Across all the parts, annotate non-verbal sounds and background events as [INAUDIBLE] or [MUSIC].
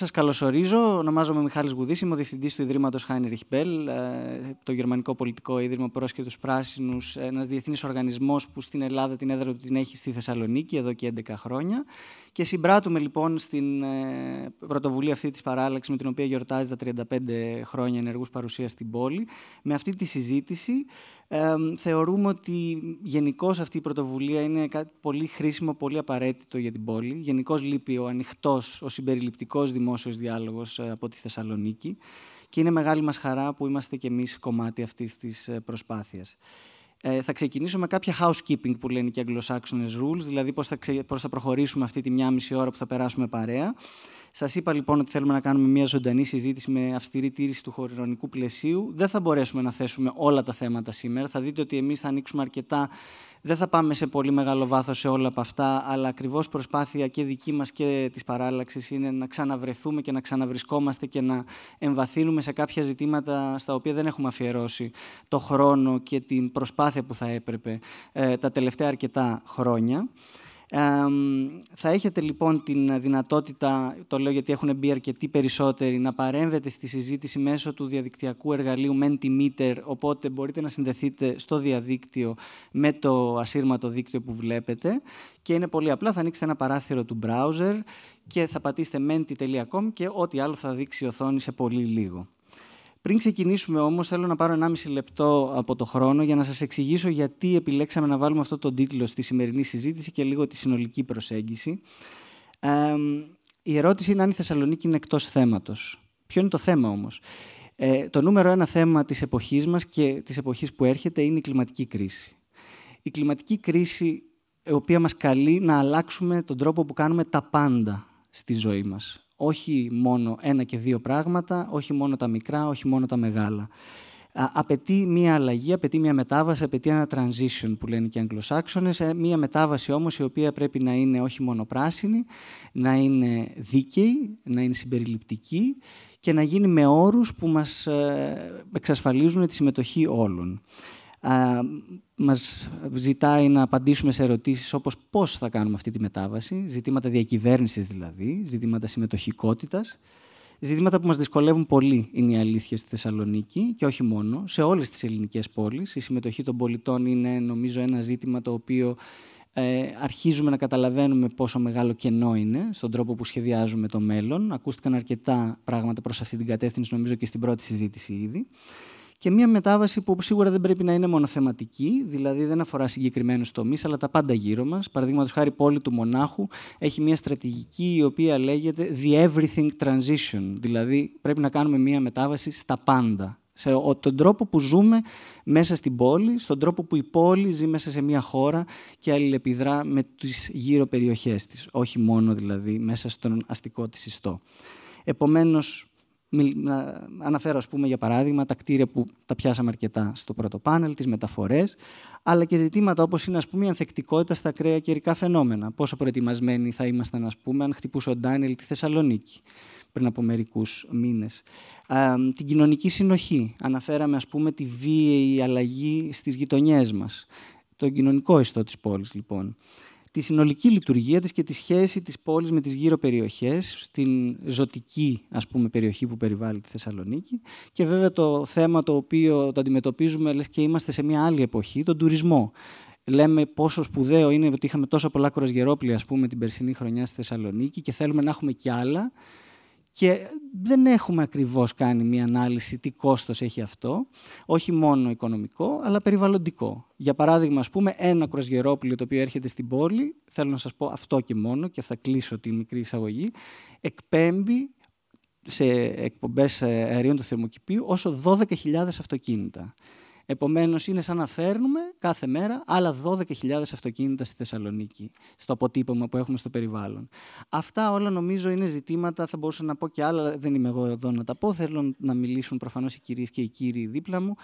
Σας καλωσορίζω. Ονομάζομαι Μιχάλης Γουδής, είμαι ο διευθυντής του Ιδρύματος Χάινριχ Μπέλ, το γερμανικό πολιτικό ίδρυμα που τους πράσινους, ένας διεθνής οργανισμός που στην Ελλάδα την έδρα του την έχει στη Θεσσαλονίκη εδώ και 11 χρόνια. Και συμπράττουμε λοιπόν στην ε, πρωτοβουλία αυτή της παράλλαξης, με την οποία γιορτάζει τα 35 χρόνια ενεργούς παρουσίας στην πόλη, με αυτή τη συζήτηση θεωρούμε ότι γενικώς αυτή η πρωτοβουλία είναι κάτι πολύ χρήσιμο, πολύ απαραίτητο για την πόλη. Γενικώς λείπει ο ανοιχτός, ο συμπεριληπτικός δημόσιος διάλογος ε, από τη Θεσσαλονίκη. Και είναι μεγάλη μας χαρά που είμαστε κι εμείς κομμάτι αυτής της ε, προσπάθειας. Ε, θα ξεκινήσω με κάποια housekeeping που λένε και οι Anglo-Saxon rules, δηλαδή πώς θα, θα προχωρήσουμε αυτή τη μία μισή ώρα που θα περάσουμε παρέα. Σας είπα λοιπόν ότι θέλουμε να κάνουμε μια ζωντανή συζήτηση με αυστηρή τήρηση του χρονικού πλαισίου. Δεν θα μπορέσουμε να θέσουμε όλα τα θέματα σήμερα. Θα δείτε ότι εμείς θα ανοίξουμε αρκετά. Δεν θα πάμε σε πολύ μεγάλο βάθος σε όλα από αυτά, αλλά ακριβώς προσπάθεια και δική μας και της παράλλαξης είναι να ξαναβρεθούμε και να ξαναβρισκόμαστε και να εμβαθύνουμε σε κάποια ζητήματα στα οποία δεν έχουμε αφιερώσει το χρόνο και την προσπάθεια που θα έπρεπε ε, τα τελευταία αρκετά χρόνια θα έχετε λοιπόν την δυνατότητα, το λέω γιατί έχουν μπει αρκετοί περισσότεροι, να παρέμβετε στη συζήτηση μέσω του διαδικτυακού εργαλείου Mentimeter, οπότε μπορείτε να συνδεθείτε στο διαδίκτυο με το ασύρματο δίκτυο που βλέπετε και είναι πολύ απλά, θα ανοίξετε ένα παράθυρο του browser και θα πατήσετε menti.com και ό,τι άλλο θα δείξει η οθόνη σε πολύ λίγο. Πριν ξεκινήσουμε όμως, θέλω να πάρω 1,5 λεπτό από το χρόνο για να σας εξηγήσω γιατί επιλέξαμε να βάλουμε αυτό τον τίτλο στη σημερινή συζήτηση και λίγο τη συνολική προσέγγιση. Ε, η ερώτηση είναι αν η Θεσσαλονίκη είναι εκτός θέματος. Ποιο είναι το θέμα όμως. Ε, το νούμερο ένα θέμα της εποχής μας και της εποχής που έρχεται είναι η κλιματική κρίση. Η κλιματική κρίση η οποία μας καλεί να αλλάξουμε τον τρόπο που κάνουμε τα πάντα στη ζωή μας όχι μόνο ένα και δύο πράγματα, όχι μόνο τα μικρά, όχι μόνο τα μεγάλα. Απαιτεί μία αλλαγή, απαιτεί μία μετάβαση, απαιτεί ένα transition που λένε και οι Αγγλοσάξονες, ε, μία μετάβαση όμως η οποία πρέπει να είναι όχι μόνο πράσινη, να είναι δίκαιη, να είναι συμπεριληπτική και να γίνει με όρους που μας ε, εξασφαλίζουν τη συμμετοχή όλων μας ζητάει να απαντήσουμε σε ερωτήσεις όπως πώς θα κάνουμε αυτή τη μετάβαση, ζητήματα διακυβέρνησης δηλαδή, ζητήματα συμμετοχικότητας, ζητήματα που μας δυσκολεύουν πολύ είναι η αλήθεια στη Θεσσαλονίκη και όχι μόνο, σε όλες τις ελληνικές πόλεις. Η συμμετοχή των πολιτών είναι νομίζω ένα ζήτημα το οποίο ε, αρχίζουμε να καταλαβαίνουμε πόσο μεγάλο κενό είναι στον τρόπο που σχεδιάζουμε το μέλλον. Ακούστηκαν αρκετά πράγματα προς αυτή την κατεύθυνση νομίζω και στην πρώτη συζήτηση ήδη και μια μετάβαση που σίγουρα δεν πρέπει να είναι μονοθεματική, δηλαδή δεν αφορά συγκεκριμένους τομείς, αλλά τα πάντα γύρω μας. Παραδείγματος χάρη, η πόλη του Μονάχου έχει μια στρατηγική η οποία λέγεται The Everything Transition, δηλαδή πρέπει να κάνουμε μια μετάβαση στα πάντα. Σε τον τρόπο που ζούμε μέσα στην πόλη, στον τρόπο που η πόλη ζει μέσα σε μια χώρα και αλληλεπιδρά με τις γύρω περιοχές της, όχι μόνο δηλαδή μέσα στον αστικό της ιστό. Επομένως, να αναφέρω, ας πούμε, για παράδειγμα, τα κτίρια που τα πιάσαμε αρκετά στο πρώτο πάνελ, τις μεταφορές, αλλά και ζητήματα όπως είναι, ας πούμε, η ανθεκτικότητα στα ακραία καιρικά φαινόμενα. Πόσο προετοιμασμένοι θα ήμασταν, ας πούμε, αν χτυπούσε ο Ντάνιελ τη Θεσσαλονίκη πριν από μερικούς μήνες. Την κοινωνική συνοχή. Αναφέραμε, ας πούμε, τη βίαιη αλλαγή στις γειτονιές μας. Το κοινωνικό ιστό της πόλης, λοιπόν τη συνολική λειτουργία της και τη σχέση της πόλης με τις γύρω περιοχές, στην ζωτική ας πούμε, περιοχή που περιβάλλει τη Θεσσαλονίκη και βέβαια το θέμα το οποίο το αντιμετωπίζουμε λες και είμαστε σε μια άλλη εποχή, τον τουρισμό. Λέμε πόσο σπουδαίο είναι ότι είχαμε τόσα πολλά κοροσγερόπλια ας πούμε, την περσινή χρονιά στη Θεσσαλονίκη και θέλουμε να έχουμε κι άλλα και δεν έχουμε ακριβώς κάνει μια ανάλυση τι κόστος έχει αυτό, όχι μόνο οικονομικό, αλλά περιβαλλοντικό. Για παράδειγμα, ας πούμε, ένα κροσγερόπουλο το οποίο έρχεται στην πόλη, θέλω να σας πω αυτό και μόνο και θα κλείσω τη μικρή εισαγωγή, εκπέμπει σε εκπομπές ε, αερίων του θερμοκηπίου όσο 12.000 αυτοκίνητα. Επομένως είναι σαν να φέρνουμε κάθε μέρα άλλα 12.000 αυτοκίνητα στη Θεσσαλονίκη, στο αποτύπωμα που έχουμε στο περιβάλλον. Αυτά όλα νομίζω είναι ζητήματα, θα μπορούσα να πω και άλλα, δεν είμαι εγώ εδώ να τα πω, θέλω να μιλήσουν προφανώς οι κυρίες και οι κύριοι δίπλα μου,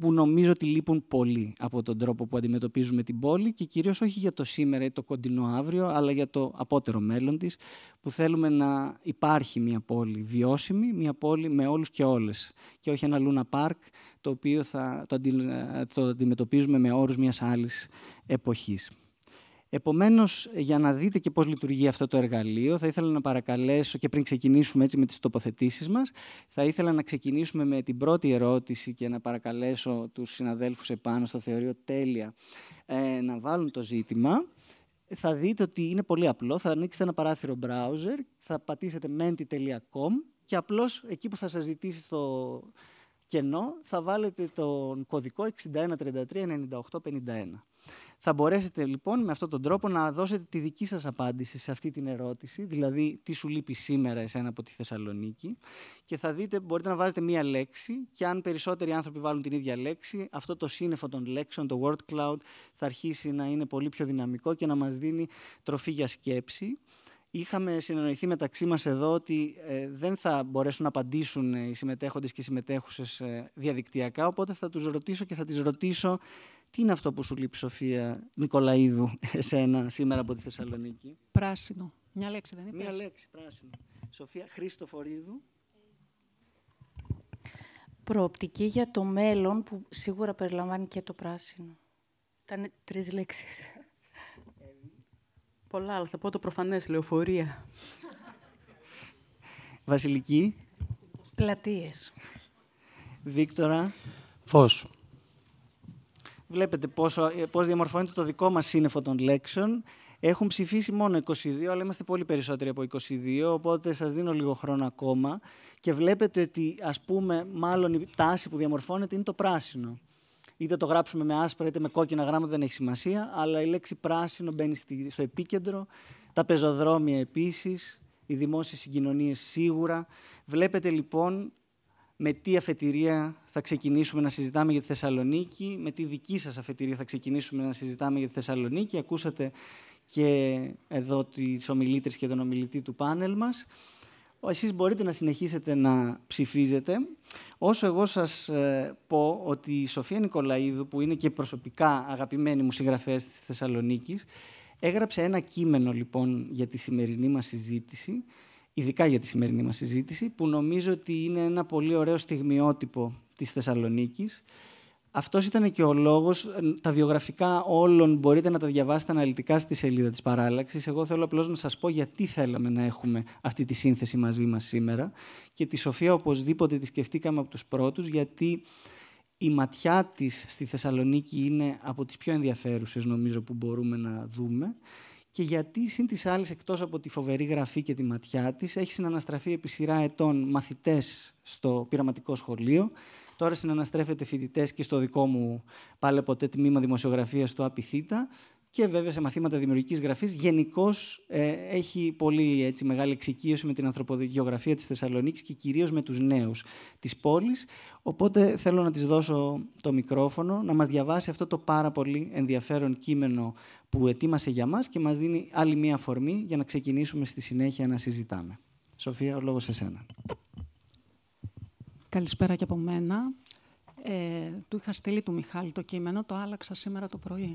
που νομίζω ότι λείπουν πολύ από τον τρόπο που αντιμετωπίζουμε την πόλη και κυρίως όχι για το σήμερα ή το κοντινό αύριο, αλλά για το απότερο μέλλον της, που θέλουμε να υπάρχει μια πόλη βιώσιμη, μια πόλη με όλους και όλες και όχι ένα λούνα πάρκ το οποίο θα το, αντι, το αντιμετωπίζουμε με όρους μιας άλλης εποχής. Επομένως, για να δείτε και πώς λειτουργεί αυτό το εργαλείο, θα ήθελα να παρακαλέσω και πριν ξεκινήσουμε έτσι με τις τοποθετήσεις μας, θα ήθελα να ξεκινήσουμε με την πρώτη ερώτηση και να παρακαλέσω τους συναδέλφους επάνω στο θεωρείο τέλεια ε, να βάλουν το ζήτημα. Θα δείτε ότι είναι πολύ απλό, θα ανοίξετε ένα παράθυρο browser, θα πατήσετε menti.com και απλώς εκεί που θα σας ζητήσει το κενό θα βάλετε τον κωδικό 61339851. Θα μπορέσετε λοιπόν με αυτόν τον τρόπο να δώσετε τη δική σας απάντηση σε αυτή την ερώτηση, δηλαδή τι σου λείπει σήμερα εσένα από τη Θεσσαλονίκη και θα δείτε, μπορείτε να βάζετε μία λέξη και αν περισσότεροι άνθρωποι βάλουν την ίδια λέξη, αυτό το σύννεφο των λέξεων, το word cloud, θα αρχίσει να είναι πολύ πιο δυναμικό και να μας δίνει τροφή για σκέψη. Είχαμε συνεννοηθεί μεταξύ μας εδώ ότι ε, δεν θα μπορέσουν να απαντήσουν οι συμμετέχοντες και οι συμμετέχουσες ε, διαδικτυακά, οπότε θα τους ρωτήσω και θα τις ρωτήσω τι είναι αυτό που σου λείπει, Σοφία Νικολαίδου, εσένα σήμερα από τη Θεσσαλονίκη. Πράσινο. Μια λέξη δεν είναι. Μια λέξη, πράσινο. Σοφία Χρήστοφορίδου. Προοπτική για το μέλλον που σίγουρα περιλαμβάνει και το πράσινο. Ήταν τρεις λέξεις. Πολλά, αλλά θα πω το προφανές, λεωφορεία. Βασιλική. Πλατείες. Βίκτορα. Φως. Βλέπετε πόσο, ε, πώς διαμορφώνεται το δικό μας σύννεφο των λέξεων. Έχουν ψηφίσει μόνο 22, αλλά είμαστε πολύ περισσότεροι από 22, οπότε σας δίνω λίγο χρόνο ακόμα. Και βλέπετε ότι, ας πούμε, μάλλον η τάση που διαμορφώνεται είναι το πράσινο είτε το γράψουμε με άσπρα είτε με κόκκινα γράμματα, δεν έχει σημασία. Αλλά η λέξη πράσινο μπαίνει στο επίκεντρο. Τα πεζοδρόμια επίσης, οι δημόσιες συγκοινωνίες σίγουρα. Βλέπετε λοιπόν με τι αφετηρία θα ξεκινήσουμε να συζητάμε για τη Θεσσαλονίκη, με τι δική σας αφετηρία θα ξεκινήσουμε να συζητάμε για τη Θεσσαλονίκη. Ακούσατε και εδώ τις ομιλήτρες και τον ομιλητή του πάνελ μας. Εσείς μπορείτε να συνεχίσετε να ψηφίζετε. Όσο εγώ σας ε, πω ότι η Σοφία Νικολαίδου, που είναι και προσωπικά αγαπημένη μου συγγραφέας της Θεσσαλονίκης, έγραψε ένα κείμενο λοιπόν για τη σημερινή μας συζήτηση, ειδικά για τη σημερινή μας συζήτηση, που νομίζω ότι είναι ένα πολύ ωραίο στιγμιότυπο της Θεσσαλονίκης, αυτός ήταν και ο λόγος. Ε, τα βιογραφικά όλων μπορείτε να τα διαβάσετε αναλυτικά στη σελίδα της παράλλαξης. Εγώ θέλω απλώς να σας πω γιατί θέλαμε να έχουμε αυτή τη σύνθεση μαζί μας σήμερα. Και τη Σοφία οπωσδήποτε τη σκεφτήκαμε από τους πρώτους, γιατί η ματιά της στη Θεσσαλονίκη είναι από τις πιο ενδιαφέρουσες, νομίζω, που μπορούμε να δούμε. Και γιατί συν της άλλης, εκτός από τη φοβερή γραφή και τη ματιά της, έχει συναναστραφεί επί σειρά ετών μαθητές στο πειραματικό σχολείο Τώρα συναναστρέφεται φοιτητές και στο δικό μου πάλι ποτέ τμήμα δημοσιογραφίας στο ΑΠΙΘΙΤΑ και βέβαια σε μαθήματα δημιουργικής γραφής. Γενικώς ε, έχει πολύ έτσι, μεγάλη εξοικείωση με την ανθρωπογεωγραφία της Θεσσαλονίκης και κυρίως με τους νέους της πόλης. Οπότε θέλω να της δώσω το μικρόφωνο να μας διαβάσει αυτό το πάρα πολύ ενδιαφέρον κείμενο που ετοίμασε για μας και μας δίνει άλλη μία αφορμή για να ξεκινήσουμε στη συνέχεια να συζητάμε. Σοφία, ο λόγος σε σένα. Καλησπέρα και από μένα. Ε, του είχα στείλει του Μιχάλη το κείμενο, το άλλαξα σήμερα το πρωί.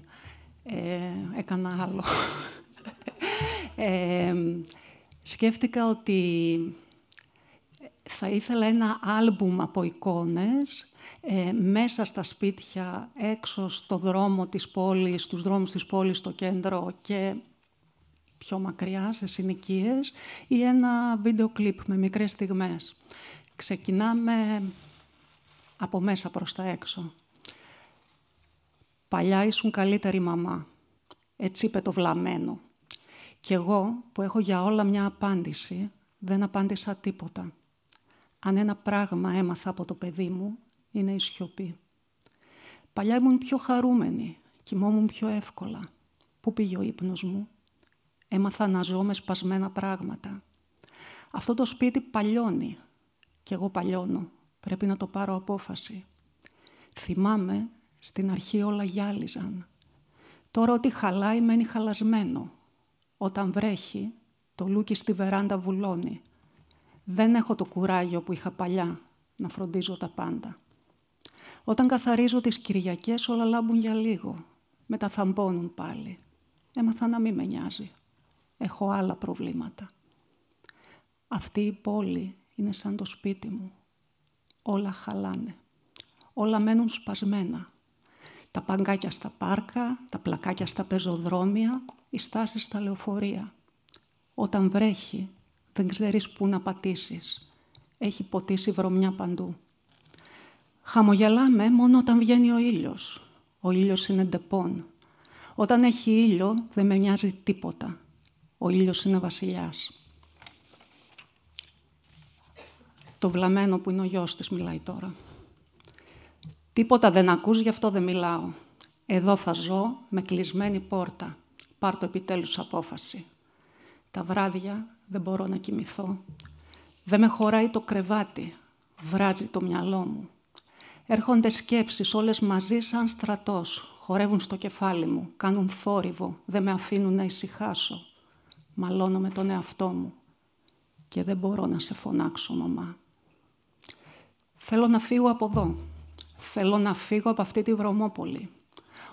Ε, έκανα άλλο. Ε, σκέφτηκα ότι θα ήθελα ένα άλμπουμ από εικόνες ε, μέσα στα σπίτια, έξω στο δρόμο της πόλης, στους δρόμους της πόλης, στο κέντρο και πιο μακριά σε συνοικίες ή ένα βίντεο κλιπ με μικρές στιγμές ξεκινάμε από μέσα προς τα έξω. «Παλιά ήσουν καλύτερη μαμά», έτσι είπε το βλαμένο. Κι εγώ, που έχω για όλα μια απάντηση, δεν απάντησα τίποτα. Αν ένα πράγμα έμαθα από το παιδί μου, είναι η σιωπή. Παλιά ήμουν πιο χαρούμενη, κοιμόμουν πιο εύκολα. Πού πήγε ο ύπνος μου. Έμαθα να ζω με σπασμένα πράγματα. Αυτό το σπίτι παλιώνει, και εγώ παλιώνω. Πρέπει να το πάρω απόφαση. Θυμάμαι, στην αρχή όλα γυάλιζαν. Τώρα ό,τι χαλάει μένει χαλασμένο. Όταν βρέχει, το λούκι στη βεράντα βουλώνει. Δεν έχω το κουράγιο που είχα παλιά να φροντίζω τα πάντα. Όταν καθαρίζω τις Κυριακές όλα λάμπουν για λίγο. Μετά θαμπώνουν πάλι. Έμαθα να μην με νοιάζει. Έχω άλλα προβλήματα. Αυτή η πόλη είναι σαν το σπίτι μου. Όλα χαλάνε. Όλα μένουν σπασμένα. Τα παγκάκια στα πάρκα, τα πλακάκια στα πεζοδρόμια, οι στάσεις στα λεωφορεία. Όταν βρέχει, δεν ξέρεις πού να πατήσεις. Έχει ποτίσει βρωμιά παντού. Χαμογελάμε μόνο όταν βγαίνει ο ήλιος. Ο ήλιος είναι ντεπών. Όταν έχει ήλιο, δεν με νοιάζει τίποτα. Ο ήλιος είναι βασιλιάς. το βλαμένο που είναι ο γιος της μιλάει τώρα. Τίποτα δεν ακούς, γι' αυτό δεν μιλάω. Εδώ θα ζω με κλεισμένη πόρτα. Πάρ' το επιτέλους απόφαση. Τα βράδια δεν μπορώ να κοιμηθώ. Δεν με χωράει το κρεβάτι. Βράζει το μυαλό μου. Έρχονται σκέψεις όλες μαζί σαν στρατός. Χορεύουν στο κεφάλι μου, κάνουν θόρυβο, δεν με αφήνουν να ησυχάσω. Μαλώνω με τον εαυτό μου και δεν μπορώ να σε φωνάξω, μαμά. Θέλω να φύγω από εδώ. Θέλω να φύγω από αυτή τη βρωμόπολη.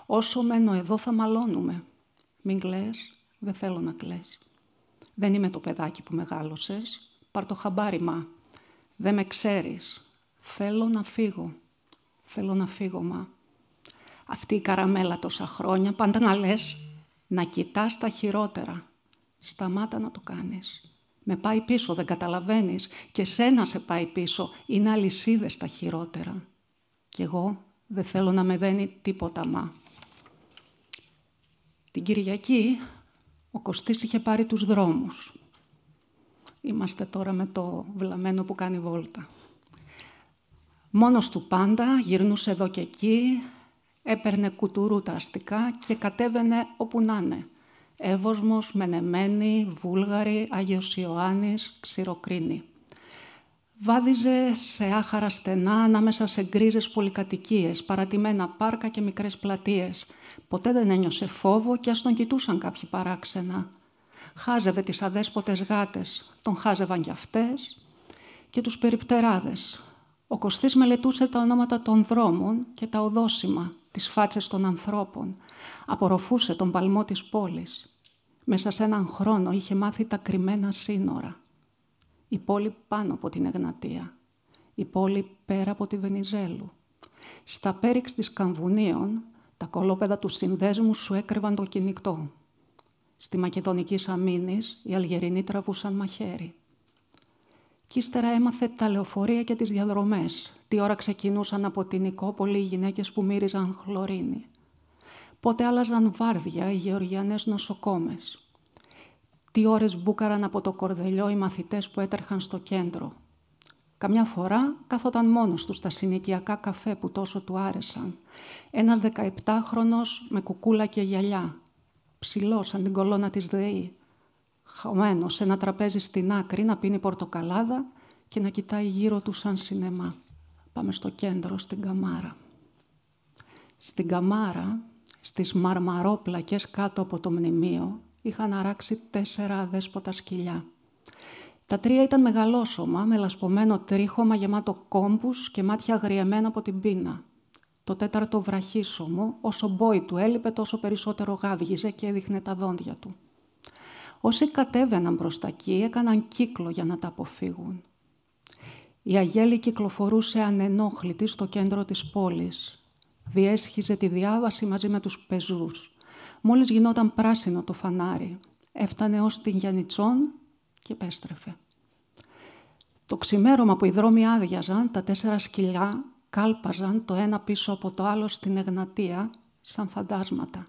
Όσο μένω εδώ θα μαλώνουμε. Μην κλαις, δεν θέλω να κλαις. Δεν είμαι το παιδάκι που μεγάλωσες. Πάρ το χαμπάρι, μα. Δεν με ξέρεις. Θέλω να φύγω. Θέλω να φύγω, μα. Αυτή η καραμέλα τόσα χρόνια, πάντα να λες, να κοιτάς τα χειρότερα. Σταμάτα να το κάνεις με πάει πίσω, δεν καταλαβαίνεις. Και σένα σε πάει πίσω. Είναι αλυσίδες τα χειρότερα. Κι εγώ δεν θέλω να με δένει τίποτα μα. Την Κυριακή ο Κωστής είχε πάρει τους δρόμους. Είμαστε τώρα με το βλαμένο που κάνει βόλτα. Μόνος του πάντα, γυρνούσε εδώ και εκεί, έπαιρνε τα αστικά και κατέβαινε όπου να είναι. Εύωσμος, Μενεμένη, Βούλγαρη, Άγιος Ιωάννης, Ξηροκρίνη. Βάδιζε σε άχαρα στενά ανάμεσα σε γκρίζες πολυκατοικίες, παρατημένα πάρκα και μικρές πλατείες. Ποτέ δεν ένιωσε φόβο και ας τον κοιτούσαν κάποιοι παράξενα. Χάζευε τις αδέσποτες γάτες, τον χάζευαν κι αυτές και τους περιπτεράδες. Ο Κωστής μελετούσε τα ονόματα των δρόμων και τα οδόσημα, τις φάτσες των ανθρώπων. Απορροφούσε τον παλμό της πόλης. Μέσα σε έναν χρόνο είχε μάθει τα κρυμμένα σύνορα. Η πόλη πάνω από την Εγνατία. Η πόλη πέρα από τη Βενιζέλου. Στα πέριξ της Καμβουνίων, τα κολόπεδα του συνδέσμου σου έκρυβαν το κινητό. Στη Μακεδονική Σαμίνης, οι Αλγερινοί τραβούσαν μαχαίρι. Και ύστερα έμαθε τα λεωφορεία και τις διαδρομές. Τι ώρα ξεκινούσαν από την Νικόπολη οι γυναίκες που μύριζαν χλωρίνη. Πότε άλλαζαν βάρδια οι γεωργιανές νοσοκόμες. Τι ώρες μπούκαραν από το κορδελιό οι μαθητές που έτρεχαν στο κέντρο. Καμιά φορά καθόταν μόνος τους στα συνοικιακά καφέ που τόσο του άρεσαν. Ένας 17χρονος με κουκούλα και γυαλιά, ψηλό σαν την κολόνα της ΔΕΗ. Χωμένο σε ένα τραπέζι στην άκρη να πίνει πορτοκαλάδα και να κοιτάει γύρω του σαν σινεμά. Πάμε στο κέντρο, στην Καμάρα. Στην Καμάρα, στις μαρμαρόπλακες κάτω από το μνημείο, είχαν αράξει τέσσερα αδέσποτα σκυλιά. Τα τρία ήταν μεγαλόσωμα, με λασπωμένο τρίχωμα γεμάτο κόμπους και μάτια αγριεμένα από την πείνα. Το τέταρτο βραχίσωμο, όσο μπόι του έλειπε, τόσο περισσότερο γάβγιζε και έδειχνε τα δόντια του. Όσοι κατέβαιναν προς τα εκεί έκαναν κύκλο για να τα αποφύγουν. Η Αγέλη κυκλοφορούσε ανενόχλητη στο κέντρο της πόλης. Διέσχιζε τη διάβαση μαζί με τους πεζούς. Μόλις γινόταν πράσινο το φανάρι, έφτανε ως την Γιαννιτσόν και επέστρεφε. Το ξημέρωμα που οι δρόμοι άδειαζαν, τα τέσσερα σκυλιά κάλπαζαν το ένα πίσω από το άλλο στην Εγνατία, σαν φαντάσματα.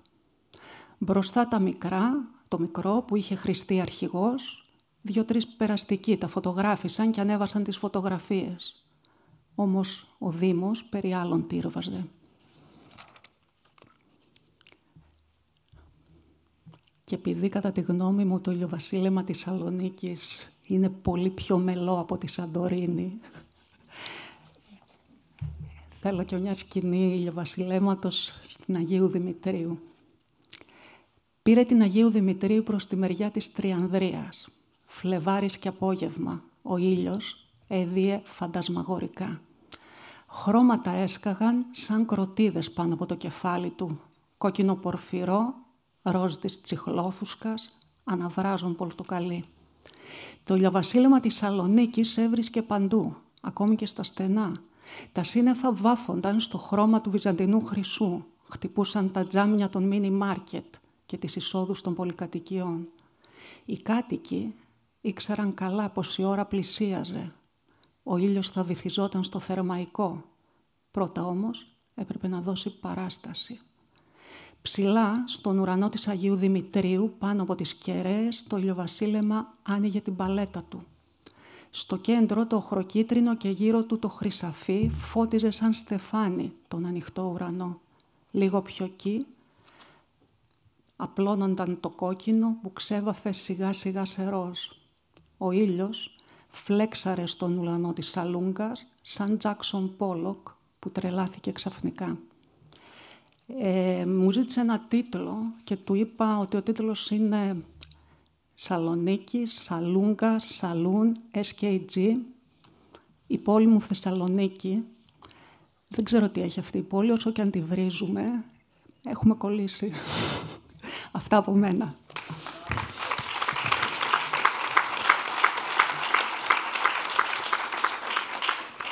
Μπροστά τα μικρά, το μικρό που είχε χρηστεί αρχηγός, δύο-τρεις περαστικοί τα φωτογράφησαν και ανέβασαν τις φωτογραφίες. Όμως ο Δήμος περί άλλων τύρβαζε. Και επειδή κατά τη γνώμη μου το ηλιοβασίλεμα της Σαλονίκης είναι πολύ πιο μελό από τη Σαντορίνη, θέλω και μια σκηνή ηλιοβασιλέματος στην Αγίου Δημητρίου. Πήρε την Αγίου Δημητρίου προς τη μεριά της Τριανδρίας. Φλεβάρις και απόγευμα, ο ήλιος έδιε φαντασμαγορικά. Χρώματα έσκαγαν σαν κροτίδες πάνω από το κεφάλι του. Κόκκινο πορφυρό, ροζ της τσιχλόφουσκας, αναβράζον πορτοκαλί. Το λιοβασίλεμα της Σαλονίκης έβρισκε παντού, ακόμη και στα στενά. Τα σύννεφα βάφονταν στο χρώμα του βυζαντινού χρυσού, χτυπούσαν τα τζάμια των μίνι μάρκετ, και τις εισόδους των πολυκατοικιών. Οι κάτοικοι ήξεραν καλά πως η ώρα πλησίαζε. Ο ήλιος θα βυθιζόταν στο θερμαϊκό. Πρώτα όμως έπρεπε να δώσει παράσταση. Ψηλά, στον ουρανό της Αγίου Δημητρίου, πάνω από τις κεραίες, το ηλιοβασίλεμα άνοιγε την παλέτα του. Στο κέντρο το χροκίτρινο και γύρω του το χρυσαφί φώτιζε σαν στεφάνι τον ανοιχτό ουρανό. Λίγο πιο εκεί απλώνονταν το κόκκινο που ξέβαφε σιγά σιγά σε ροζ. Ο ήλιος φλέξαρε στον ουλανό της Σαλούγκας σαν Τζάκσον Πόλοκ που τρελάθηκε ξαφνικά. Ε, μου ζήτησε ένα τίτλο και του είπα ότι ο τίτλος είναι Σαλονίκη, Σαλούγκα, Σαλούν, SKG, η πόλη μου Θεσσαλονίκη. Δεν ξέρω τι έχει αυτή η πόλη, όσο και αν τη βρίζουμε, έχουμε κολλήσει. Αυτά από μένα.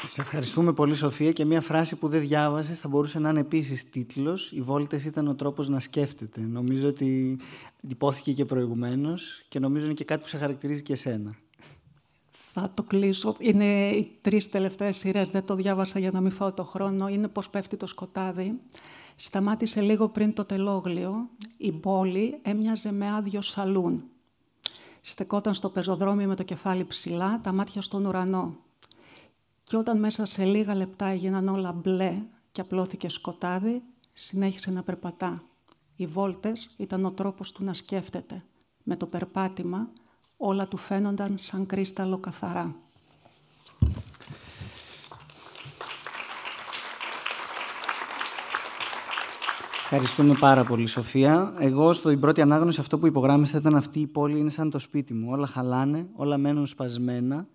Σε ευχαριστούμε πολύ, Σοφία. Και μια φράση που δεν διάβασες θα μπορούσε να είναι επίσης τίτλος. Οι βόλτες ήταν ο τρόπος να σκέφτεται. Νομίζω ότι υπόθηκε και προηγουμένως και νομίζω είναι και κάτι που σε χαρακτηρίζει και εσένα. Θα το κλείσω. Είναι οι τρεις τελευταίες σειρές. Δεν το διάβασα για να μην φάω το χρόνο. Είναι πώς πέφτει το σκοτάδι. Σταμάτησε λίγο πριν το τελόγλιο. Η πόλη έμοιαζε με άδειο σαλούν. Στεκόταν στο πεζοδρόμιο με το κεφάλι ψηλά, τα μάτια στον ουρανό. Και όταν μέσα σε λίγα λεπτά έγιναν όλα μπλε και απλώθηκε σκοτάδι, συνέχισε να περπατά. Οι βόλτες ήταν ο τρόπος του να σκέφτεται. Με το περπάτημα όλα του φαίνονταν σαν κρίσταλο καθαρά. Ευχαριστούμε πάρα πολύ, Σοφία. Εγώ στην πρώτη ανάγνωση αυτό που υπογράμμισα ήταν αυτή η πόλη είναι σαν το σπίτι μου. Όλα χαλάνε, όλα μένουν σπασμένα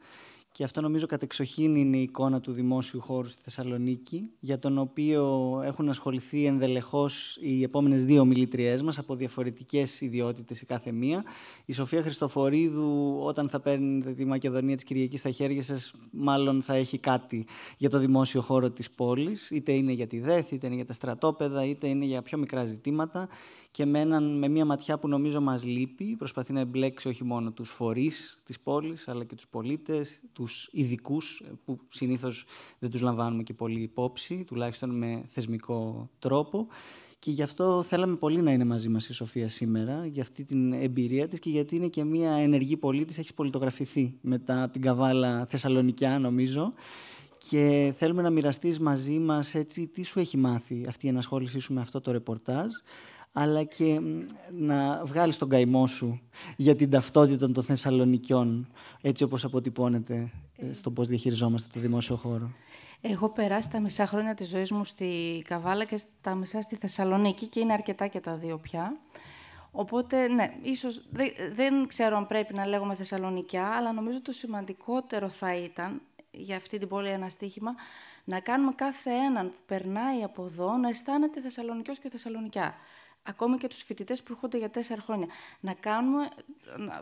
και αυτό νομίζω κατεξοχήν είναι η εικόνα του δημόσιου χώρου στη Θεσσαλονίκη, για τον οποίο έχουν ασχοληθεί ενδελεχώς οι επόμενες δύο μιλήτριές μας από διαφορετικές ιδιότητες η κάθε μία. Η Σοφία Χριστοφορίδου, όταν θα παίρνετε τη Μακεδονία της Κυριακής στα χέρια σας, μάλλον θα έχει κάτι για το δημόσιο χώρο της πόλης, είτε είναι για τη ΔΕΘ, είτε είναι για τα στρατόπεδα, είτε είναι για πιο μικρά ζητήματα και με, έναν, με μια ματιά που νομίζω μας λείπει, προσπαθεί να εμπλέξει όχι μόνο τους φορείς της πόλης, αλλά και τους πολίτες, τους ειδικούς ε, που συνήθως δεν τους λαμβάνουμε και πολύ υπόψη, τουλάχιστον με θεσμικό τρόπο. Και γι' αυτό θέλαμε πολύ να είναι μαζί μας η Σοφία σήμερα, για αυτή την εμπειρία της και γιατί είναι και μια ενεργή πολίτης, έχεις πολιτογραφηθεί μετά από την Καβάλα Θεσσαλονικιά νομίζω και θέλουμε να μοιραστείς μαζί μας τι σου έχει μάθει αυτή η ενασχόλησή σου με αυτό το ρεπορτάζ αλλά και να βγάλεις τον καημό σου για την ταυτότητα των Θεσσαλονικιών, έτσι όπως αποτυπώνεται ε, στο πώς διαχειριζόμαστε το δημόσιο χώρο. Έχω περάσει τα μισά χρόνια της ζωής μου στη Καβάλα και τα μισά στη Θεσσαλονίκη και είναι αρκετά και τα δύο πια. Οπότε, ναι, ίσως δεν, ξέρω αν πρέπει να λέγουμε Θεσσαλονικιά, αλλά νομίζω το σημαντικότερο θα ήταν για αυτή την πόλη ένα στοίχημα, να κάνουμε κάθε έναν που περνάει από εδώ να αισθάνεται Θεσσαλονικιός και Θεσσαλονικιά ακόμα και τους φοιτητές που έρχονται για τέσσερα χρόνια. Να κάνουμε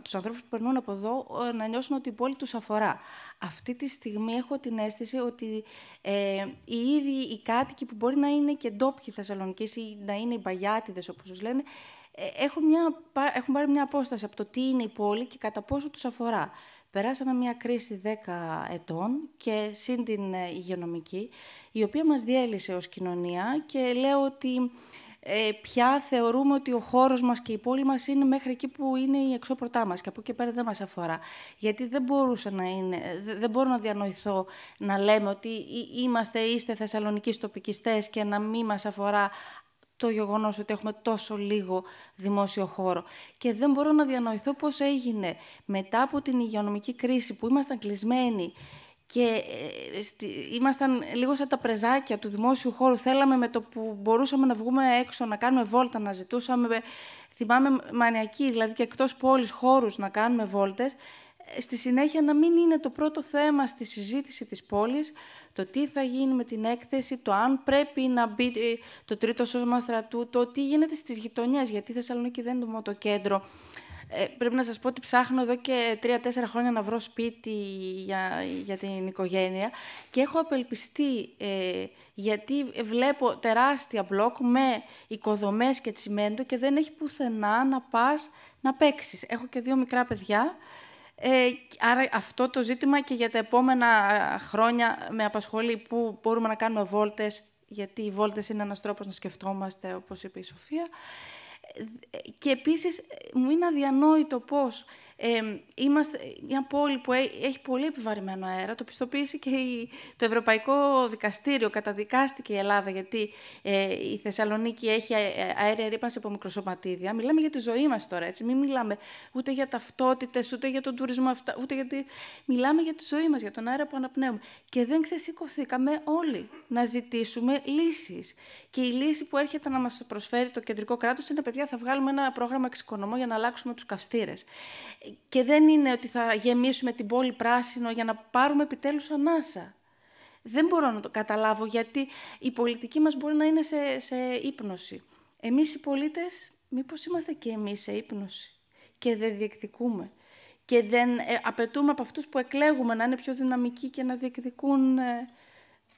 του ανθρώπους που περνούν από εδώ ε, να νιώσουν ότι η πόλη τους αφορά. Αυτή τη στιγμή έχω την αίσθηση ότι ε, οι ίδιοι οι κάτοικοι που μπορεί να είναι και ντόπιοι Θεσσαλονίκη ή να είναι οι παγιάτιδε, όπως τους λένε, ε, έχουν, μια, έχουν πάρει μια απόσταση από το τι είναι η πόλη και κατά πόσο τους αφορά. Περάσαμε μια κρίση 10 ετών και σύν την ε, υγειονομική, η οποία μας διέλυσε ως κοινωνία και λέω ότι ε, πια θεωρούμε ότι ο χώρος μας και η πόλη μας είναι μέχρι εκεί που είναι η εξώπορτά μας και από εκεί πέρα δεν μας αφορά. Γιατί δεν μπορούσε να είναι, δεν μπορώ να διανοηθώ να λέμε ότι είμαστε, είστε Θεσσαλονικοί τοπικιστές, και να μην μας αφορά το γεγονός ότι έχουμε τόσο λίγο δημόσιο χώρο. Και δεν μπορώ να διανοηθώ πώς έγινε μετά από την υγειονομική κρίση που ήμασταν κλεισμένοι και ε, ήμασταν λίγο σαν τα πρεζάκια του δημόσιου χώρου. Θέλαμε με το που μπορούσαμε να βγούμε έξω, να κάνουμε βόλτα, να ζητούσαμε. Ε, θυμάμαι μανιακή, δηλαδή και εκτός πόλης, χώρους να κάνουμε βόλτες. Ε, στη συνέχεια να μην είναι το πρώτο θέμα στη συζήτηση της πόλης το τι θα γίνει με την έκθεση, το αν πρέπει να μπει το τρίτο σώμα στρατού, το τι γίνεται στις γειτονιές, γιατί η Θεσσαλονίκη δεν είναι το κέντρο ε, πρέπει να σας πω ότι ψάχνω εδώ και τρία-τέσσερα χρόνια να βρω σπίτι για, για την οικογένεια και έχω απελπιστεί ε, γιατί βλέπω τεράστια μπλοκ με οικοδομές και τσιμέντο και δεν έχει πουθενά να πας να παίξεις. Έχω και δύο μικρά παιδιά, ε, άρα αυτό το ζήτημα και για τα επόμενα χρόνια με απασχολεί που μπορούμε να κάνουμε βόλτες, γιατί οι βόλτες είναι ένας τρόπος να σκεφτόμαστε, όπως είπε η Σοφία. Ε, ε, και επίσης μου είναι αδιανόητο πώς ε, είμαστε μια πόλη που έχει πολύ επιβαρημένο αέρα. Το πιστοποίησε και το Ευρωπαϊκό Δικαστήριο. Καταδικάστηκε η Ελλάδα γιατί ε, η Θεσσαλονίκη έχει ε, αέρια ρήπανση από μικροσωματίδια. Μιλάμε για τη ζωή μας τώρα, έτσι. Μην μιλάμε ούτε για ταυτότητες, ούτε για τον τουρισμό, ούτε γιατί Μιλάμε για τη ζωή μας, για τον αέρα που αναπνέουμε. Και δεν ξεσηκωθήκαμε όλοι να ζητήσουμε λύσεις. Και η λύση που έρχεται να μας προσφέρει το κεντρικό κράτος είναι, παιδιά, θα βγάλουμε ένα πρόγραμμα εξοικονομώ για να αλλάξουμε τους καυστήρες και δεν είναι ότι θα γεμίσουμε την πόλη πράσινο για να πάρουμε επιτέλους ανάσα. Δεν μπορώ να το καταλάβω γιατί η πολιτική μας μπορεί να είναι σε, σε ύπνωση. Εμείς οι πολίτες μήπως είμαστε και εμείς σε ύπνωση και δεν διεκδικούμε. Και δεν ε, απαιτούμε από αυτούς που εκλέγουμε να είναι πιο δυναμικοί και να διεκδικούν ε,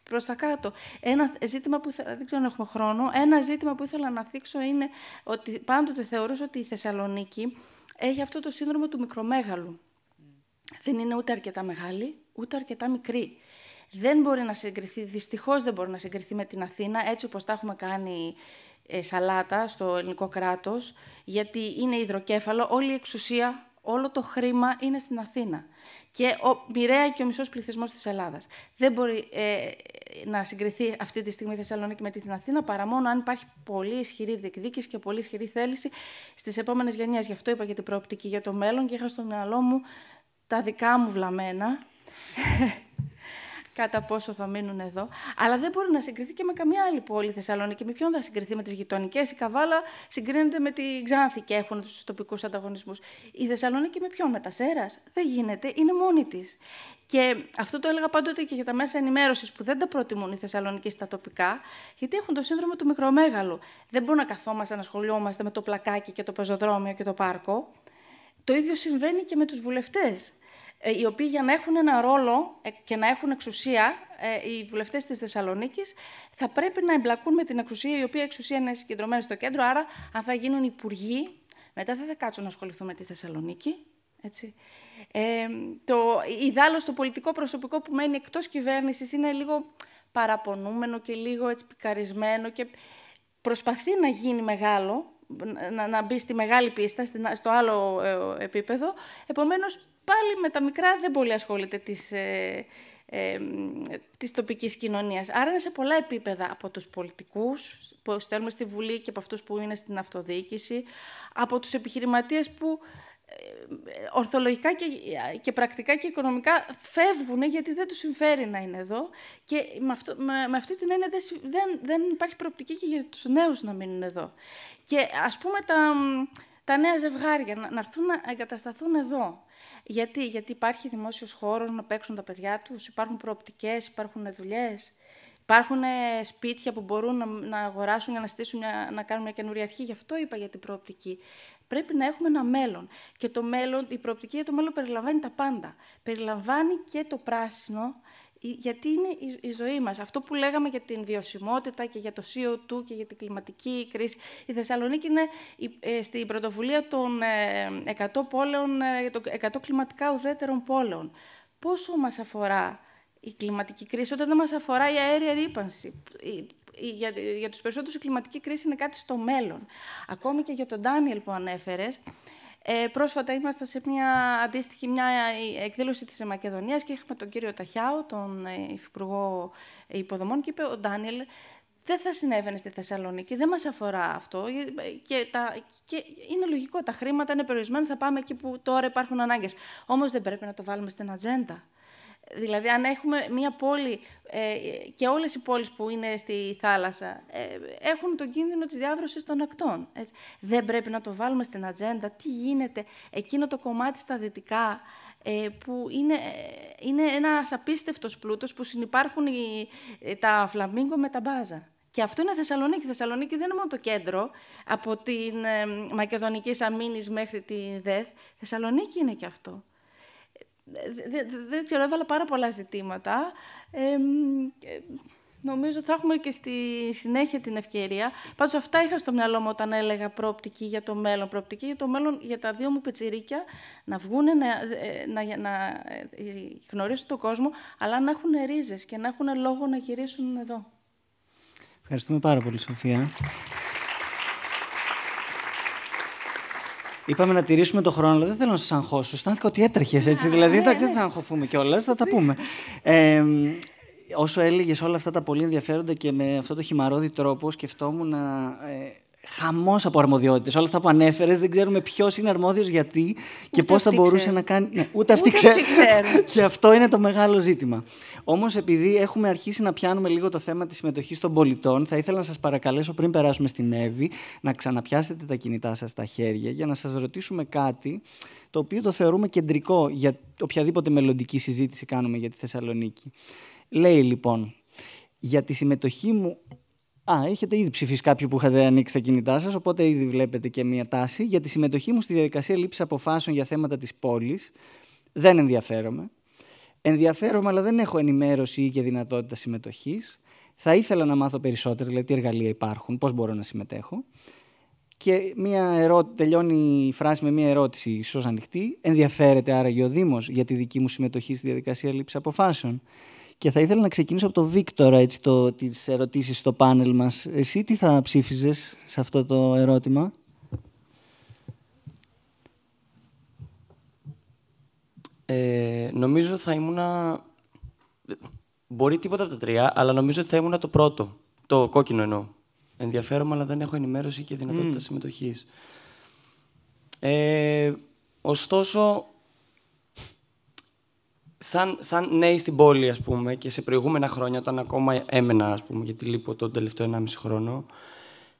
προς τα κάτω. Ένα ζήτημα που ήθελα, δεν ξέρω αν έχουμε χρόνο, ένα ζήτημα που ήθελα να θίξω είναι ότι πάντοτε θεωρούσα ότι η Θεσσαλονίκη έχει αυτό το σύνδρομο του μικρομέγαλου. Δεν είναι ούτε αρκετά μεγάλη, ούτε αρκετά μικρή. Δεν μπορεί να συγκριθεί, δυστυχώς δεν μπορεί να συγκριθεί με την Αθήνα, έτσι όπως τα έχουμε κάνει ε, σαλάτα στο ελληνικό κράτος, γιατί είναι υδροκέφαλο, όλη η εξουσία, όλο το χρήμα είναι στην Αθήνα και ο, μοιραία και ο μισός πληθυσμός της Ελλάδας. Δεν μπορεί ε, να συγκριθεί αυτή τη στιγμή η Θεσσαλονίκη με την Αθήνα παρά μόνο αν υπάρχει πολύ ισχυρή διεκδίκηση και πολύ ισχυρή θέληση στις επόμενες γενιές. Γι' αυτό είπα για την προοπτική για το μέλλον και είχα στο μυαλό μου τα δικά μου βλαμμένα κατά πόσο θα μείνουν εδώ. Αλλά δεν μπορεί να συγκριθεί και με καμία άλλη πόλη Θεσσαλονίκη. Με ποιον θα συγκριθεί, με τις γειτονικές. Η Καβάλα συγκρίνεται με τη Ξάνθη και έχουν τους τοπικούς ανταγωνισμούς. Η Θεσσαλονίκη με ποιον, με τα Σέρας. Δεν γίνεται, είναι μόνη της. Και αυτό το έλεγα πάντοτε και για τα μέσα ενημέρωσης που δεν τα προτιμούν οι Θεσσαλονίκοι στα τοπικά, γιατί έχουν το σύνδρομο του μικρομέγαλου. Δεν μπορούμε να καθόμαστε να ασχολιόμαστε με το πλακάκι και το πεζοδρόμιο και το πάρκο. Το ίδιο συμβαίνει και με τους βουλευτές. Ε, οι οποίοι για να έχουν ένα ρόλο ε, και να έχουν εξουσία, ε, οι βουλευτές της Θεσσαλονίκης θα πρέπει να εμπλακούν με την εξουσία, η οποία εξουσία είναι συγκεντρωμένη στο κέντρο. Άρα, αν θα γίνουν υπουργοί, μετά δεν θα κάτσουν να ασχοληθούν με τη Θεσσαλονίκη. Έτσι. Ε, το, ιδάλλως, το πολιτικό προσωπικό που μένει εκτός κυβέρνησης, είναι λίγο παραπονούμενο και λίγο έτσι πικαρισμένο και προσπαθεί να γίνει μεγάλο, να, να μπει στη μεγάλη πίστα, στο άλλο ε, επίπεδο. Επομένως, πάλι με τα μικρά δεν πολύ ασχολείται της, ε, ε, της τοπικής κοινωνίας. Άρα είναι σε πολλά επίπεδα από τους πολιτικούς που στέλνουμε στη Βουλή και από αυτούς που είναι στην αυτοδιοίκηση, από τους επιχειρηματίες που ορθολογικά και, και πρακτικά και οικονομικά φεύγουν γιατί δεν τους συμφέρει να είναι εδώ και με, αυτό, με, αυτή την έννοια δεν, δεν υπάρχει προοπτική και για τους νέους να μείνουν εδώ. Και ας πούμε τα, τα νέα ζευγάρια να, να έρθουν να εγκατασταθούν εδώ. Γιατί, γιατί υπάρχει δημόσιος χώρος να παίξουν τα παιδιά τους, υπάρχουν προοπτικές, υπάρχουν δουλειές. Υπάρχουν σπίτια που μπορούν να, αγοράσουν για να στήσουν, να κάνουν μια καινούρια αρχή. Γι' αυτό είπα για την προοπτική. Πρέπει να έχουμε ένα μέλλον. Και το μέλλον, η προοπτική για το μέλλον περιλαμβάνει τα πάντα. Περιλαμβάνει και το πράσινο, γιατί είναι η ζωή μας. Αυτό που λέγαμε για την βιωσιμότητα και για το CO2 και για την κλιματική κρίση. Η Θεσσαλονίκη είναι ε, στην πρωτοβουλία των 100, ε, πόλεων, 100 ε, κλιματικά ουδέτερων πόλεων. Πόσο μας αφορά η κλιματική κρίση όταν δεν μας αφορά η αέρια ρήπανση, για, για τους περισσότερους η κλιματική κρίση είναι κάτι στο μέλλον. Ακόμη και για τον Ντάνιελ που ανέφερες, ε, πρόσφατα ήμασταν σε μια αντίστοιχη μια ε, εκδήλωση της Μακεδονίας και είχαμε τον κύριο Ταχιάου, τον ε, Υφυπουργό Υποδομών, και είπε ο Ντάνιελ, δεν θα συνέβαινε στη Θεσσαλονίκη, δεν μας αφορά αυτό ε, και, τα, και είναι λογικό, τα χρήματα είναι περιορισμένα, θα πάμε εκεί που τώρα υπάρχουν ανάγκες. Όμως δεν πρέπει να το βάλουμε στην ατζέντα. Δηλαδή, αν έχουμε μία πόλη ε, και όλες οι πόλεις που είναι στη θάλασσα ε, έχουν τον κίνδυνο της διάβρωσης των ακτών. Δεν πρέπει να το βάλουμε στην ατζέντα. Τι γίνεται εκείνο το κομμάτι στα δυτικά ε, που είναι, είναι ένας απίστευτος πλούτος που συνυπάρχουν οι, τα φλαμίνγκο με τα μπάζα. Και αυτό είναι Θεσσαλονίκη. Θεσσαλονίκη δεν είναι μόνο το κέντρο, από την Μακεδονική Σαμίνης μέχρι τη ΔΕΘ. Θεσσαλονίκη είναι και αυτό δεν, δεν ξέρω, έβαλα πάρα πολλά ζητήματα. Ε, νομίζω θα έχουμε και στη συνέχεια την ευκαιρία. Πάντως αυτά είχα στο μυαλό μου όταν έλεγα προοπτική για το μέλλον. Προοπτική για το μέλλον για τα δύο μου πετσιρίκια να βγουν, να, ε, να, ε, να ε, γνωρίσουν τον κόσμο, αλλά να έχουν ρίζες και να έχουν λόγο να γυρίσουν εδώ. Ευχαριστούμε πάρα πολύ, Σοφία. Είπαμε να τηρήσουμε το χρόνο, αλλά δεν θέλω να σας αγχώσω. Αισθάνθηκα ότι έτρεχες έτσι. Δηλαδή, ναι, εντάξει, ναι, δεν ναι. θα αγχωθούμε κιόλας, θα τα πούμε. όσο έλεγες όλα αυτά τα πολύ ενδιαφέροντα και με αυτό το χυμαρόδι τρόπο, σκεφτόμουν να... Ε, χαμός από αρμοδιότητες. Όλα αυτά που ανέφερες, δεν ξέρουμε ποιος είναι αρμόδιος γιατί και πώς θα μπορούσε να κάνει. Ναι, ούτε αυτή ξέρει. [LAUGHS] και αυτό είναι το μεγάλο ζήτημα. Όμως, επειδή έχουμε αρχίσει να πιάνουμε λίγο το θέμα της συμμετοχής των πολιτών, θα ήθελα να σας παρακαλέσω πριν περάσουμε στην Εύη να ξαναπιάσετε τα κινητά σας στα χέρια για να σας ρωτήσουμε κάτι το οποίο το θεωρούμε κεντρικό για οποιαδήποτε μελλοντική συζήτηση κάνουμε για τη Θεσσαλονίκη. Λέει λοιπόν, για τη συμμετοχή μου Α, έχετε ήδη ψηφίσει κάποιοι που είχατε ανοίξει τα κινητά σας, οπότε ήδη βλέπετε και μία τάση. Για τη συμμετοχή μου στη διαδικασία λήψης αποφάσεων για θέματα της πόλης, δεν ενδιαφέρομαι. Ενδιαφέρομαι, αλλά δεν έχω ενημέρωση ή και δυνατότητα συμμετοχής. Θα ήθελα να μάθω περισσότερο, δηλαδή τι εργαλεία υπάρχουν, πώς μπορώ να συμμετέχω. Και μια ερώ... τελειώνει η φράση με μια ερώτηση, ίσως ανοιχτή. Ενδιαφέρεται άραγε ο Δήμος για τη δική μου συμμετοχή στη διαδικασία λήψης αποφάσεων. Και θα ήθελα να ξεκινήσω από το Βίκτορα, έτσι, το, τις ερωτήσεις στο πάνελ μας. Εσύ τι θα ψήφιζες σε αυτό το ερώτημα? Ε, νομίζω θα ήμουνα... Μπορεί τίποτα από τα τρία, αλλά νομίζω ότι θα ήμουνα το πρώτο. Το κόκκινο εννοώ. Ενδιαφέρομαι, αλλά δεν έχω ενημέρωση και δυνατότητα mm. συμμετοχής. Ε, ωστόσο, σαν, σαν νέοι στην πόλη, ας πούμε, και σε προηγούμενα χρόνια, όταν ακόμα έμενα, ας πούμε, γιατί λείπω τον τελευταίο 1,5 χρόνο,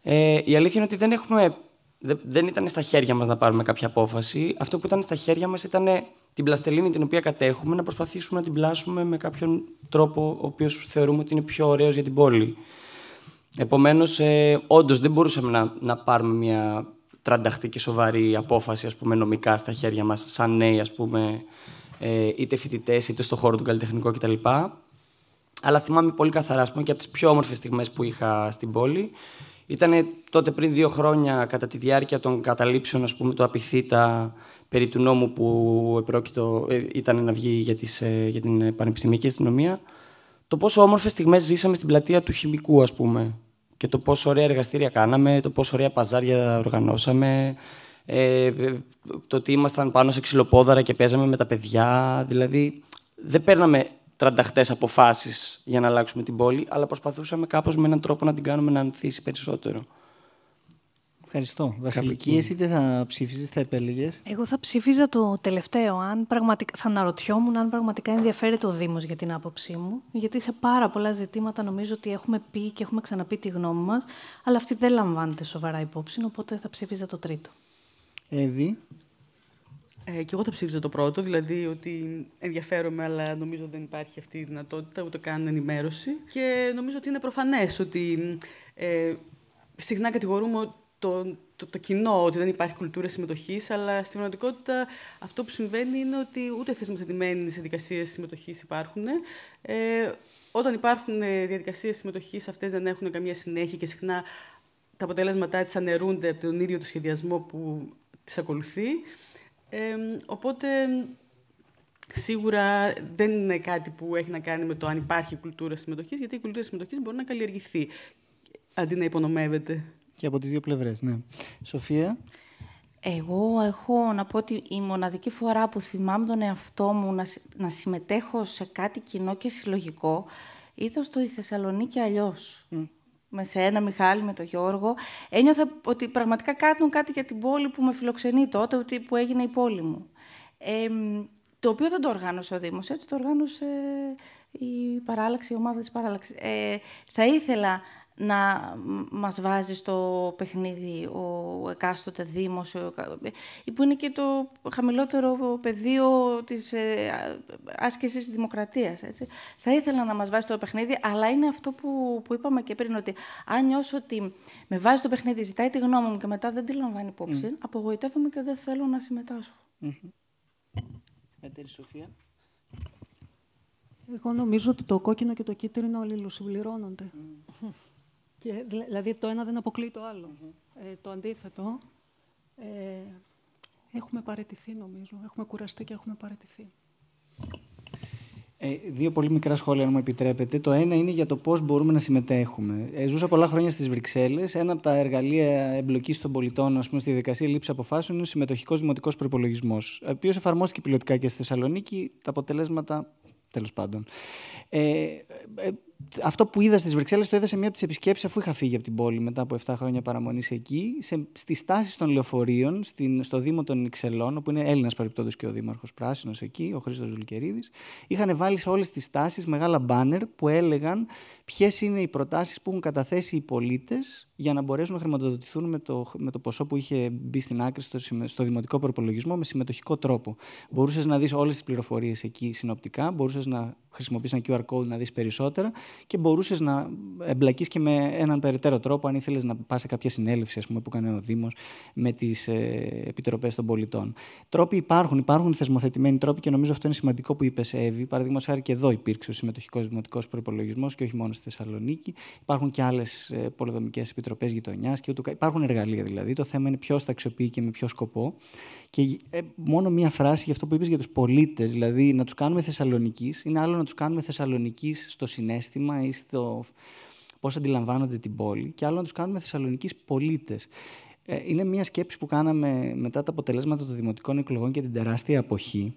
ε, η αλήθεια είναι ότι δεν έχουμε... Δεν ήταν στα χέρια μας να πάρουμε κάποια απόφαση. Αυτό που ήταν στα χέρια μας ήταν την πλαστελίνη την οποία κατέχουμε, να προσπαθήσουμε να την πλάσουμε με κάποιον τρόπο ο οποίος θεωρούμε ότι είναι πιο ωραίος για την πόλη. Επομένως, ε, όντως δεν μπορούσαμε να, να πάρουμε μια τρανταχτή και σοβαρή απόφαση, ας πούμε, νομικά στα χέρια μας, σαν νέοι, ας πούμε, ε, είτε φοιτητές είτε στον χώρο του καλλιτεχνικού κτλ. Αλλά θυμάμαι πολύ καθαρά, πούμε, και από τις πιο όμορφες στιγμές που είχα στην πόλη. Ήταν τότε πριν δύο χρόνια, κατά τη διάρκεια των καταλήψεων ας πούμε, του Απιθύτα περί του νόμου που ε, ήταν να βγει για, τις, ε, για την Πανεπιστημιακή Αστυνομία, το πόσο όμορφες στιγμές ζήσαμε στην πλατεία του Χημικού, ας πούμε. Και το πόσο ωραία εργαστήρια κάναμε, το πόσο ωραία παζάρια οργανώσαμε, ε, το ότι ήμασταν πάνω σε ξυλοπόδαρα και παίζαμε με τα παιδιά. Δηλαδή, δεν παίρναμε τρανταχτές αποφάσεις για να αλλάξουμε την πόλη, αλλά προσπαθούσαμε κάπως με έναν τρόπο να την κάνουμε να ανθίσει περισσότερο. Ευχαριστώ. Βασιλική, εσύ τι θα ψήφιζες, θα επέλεγες. Εγώ θα ψήφιζα το τελευταίο. Αν θα αναρωτιόμουν αν πραγματικά ενδιαφέρει το Δήμος για την άποψή μου. Γιατί σε πάρα πολλά ζητήματα νομίζω ότι έχουμε πει και έχουμε ξαναπεί τη γνώμη μας, αλλά αυτή δεν λαμβάνεται σοβαρά υπόψη. Οπότε θα ψήφιζα το τρίτο. Εύη. Ε, και εγώ το ψήφιζα το πρώτο, δηλαδή ότι ενδιαφέρομαι, αλλά νομίζω δεν υπάρχει αυτή η δυνατότητα, ούτε καν ενημέρωση. Και νομίζω ότι είναι προφανές ότι ε, συχνά κατηγορούμε το, το, το, κοινό, ότι δεν υπάρχει κουλτούρα συμμετοχής, αλλά στην πραγματικότητα αυτό που συμβαίνει είναι ότι ούτε θεσμοθετημένε διαδικασίες συμμετοχής υπάρχουν. Ε, όταν υπάρχουν ε, διαδικασίες συμμετοχής, αυτές δεν έχουν καμία συνέχεια και συχνά τα αποτέλεσματά της αναιρούνται από τον ίδιο το σχεδιασμό που τις ακολουθεί. οπότε Σίγουρα δεν είναι κάτι που έχει να κάνει με το αν υπάρχει κουλτούρα συμμετοχής, γιατί η κουλτούρα συμμετοχής μπορεί να καλλιεργηθεί αντί να υπονομεύεται. Και από τις δύο πλευρές, ναι. Σοφία. Εγώ έχω να πω ότι η μοναδική φορά που θυμάμαι τον εαυτό μου να, να συμμετέχω σε κάτι κοινό και συλλογικό ήταν στο Θεσσαλονίκη αλλιώ με σένα, Μιχάλη, με τον Γιώργο. Ένιωθα ότι πραγματικά κάνουν κάτι για την πόλη που με φιλοξενεί τότε, ότι που έγινε η πόλη μου. το οποίο δεν το οργάνωσε ο Δήμος, έτσι το οργάνωσε η παράλλαξη, η ομάδα της παράλλαξης. Ε, θα ήθελα να μας βάζει στο παιχνίδι ο εκάστοτε δήμος, που είναι και το χαμηλότερο πεδίο της ε, άσκησης δημοκρατίας. Έτσι. Θα ήθελα να μας βάζει στο παιχνίδι, αλλά είναι αυτό που, που είπαμε και πριν, ότι αν νιώσω ότι με βάζει στο παιχνίδι, ζητάει τη γνώμη μου και μετά δεν τη λαμβάνει υπόψη, mm. απογοητεύομαι και δεν θέλω να συμμετάσχω. Mm Σοφία. Εγώ νομίζω ότι το κόκκινο και το κίτρινο αλληλοσυμπληρώνονται. Και, δηλαδή το ένα δεν αποκλείει το άλλο. Mm -hmm. ε, το αντίθετο. Ε, έχουμε παραιτηθεί νομίζω. Έχουμε κουραστεί και έχουμε παραιτηθεί. Ε, δύο πολύ μικρά σχόλια, αν μου επιτρέπετε. Το ένα είναι για το πώς μπορούμε να συμμετέχουμε. Ε, ζούσα πολλά χρόνια στις Βρυξέλλες. Ένα από τα εργαλεία εμπλοκής των πολιτών ας πούμε, στη διαδικασία λήψης αποφάσεων είναι ο συμμετοχικός δημοτικός προπολογισμό, ο οποίος εφαρμόστηκε πιλωτικά και στη Θεσσαλονίκη. Τα αποτελέσματα τέλος πάντων. Ε, ε αυτό που είδα στις Βρυξέλλες το είδα σε μία από τις επισκέψεις αφού είχα φύγει από την πόλη μετά από 7 χρόνια παραμονής εκεί, στι στις των λεωφορείων, στην, στο Δήμο των Ιξελών, όπου είναι Έλληνας παρεπτόδο και ο Δήμαρχος πράσινος εκεί, ο Χρήστος Δουλκερίδη, είχαν βάλει σε όλες τις τάσεις μεγάλα μπάνερ που έλεγαν ποιες είναι οι προτάσεις που έχουν καταθέσει οι πολίτες για να μπορέσουν να χρηματοδοτηθούν με το, με το ποσό που είχε μπει στην άκρη στο, στο δημοτικό προπολογισμό με συμμετοχικό τρόπο. Μπορούσες να δεις όλες τις πληροφορίες εκεί συνοπτικά, μπορούσες να χρησιμοποιήσεις ένα QR code να δεις περισσότερα και μπορούσες να εμπλακείς και με έναν περαιτέρω τρόπο, αν ήθελες να πας σε κάποια συνέλευση πούμε, που έκανε ο Δήμος με τις ε, επιτροπές των πολιτών. Τρόποι υπάρχουν, υπάρχουν θεσμοθετημένοι τρόποι και νομίζω αυτό είναι σημαντικό που είπες, Εύη. Παραδείγματος χάρη και εδώ υπήρξε ο συμμετοχικός δημοτικός προπολογισμό και όχι μόνο στη Θεσσαλονίκη. Υπάρχουν και άλλες πολυδομικέ επιτροπές γειτονιάς και ούτω. Υπάρχουν εργαλεία δηλαδή. Το θέμα είναι ποιος τα αξιοποιεί και με ποιο σκοπό. Και ε, μόνο μία φράση για αυτό που είπες για τους πολίτες, δηλαδή να τους κάνουμε Θεσσαλονική. είναι άλλο να τους κάνουμε Θεσσαλονική στο συνέστημα ή στο πώς αντιλαμβάνονται την πόλη και άλλο να τους κάνουμε Θεσσαλονική πολίτες. Ε, είναι μία σκέψη που κάναμε μετά τα αποτελέσματα των δημοτικών εκλογών και την τεράστια αποχή,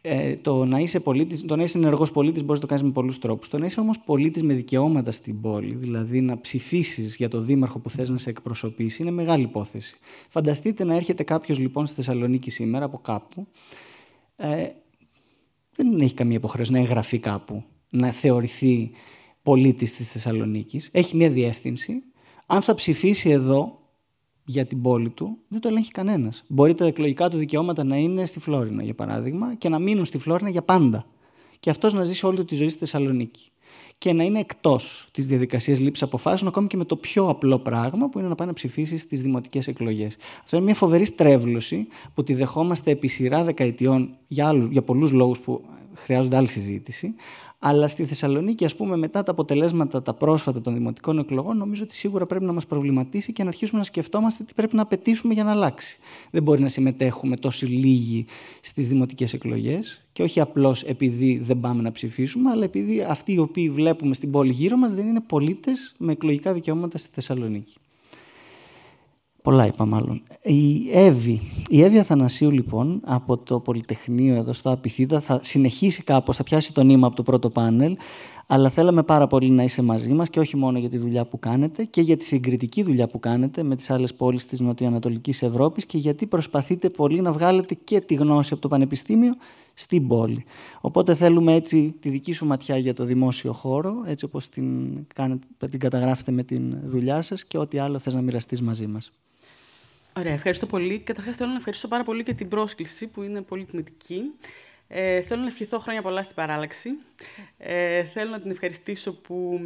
ε, το να είσαι πολίτης, το να είσαι ενεργός πολίτης μπορείς να το κάνεις με πολλούς τρόπους. Το να είσαι όμως πολίτης με δικαιώματα στην πόλη, δηλαδή να ψηφίσεις για το δήμαρχο που θες να σε εκπροσωπήσει, είναι μεγάλη υπόθεση. Φανταστείτε να έρχεται κάποιος λοιπόν στη Θεσσαλονίκη σήμερα από κάπου, ε, δεν έχει καμία υποχρέωση να εγγραφεί κάπου, να θεωρηθεί πολίτης της Θεσσαλονίκης. Έχει μια διεύθυνση. Αν θα ψηφίσει εδώ, για την πόλη του δεν το ελέγχει κανένας. Μπορεί τα εκλογικά του δικαιώματα να είναι στη Φλόρινα, για παράδειγμα, και να μείνουν στη Φλόρινα για πάντα. Και αυτός να ζήσει όλη του τη ζωή στη Θεσσαλονίκη. Και να είναι εκτός της διαδικασίας λήψης αποφάσεων, ακόμη και με το πιο απλό πράγμα που είναι να πάει να ψηφίσεις στις δημοτικές εκλογές. Αυτό είναι μια φοβερή στρέβλωση που τη δεχόμαστε επί σειρά δεκαετιών για, άλλους, για πολλούς λόγους που χρειάζονται άλλη συζήτηση. Αλλά στη Θεσσαλονίκη, ας πούμε, μετά τα αποτελέσματα τα πρόσφατα των δημοτικών εκλογών, νομίζω ότι σίγουρα πρέπει να μας προβληματίσει και να αρχίσουμε να σκεφτόμαστε τι πρέπει να απαιτήσουμε για να αλλάξει. Δεν μπορεί να συμμετέχουμε τόσο λίγοι στις δημοτικές εκλογές και όχι απλώς επειδή δεν πάμε να ψηφίσουμε, αλλά επειδή αυτοί οι οποίοι βλέπουμε στην πόλη γύρω μας δεν είναι πολίτες με εκλογικά δικαιώματα στη Θεσσαλονίκη. Πολλά είπα μάλλον. Η Εύη, η Εύη Αθανασίου λοιπόν από το Πολυτεχνείο εδώ στο Απιθίδα θα συνεχίσει κάπως, θα πιάσει το νήμα από το πρώτο πάνελ αλλά θέλαμε πάρα πολύ να είσαι μαζί μας και όχι μόνο για τη δουλειά που κάνετε και για τη συγκριτική δουλειά που κάνετε με τις άλλες πόλεις της Νοτιοανατολικής Ευρώπης και γιατί προσπαθείτε πολύ να βγάλετε και τη γνώση από το Πανεπιστήμιο στην πόλη. Οπότε θέλουμε έτσι τη δική σου ματιά για το δημόσιο χώρο, έτσι όπως την, κάνετε, την καταγράφετε με την δουλειά σας και ό,τι άλλο θες να μοιραστείς μαζί μας. Ωραία, ευχαριστώ πολύ. Καταρχάς θέλω να ευχαριστήσω πάρα πολύ και την πρόσκληση που είναι πολύ τιμητική. Ε, θέλω να ευχηθώ χρόνια πολλά στην παράλλαξη. Ε, θέλω να την ευχαριστήσω που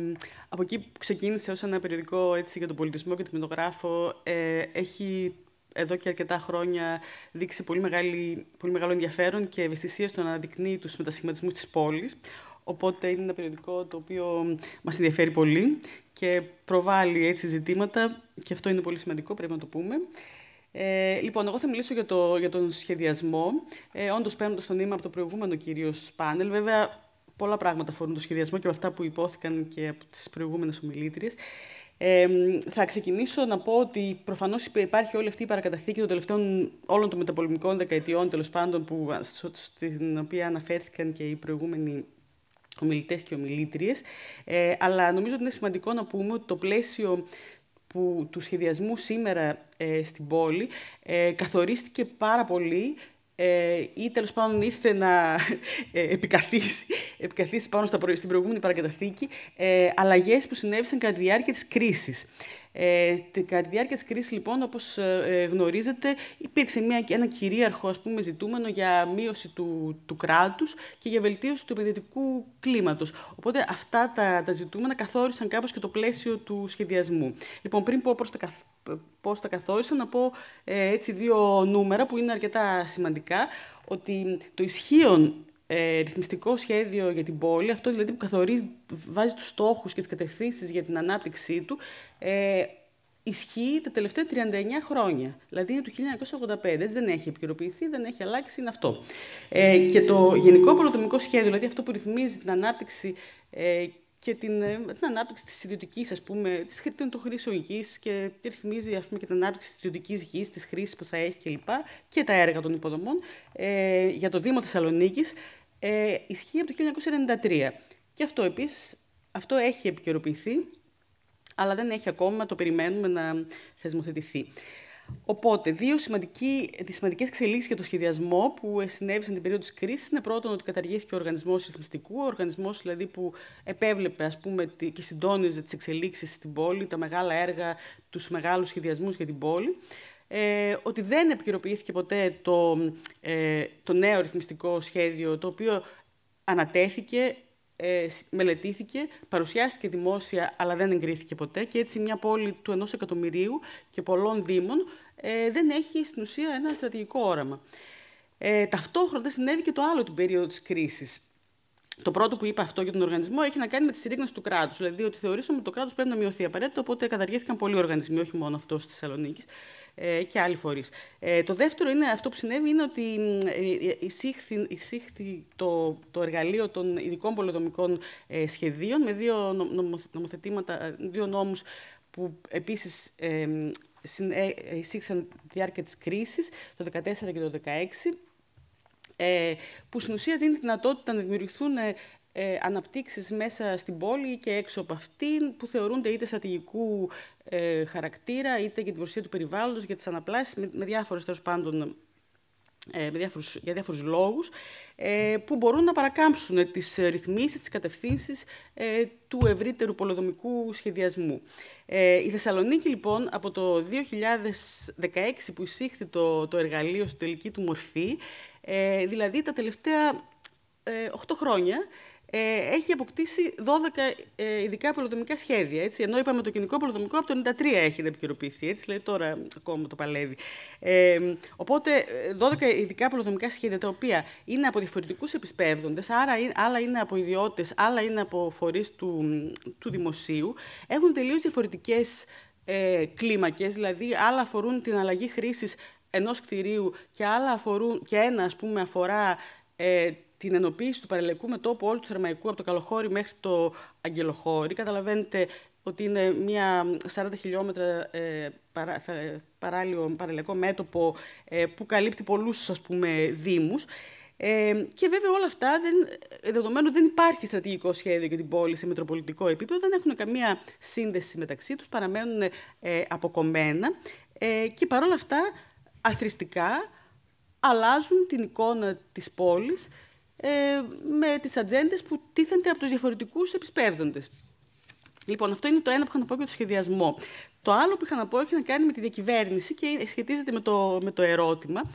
από εκεί που ξεκίνησε ως ένα περιοδικό έτσι, για τον πολιτισμό και τον Μετογράφο. ε, έχει εδώ και αρκετά χρόνια δείξει πολύ, μεγάλη, πολύ μεγάλο ενδιαφέρον και ευαισθησία στο να αναδεικνύει τους μετασχηματισμούς της πόλης. Οπότε είναι ένα περιοδικό το οποίο μας ενδιαφέρει πολύ και προβάλλει έτσι ζητήματα και αυτό είναι πολύ σημαντικό, πρέπει να το πούμε. Ε, λοιπόν, εγώ θα μιλήσω για, το, για τον σχεδιασμό. Ε, Όντως, παίρνοντας το νήμα από το προηγούμενο κυρίως πάνελ, βέβαια, πολλά πράγματα αφορούν τον σχεδιασμό και από αυτά που υπόθηκαν και από τις προηγούμενες ομιλήτριες. Ε, θα ξεκινήσω να πω ότι προφανώς υπάρχει όλη αυτή η παρακαταθήκη των τελευταίων όλων των μεταπολεμικών δεκαετιών, τέλος πάντων, που, στην οποία αναφέρθηκαν και οι προηγούμενοι ομιλητές και ομιλήτριες. Ε, αλλά νομίζω ότι είναι σημαντικό να πούμε ότι το πλαίσιο που του σχεδιασμού σήμερα ε, στην πόλη ε, καθορίστηκε πάρα πολύ ε, ή τέλος πάντων ήρθε να ε, επικαθίσει, πάνω στα, στην προηγούμενη παρακαταθήκη ε, αλλαγές που συνέβησαν κατά τη διάρκεια της κρίσης. Ε, κατά τη διάρκεια της κρίσης, λοιπόν, όπως ε, γνωρίζετε, υπήρξε μια, ένα κυρίαρχο ας πούμε, ζητούμενο για μείωση του, του κράτους και για βελτίωση του επενδυτικού κλίματος. Οπότε αυτά τα, τα ζητούμενα καθόρισαν κάπως και το πλαίσιο του σχεδιασμού. Λοιπόν, πριν πω προς τα, πώς τα καθόρισα, να πω ε, έτσι δύο νούμερα που είναι αρκετά σημαντικά, ότι το ισχύον ε, ρυθμιστικό σχέδιο για την πόλη, αυτό δηλαδή που καθορίζει, βάζει τους στόχους και τις κατευθύνσεις για την ανάπτυξή του, ε, ισχύει τα τελευταία 39 χρόνια. Δηλαδή είναι του 1985. δεν έχει επικαιροποιηθεί, δεν έχει αλλάξει, είναι αυτό. Ε, και το Γενικό Πολυτομικό Σχέδιο, δηλαδή αυτό που ρυθμίζει την ανάπτυξη ε, και την, ε, την ανάπτυξη της ιδιωτικής, ας πούμε, της, χρήσης των χρήσεων γης και τι ρυθμίζει ας πούμε, και την ανάπτυξη της ιδιωτικής γης, της χρήσης που θα έχει κλπ. και τα έργα των υποδομών ε, για το Δήμο Θεσσαλονίκης ε, ισχύει από το 1993. Και αυτό επίσης, αυτό έχει επικαιροποιηθεί, αλλά δεν έχει ακόμα, το περιμένουμε να θεσμοθετηθεί. Οπότε, δύο σημαντικές εξελίξεις για το σχεδιασμό που συνέβησαν την περίοδο της κρίσης είναι πρώτον ότι καταργήθηκε ο οργανισμός ρυθμιστικού, ο οργανισμός δηλαδή που επέβλεπε ας πούμε, και συντόνιζε τις εξελίξεις στην πόλη, τα μεγάλα έργα, τους μεγάλους σχεδιασμούς για την πόλη. Ε, ότι δεν επικαιροποιήθηκε ποτέ το, ε, το νέο ρυθμιστικό σχέδιο, το οποίο ανατέθηκε, ε, μελετήθηκε, παρουσιάστηκε δημόσια, αλλά δεν εγκρίθηκε ποτέ. Και έτσι μια πόλη του ενός εκατομμυρίου και πολλών δήμων ε, δεν έχει στην ουσία ένα στρατηγικό όραμα. Ε, ταυτόχρονα συνέβη και το άλλο την περίοδο της κρίσης. Το πρώτο που είπα αυτό για τον οργανισμό έχει να κάνει με τη συρρήγνωση του κράτους. Δηλαδή ότι θεωρήσαμε ότι το κράτος πρέπει να μειωθεί απαραίτητα, οπότε καταργήθηκαν πολλοί οργανισμοί, όχι μόνο αυτός της Θεσσαλονίκης ε, και άλλοι φορείς. Ε, το δεύτερο είναι αυτό που συνέβη είναι ότι ε, εισήχθη, εισήχθη το, το εργαλείο των ειδικών πολεοδομικών ε, σχεδίων με δύο, νομοθετήματα, ε, δύο νόμους που επίσης ε, ε, εισήχθησαν τη διάρκεια της κρίσης το 2014 και το 2016, ε, που στην ουσία δίνει δυνατότητα να δημιουργηθούν αναπτύξεις μέσα στην πόλη και έξω από αυτήν που θεωρούνται είτε στρατηγικού χαρακτήρα είτε για την προστασία του περιβάλλοντος, για τις αναπλάσεις με, διάφορες τέλος πάντων ε, με για διάφορους λόγους, ε, που μπορούν να παρακάμψουν τις ρυθμίσεις, τις κατευθύνσεις ε, του ευρύτερου πολεοδομικού σχεδιασμού. η Θεσσαλονίκη, λοιπόν, από το 2016 που εισήχθη το, το εργαλείο στη τελική του μορφή, δηλαδή τα τελευταία 8 χρόνια, ε, έχει αποκτήσει 12 ε, ειδικά πολεοδομικά σχέδια. Έτσι, ενώ είπαμε το κοινικό πολεοδομικό από το 1993 έχει επικαιροποιηθεί, έτσι, Λέει τώρα ακόμα το παλεύει. Ε, οπότε 12 ε, ειδικά πολεοδομικά σχέδια τα οποία είναι από διαφορετικούς επισπεύδοντες, άρα άλλα είναι από ιδιώτες, άλλα είναι από φορείς του, του δημοσίου, έχουν τελείως διαφορετικές ε, κλίμακες, δηλαδή άλλα αφορούν την αλλαγή χρήσης ενός κτηρίου και, άλλα αφορούν, και ένα ας πούμε αφορά ε, την ενοποίηση του παρελαικού μετώπου όλου του Θερμαϊκού από το Καλοχώρι μέχρι το Αγγελοχώρι. Καταλαβαίνετε ότι είναι μια 40 χιλιόμετρα ε, παράλληλο παρά, μέτωπο ε, που καλύπτει πολλούς ας πούμε, δήμους. Ε, και βέβαια όλα αυτά, δεν, δεδομένου δεν υπάρχει στρατηγικό σχέδιο για την πόλη σε μετροπολιτικό επίπεδο, δεν έχουν καμία σύνδεση μεταξύ τους, παραμένουν ε, αποκομμένα ε, και παρόλα αυτά αθρηστικά αλλάζουν την εικόνα της πόλης ε, με τις ατζέντες που τίθενται από τους διαφορετικούς επισπεύδοντες. Λοιπόν, αυτό είναι το ένα που είχα να πω για το σχεδιασμό. Το άλλο που είχα να πω έχει να κάνει με τη διακυβέρνηση και σχετίζεται με το, με το ερώτημα.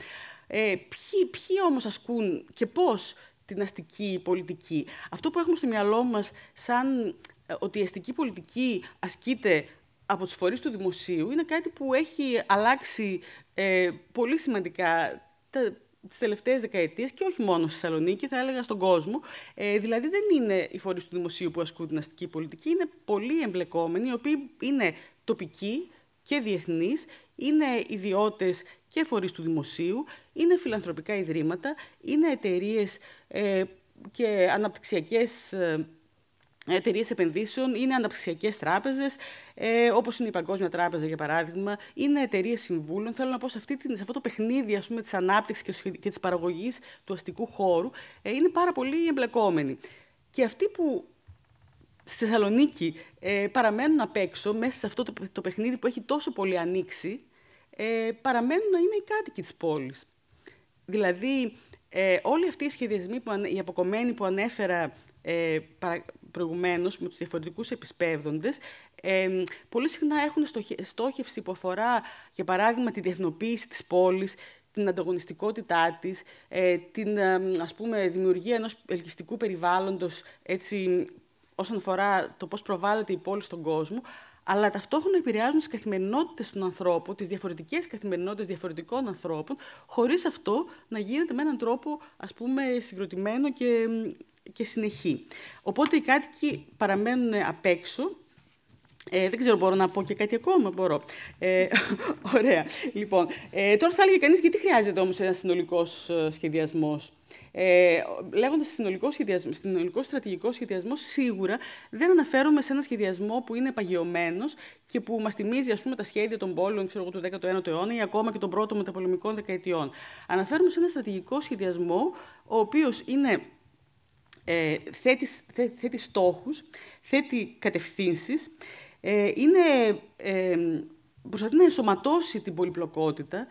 Ε, ποιοι, ποιοι όμως ασκούν και πώς την αστική πολιτική. Αυτό που έχουμε στο μυαλό μας σαν ε, ότι η αστική πολιτική ασκείται από τις φορείς του δημοσίου είναι κάτι που έχει αλλάξει ε, πολύ σημαντικά τα τις τελευταίες δεκαετίες και όχι μόνο στη Θεσσαλονίκη, θα έλεγα στον κόσμο. Ε, δηλαδή δεν είναι οι φορείς του δημοσίου που ασκούν την αστική πολιτική, είναι πολλοί εμπλεκόμενοι, οι οποίοι είναι τοπικοί και διεθνείς, είναι ιδιώτες και φορείς του δημοσίου, είναι φιλανθρωπικά ιδρύματα, είναι εταιρείες ε, και αναπτυξιακές ε, εταιρείες επενδύσεων, είναι αναψυχιακέ τράπεζες, ε, όπως είναι η Παγκόσμια Τράπεζα για παράδειγμα, είναι εταιρείες συμβούλων. Θέλω να πω σε, αυτή, σε αυτό το παιχνίδι της ανάπτυξης και, της παραγωγής του αστικού χώρου, ε, είναι πάρα πολύ εμπλεκόμενοι. Και αυτοί που στη Θεσσαλονίκη ε, παραμένουν απ' έξω, μέσα σε αυτό το, το παιχνίδι που έχει τόσο πολύ ανοίξει, ε, παραμένουν να είναι οι κάτοικοι της πόλης. Δηλαδή, ε, όλοι αυτοί οι σχεδιασμοί, που, οι αποκομμένοι που ανέφερα, ε, παρα, προηγουμένως, με τους διαφορετικούς επισπεύδοντες, ε, πολύ συχνά έχουν στόχευση που αφορά, για παράδειγμα, τη διεθνοποίηση της πόλης, την ανταγωνιστικότητά της, ε, την ας πούμε, δημιουργία ενός ελκυστικού περιβάλλοντος έτσι, όσον αφορά το πώς προβάλλεται η πόλη στον κόσμο, αλλά ταυτόχρονα επηρεάζουν τις καθημερινότητες των ανθρώπων, τις διαφορετικές καθημερινότητες διαφορετικών ανθρώπων, χωρίς αυτό να γίνεται με έναν τρόπο, ας πούμε, συγκροτημένο και και συνεχή. Οπότε οι κάτοικοι παραμένουν απ' έξω ε, δεν ξέρω, μπορώ να πω και κάτι ακόμα, μπορώ. Ε, [LAUGHS] ωραία. Λοιπόν, ε, τώρα θα έλεγε κανείς γιατί χρειάζεται όμως ένας συνολικός ε, σχεδιασμός. Ε, Λέγοντας συνολικός, σχεδιασμό, συνολικός στρατηγικός σχεδιασμός, σίγουρα δεν αναφέρομαι σε ένα σχεδιασμό που είναι παγιωμένος και που μας θυμίζει ας πούμε, τα σχέδια των πόλεων ξέρω, του 19ου αιώνα ή ακόμα και των πρώτων μεταπολεμικών δεκαετιών. Αναφέρομαι σε ένα στρατηγικό σχεδιασμό, ο οποίος είναι ε, θέτει, θέ, θέτει στόχους, θέτει κατευθύνσεις, ε, είναι, ε, προσπαθεί να ενσωματώσει την πολυπλοκότητα,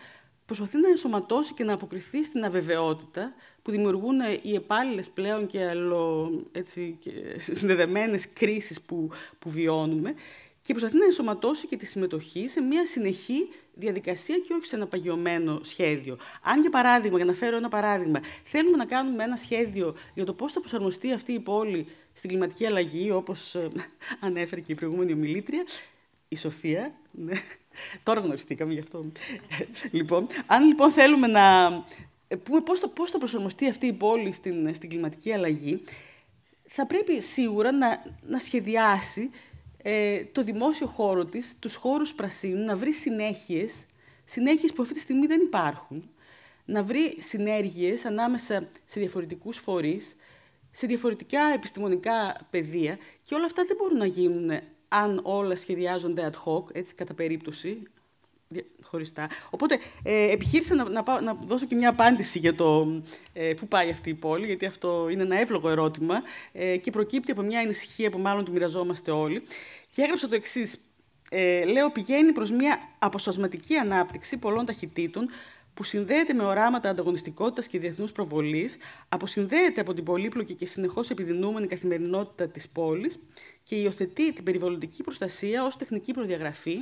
προσπαθεί να ενσωματώσει και να αποκριθεί στην αβεβαιότητα που δημιουργούν ε, οι επάλληλες πλέον και, αλλο, έτσι, συνδεδεμένες κρίσεις που, που βιώνουμε και προσπαθεί να ενσωματώσει και τη συμμετοχή σε μια συνεχή διαδικασία και όχι σε ένα παγιωμένο σχέδιο. Αν για παράδειγμα, για να φέρω ένα παράδειγμα, θέλουμε να κάνουμε ένα σχέδιο για το πώς θα προσαρμοστεί αυτή η πόλη στην κλιματική αλλαγή, όπως ε, [LAUGHS] ανέφερε και η προηγούμενη ομιλήτρια, η Σοφία. Ναι. [LAUGHS] Τώρα γνωριστήκαμε γι' αυτό. Ε, λοιπόν, αν λοιπόν θέλουμε να ε, πούμε πώς θα, θα προσαρμοστεί αυτή η πόλη στην, στην κλιματική αλλαγή, θα πρέπει σίγουρα να, να σχεδιάσει ε, το δημόσιο χώρο της, τους χώρους πρασίνου, να βρει συνέχειες, συνέχειες που αυτή τη στιγμή δεν υπάρχουν, να βρει συνέργειες ανάμεσα σε διαφορετικούς φορείς, σε διαφορετικά επιστημονικά πεδία και όλα αυτά δεν μπορούν να γίνουν αν όλα σχεδιάζονται ad hoc, έτσι κατά περίπτωση, χωριστά. Οπότε ε, επιχείρησα να, να, να, δώσω και μια απάντηση για το ε, πού πάει αυτή η πόλη, γιατί αυτό είναι ένα εύλογο ερώτημα ε, και προκύπτει από μια ανησυχία που μάλλον τη μοιραζόμαστε όλοι και έγραψε το εξής. Ε, λέω πηγαίνει προς μια αποσπασματική ανάπτυξη πολλών ταχυτήτων που συνδέεται με οράματα ανταγωνιστικότητας και διεθνούς προβολής, αποσυνδέεται από την πολύπλοκη και συνεχώς επιδεινούμενη καθημερινότητα της πόλης και υιοθετεί την περιβαλλοντική προστασία ως τεχνική προδιαγραφή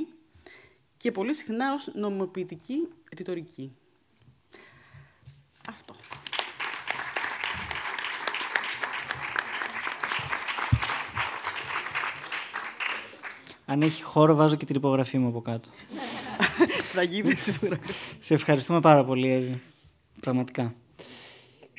και πολύ συχνά ως νομιμοποιητική ρητορική. Αυτό. Αν έχει χώρο, βάζω και την υπογραφή μου από κάτω. [LAUGHS] Στα γίνει τη Σε ευχαριστούμε πάρα πολύ, Εύη. Πραγματικά.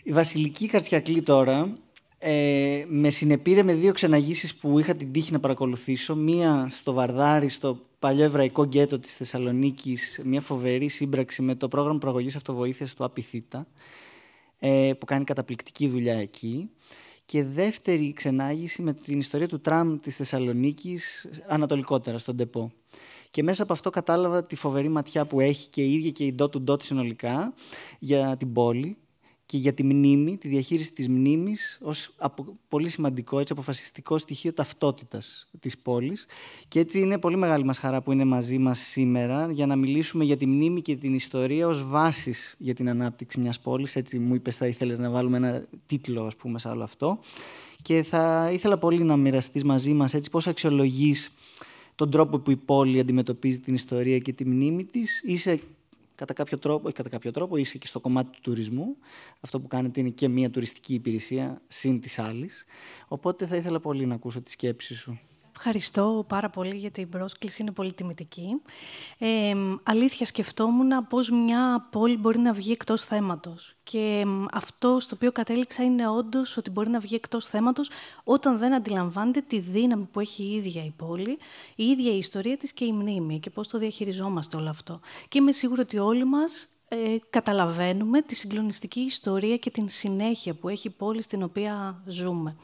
Η Βασιλική Καρτσιακλή τώρα ε, με συνεπήρε με δύο ξεναγήσεις που είχα την τύχη να παρακολουθήσω. Μία στο Βαρδάρι, στο παλιό εβραϊκό γκέτο της Θεσσαλονίκης, μια φοβερή σύμπραξη με το πρόγραμμα προαγωγής αυτοβοήθειας του Απιθύτα, ε, που κάνει καταπληκτική δουλειά εκεί και δεύτερη ξενάγηση με την ιστορία του τραμ της Θεσσαλονίκης ανατολικότερα στον Τεπό. Και μέσα από αυτό κατάλαβα τη φοβερή ματιά που έχει και η ίδια και η Ντότου του ντότ συνολικά για την πόλη και για τη μνήμη, τη διαχείριση της μνήμης ως πολύ σημαντικό, έτσι, αποφασιστικό στοιχείο ταυτότητας της πόλης. Και έτσι είναι πολύ μεγάλη μας χαρά που είναι μαζί μας σήμερα για να μιλήσουμε για τη μνήμη και την ιστορία ως βάσης για την ανάπτυξη μιας πόλης. Έτσι μου είπες θα ήθελες να βάλουμε ένα τίτλο ας πούμε σε όλο αυτό. Και θα ήθελα πολύ να μοιραστείς μαζί μας έτσι πώς αξιολογείς τον τρόπο που η πόλη αντιμετωπίζει την ιστορία και τη μνήμη της κατά κάποιο τρόπο, ε, κατά κάποιο τρόπο είσαι και στο κομμάτι του τουρισμού. Αυτό που κάνετε είναι και μια τουριστική υπηρεσία, συν της άλλης. Οπότε θα ήθελα πολύ να ακούσω τη σκέψη σου. Ευχαριστώ πάρα πολύ για την πρόσκληση, είναι πολύ τιμητική. Ε, αλήθεια σκεφτόμουν πώς μια πόλη μπορεί να βγει εκτός θέματος. Και αυτό στο οποίο κατέληξα είναι όντως ότι μπορεί να βγει εκτός θέματος όταν δεν αντιλαμβάνεται τη δύναμη που έχει η ίδια η πόλη, η ίδια η ιστορία της και η μνήμη και πώς το διαχειριζόμαστε όλο αυτό. Και είμαι σίγουρη ότι όλοι μας ε, καταλαβαίνουμε τη συγκλονιστική ιστορία και την συνέχεια που έχει η πόλη στην οποία ζούμε.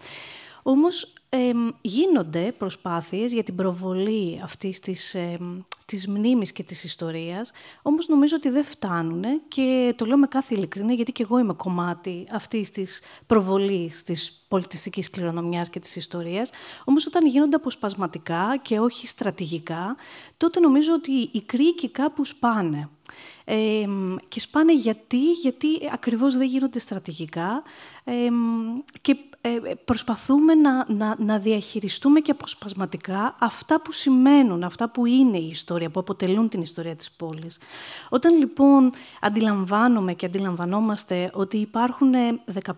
Όμως ε, γίνονται προσπάθειες για την προβολή αυτής της, της μνήμης και της ιστορίας, όμως νομίζω ότι δεν φτάνουν και το λέω με κάθε ειλικρίνη, γιατί και εγώ είμαι κομμάτι αυτής της προβολής της πολιτιστικής κληρονομιάς και της ιστορίας, όμως όταν γίνονται αποσπασματικά και όχι στρατηγικά, τότε νομίζω ότι οι κρίκοι κάπου σπάνε. και σπάνε γιατί, γιατί ακριβώς δεν γίνονται στρατηγικά και ε, ε, προσπαθούμε να, να, διαχειριστούμε και αποσπασματικά αυτά που σημαίνουν, αυτά που είναι η ιστορία, που αποτελούν την ιστορία της πόλης. Όταν λοιπόν αντιλαμβάνομαι και αντιλαμβανόμαστε ότι υπάρχουν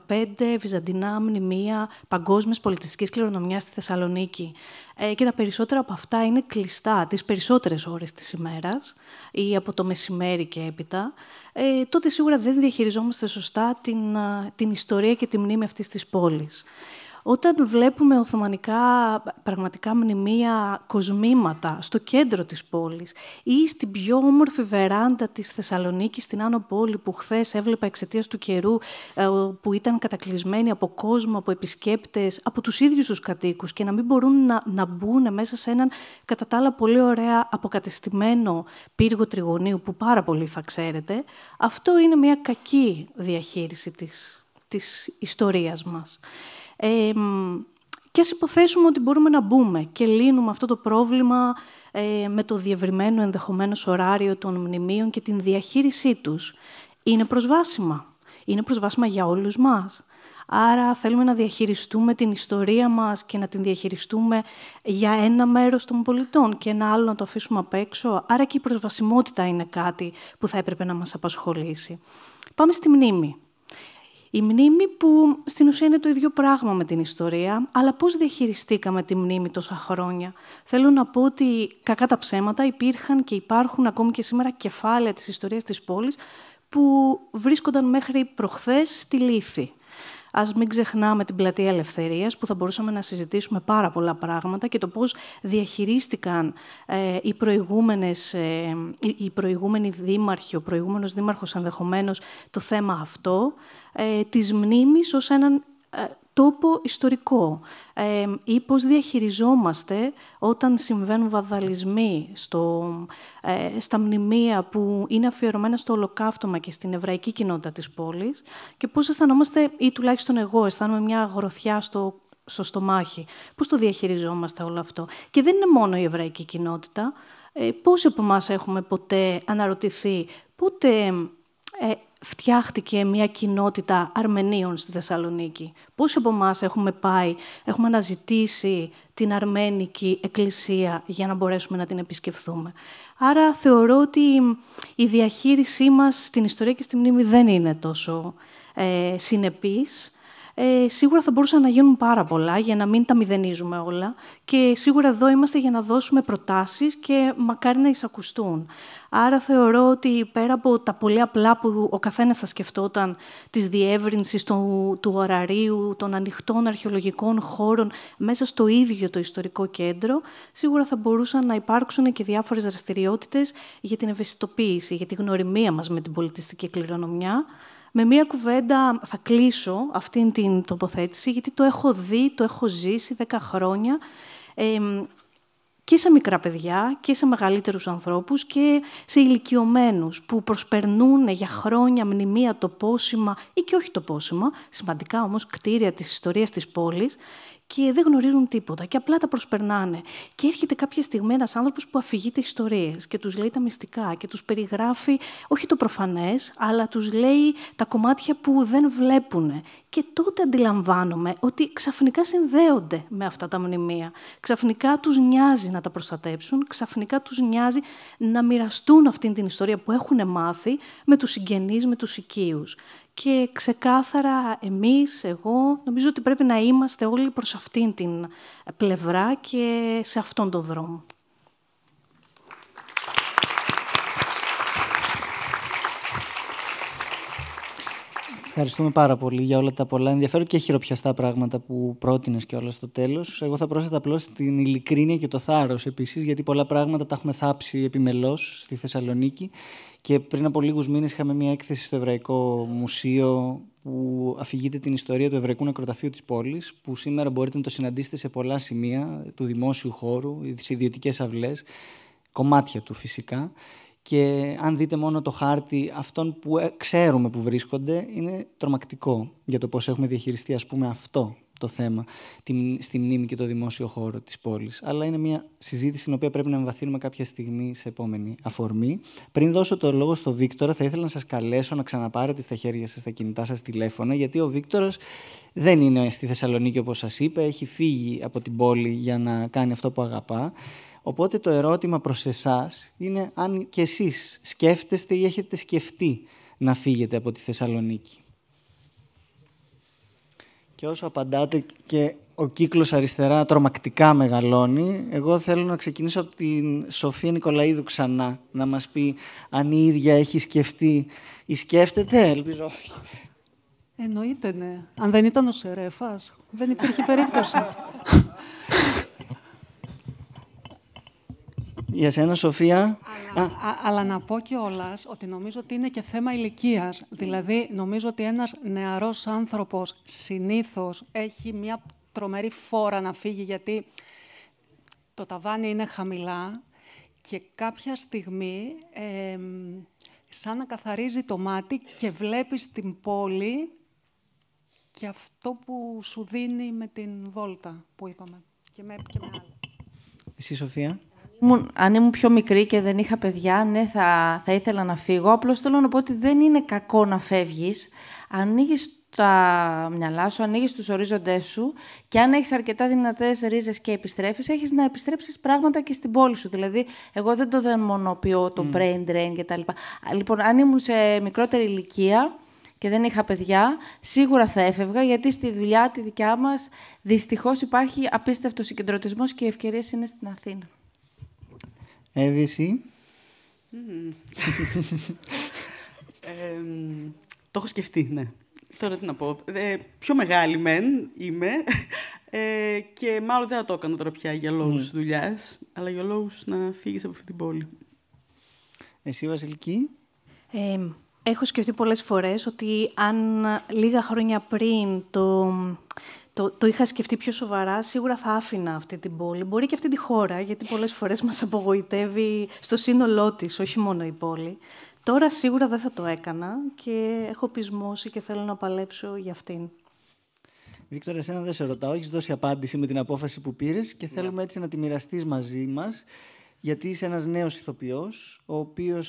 15 ε, βυζαντινά μνημεία παγκόσμιας πολιτιστικής κληρονομιάς στη Θεσσαλονίκη, ε, και τα περισσότερα από αυτά είναι κλειστά τις περισσότερες ώρες της ημέρας ή από το μεσημέρι και έπειτα, ε, τότε σίγουρα δεν διαχειριζόμαστε σωστά την, την ιστορία και τη μνήμη αυτής της πόλης. Όταν βλέπουμε Οθωμανικά πραγματικά μνημεία, κοσμήματα στο κέντρο της πόλης ή στην πιο όμορφη βεράντα της Θεσσαλονίκης, στην Άνω Πόλη, που χθες έβλεπα εξαιτίας του καιρού ε, που ήταν κατακλυσμένη από κόσμο, από επισκέπτες, από τους ίδιους τους κατοίκους και να μην μπορούν να, να μπουν μέσα σε έναν κατά τα άλλα πολύ ωραία αποκατεστημένο πύργο τριγωνίου που πάρα πολύ θα ξέρετε, αυτό είναι μια κακή διαχείριση της, της ιστορίας μας και ας υποθέσουμε ότι μπορούμε να μπούμε και λύνουμε αυτό το πρόβλημα ε, με το διευρυμένο ενδεχομένως ωράριο των μνημείων και την διαχείρισή τους. Είναι προσβάσιμα. Είναι προσβάσιμα για όλους μας. Άρα θέλουμε να διαχειριστούμε την ιστορία μας και να την διαχειριστούμε για ένα μέρος των πολιτών και ένα άλλο να το αφήσουμε απ' έξω. Άρα και η προσβασιμότητα είναι κάτι που θα έπρεπε να μας απασχολήσει. Πάμε στη μνήμη. Η μνήμη που στην ουσία είναι το ίδιο πράγμα με την ιστορία, αλλά πώς διαχειριστήκαμε τη μνήμη τόσα χρόνια. Θέλω να πω ότι κακά τα ψέματα υπήρχαν και υπάρχουν ακόμη και σήμερα κεφάλαια της ιστορίας της πόλης που βρίσκονταν μέχρι προχθές στη λύθη. Ας μην ξεχνάμε την πλατεία Ελευθερίας, που θα μπορούσαμε να συζητήσουμε πάρα πολλά πράγματα και το πώς διαχειρίστηκαν ε, οι, προηγούμενες, ε, οι προηγούμενοι δήμαρχοι, ο προηγούμενος δήμαρχος ενδεχομένως το θέμα αυτό ε, της μνήμης ως έναν ε, τόπο ιστορικό ε, ή πώς διαχειριζόμαστε όταν συμβαίνουν βαδαλισμοί στο, ε, στα μνημεία που είναι αφιερωμένα στο ολοκαύτωμα και στην εβραϊκή κοινότητα της πόλης και πώς αισθανόμαστε, ή τουλάχιστον εγώ αισθάνομαι μια αγροθιά στο, στομάχι. Πώς το διαχειριζόμαστε όλο αυτό. Και δεν είναι μόνο η εβραϊκή κοινότητα. Ε, πόσοι από εμάς έχουμε ποτέ αναρωτηθεί πότε ε, φτιάχτηκε μια κοινότητα Αρμενίων στη Θεσσαλονίκη. Πόσοι από εμάς έχουμε πάει, έχουμε αναζητήσει την Αρμένικη Εκκλησία για να μπορέσουμε να την επισκεφθούμε. Άρα θεωρώ ότι η διαχείρισή μας στην ιστορία και στη μνήμη δεν είναι τόσο ε, συνεπής ε, σίγουρα θα μπορούσαν να γίνουν πάρα πολλά για να μην τα μηδενίζουμε όλα και σίγουρα εδώ είμαστε για να δώσουμε προτάσεις και μακάρι να εισακουστούν. Άρα θεωρώ ότι πέρα από τα πολύ απλά που ο καθένας θα σκεφτόταν της διεύρυνσης του, του ωραρίου, των ανοιχτών αρχαιολογικών χώρων μέσα στο ίδιο το ιστορικό κέντρο, σίγουρα θα μπορούσαν να υπάρξουν και διάφορες δραστηριότητες για την ευαισθητοποίηση, για την γνωριμία μας με την πολιτιστική κληρονομιά, με μία κουβέντα θα κλείσω αυτήν την τοποθέτηση, γιατί το έχω δει, το έχω ζήσει δέκα χρόνια ε, και σε μικρά παιδιά και σε μεγαλύτερους ανθρώπους και σε ηλικιωμένους που προσπερνούν για χρόνια μνημεία, πόσημα ή και όχι το πόσημα, σημαντικά όμως κτίρια της ιστορίας της πόλης και δεν γνωρίζουν τίποτα και απλά τα προσπερνάνε. Και έρχεται κάποια στιγμή ένας άνθρωπος που αφηγείται ιστορίες και τους λέει τα μυστικά και τους περιγράφει όχι το προφανές, αλλά τους λέει τα κομμάτια που δεν βλέπουν. Και τότε αντιλαμβάνομαι ότι ξαφνικά συνδέονται με αυτά τα μνημεία. Ξαφνικά τους νοιάζει να τα προστατέψουν, ξαφνικά τους νοιάζει να μοιραστούν αυτή την ιστορία που έχουν μάθει με τους συγγενείς, με τους οικείους και ξεκάθαρα εμείς, εγώ, νομίζω ότι πρέπει να είμαστε όλοι προς αυτήν την πλευρά και σε αυτόν τον δρόμο. ευχαριστούμε πάρα πολύ για όλα τα πολλά ενδιαφέροντα και χειροπιαστά πράγματα που πρότεινες και όλα στο τέλος. Εγώ θα πρόσθετα απλώς την ειλικρίνεια και το θάρρος επίσης, γιατί πολλά πράγματα τα έχουμε θάψει επιμελώς στη Θεσσαλονίκη. Και πριν από λίγους μήνες είχαμε μια έκθεση στο Εβραϊκό Μουσείο που αφηγείται την ιστορία του Εβραϊκού Νεκροταφείου της πόλης, που σήμερα μπορείτε να το συναντήσετε σε πολλά σημεία του δημόσιου χώρου, τις ιδιωτικές αυλές, κομμάτια του φυσικά και αν δείτε μόνο το χάρτη αυτών που ε, ξέρουμε που βρίσκονται, είναι τρομακτικό για το πώς έχουμε διαχειριστεί ας πούμε αυτό το θέμα στη μνήμη και το δημόσιο χώρο της πόλης. Αλλά είναι μια συζήτηση στην οποία πρέπει να εμβαθύνουμε κάποια στιγμή σε επόμενη αφορμή. Πριν δώσω το λόγο στο Βίκτορα, θα ήθελα να σας καλέσω να ξαναπάρετε στα χέρια σας τα κινητά σας τηλέφωνα, γιατί ο Βίκτορας δεν είναι στη Θεσσαλονίκη όπως σας είπα, έχει φύγει από την πόλη για να κάνει αυτό που αγαπά. Οπότε το ερώτημα προς εσάς είναι αν και εσείς σκέφτεστε ή έχετε σκεφτεί να φύγετε από τη Θεσσαλονίκη. Και όσο απαντάτε και ο κύκλος αριστερά τρομακτικά μεγαλώνει, εγώ θέλω να ξεκινήσω από την Σοφία Νικολαίδου ξανά, να μας πει αν η ίδια έχει σκεφτεί ή σκέφτεται, ελπίζω Εννοείται, ναι. Αν δεν ήταν ο Σερέφας, δεν υπήρχε περίπτωση. [LAUGHS] Για σένα, Σοφία. Αλλά, να πω κιόλας ότι νομίζω ότι είναι και θέμα ηλικίας. Δηλαδή, νομίζω ότι ένας νεαρός άνθρωπος συνήθως έχει μια τρομερή φόρα να φύγει γιατί το ταβάνι είναι χαμηλά και κάποια στιγμή σαν να καθαρίζει το μάτι και βλέπεις την πόλη και αυτό που σου δίνει με την βόλτα που είπαμε και με, και Εσύ Σοφία ήμουν, αν ήμουν πιο μικρή και δεν είχα παιδιά, ναι, θα, θα ήθελα να φύγω. Απλώς θέλω να πω ότι δεν είναι κακό να φεύγεις. Ανοίγεις τα μυαλά σου, ανοίγεις τους ορίζοντές σου και αν έχεις αρκετά δυνατές ρίζες και επιστρέφεις, έχεις να επιστρέψεις πράγματα και στην πόλη σου. Δηλαδή, εγώ δεν το δαιμονοποιώ το mm. brain drain κτλ. Λοιπόν, αν ήμουν σε μικρότερη ηλικία και δεν είχα παιδιά, σίγουρα θα έφευγα γιατί στη δουλειά τη δικιά μας δυστυχώς υπάρχει απίστευτος συγκεντρωτισμός και οι ευκαιρίες είναι στην Αθήνα. Έβηση. Το έχω σκεφτεί, ναι. Τώρα τι να πω. Ε, πιο μεγάλη μεν είμαι ε, και μάλλον δεν θα το έκανα τώρα πια για λόγους ναι. δουλειάς, αλλά για λόγους να φύγεις από αυτή την πόλη. Εσύ, Βασιλική. έχω σκεφτεί πολλές φορές ότι αν λίγα χρόνια πριν το, το, το είχα σκεφτεί πιο σοβαρά, σίγουρα θα άφηνα αυτή την πόλη. Μπορεί και αυτή τη χώρα, γιατί πολλές φορές μας απογοητεύει στο σύνολό της, όχι μόνο η πόλη. Τώρα σίγουρα δεν θα το έκανα και έχω πεισμώσει και θέλω να παλέψω για αυτήν. Βίκτορα, εσένα δεν σε ρωτάω. Έχεις δώσει απάντηση με την απόφαση που πήρες και ναι. θέλουμε έτσι να τη μοιραστείς μαζί μας. Γιατί είσαι ένας νέος ηθοποιός, ο οποίος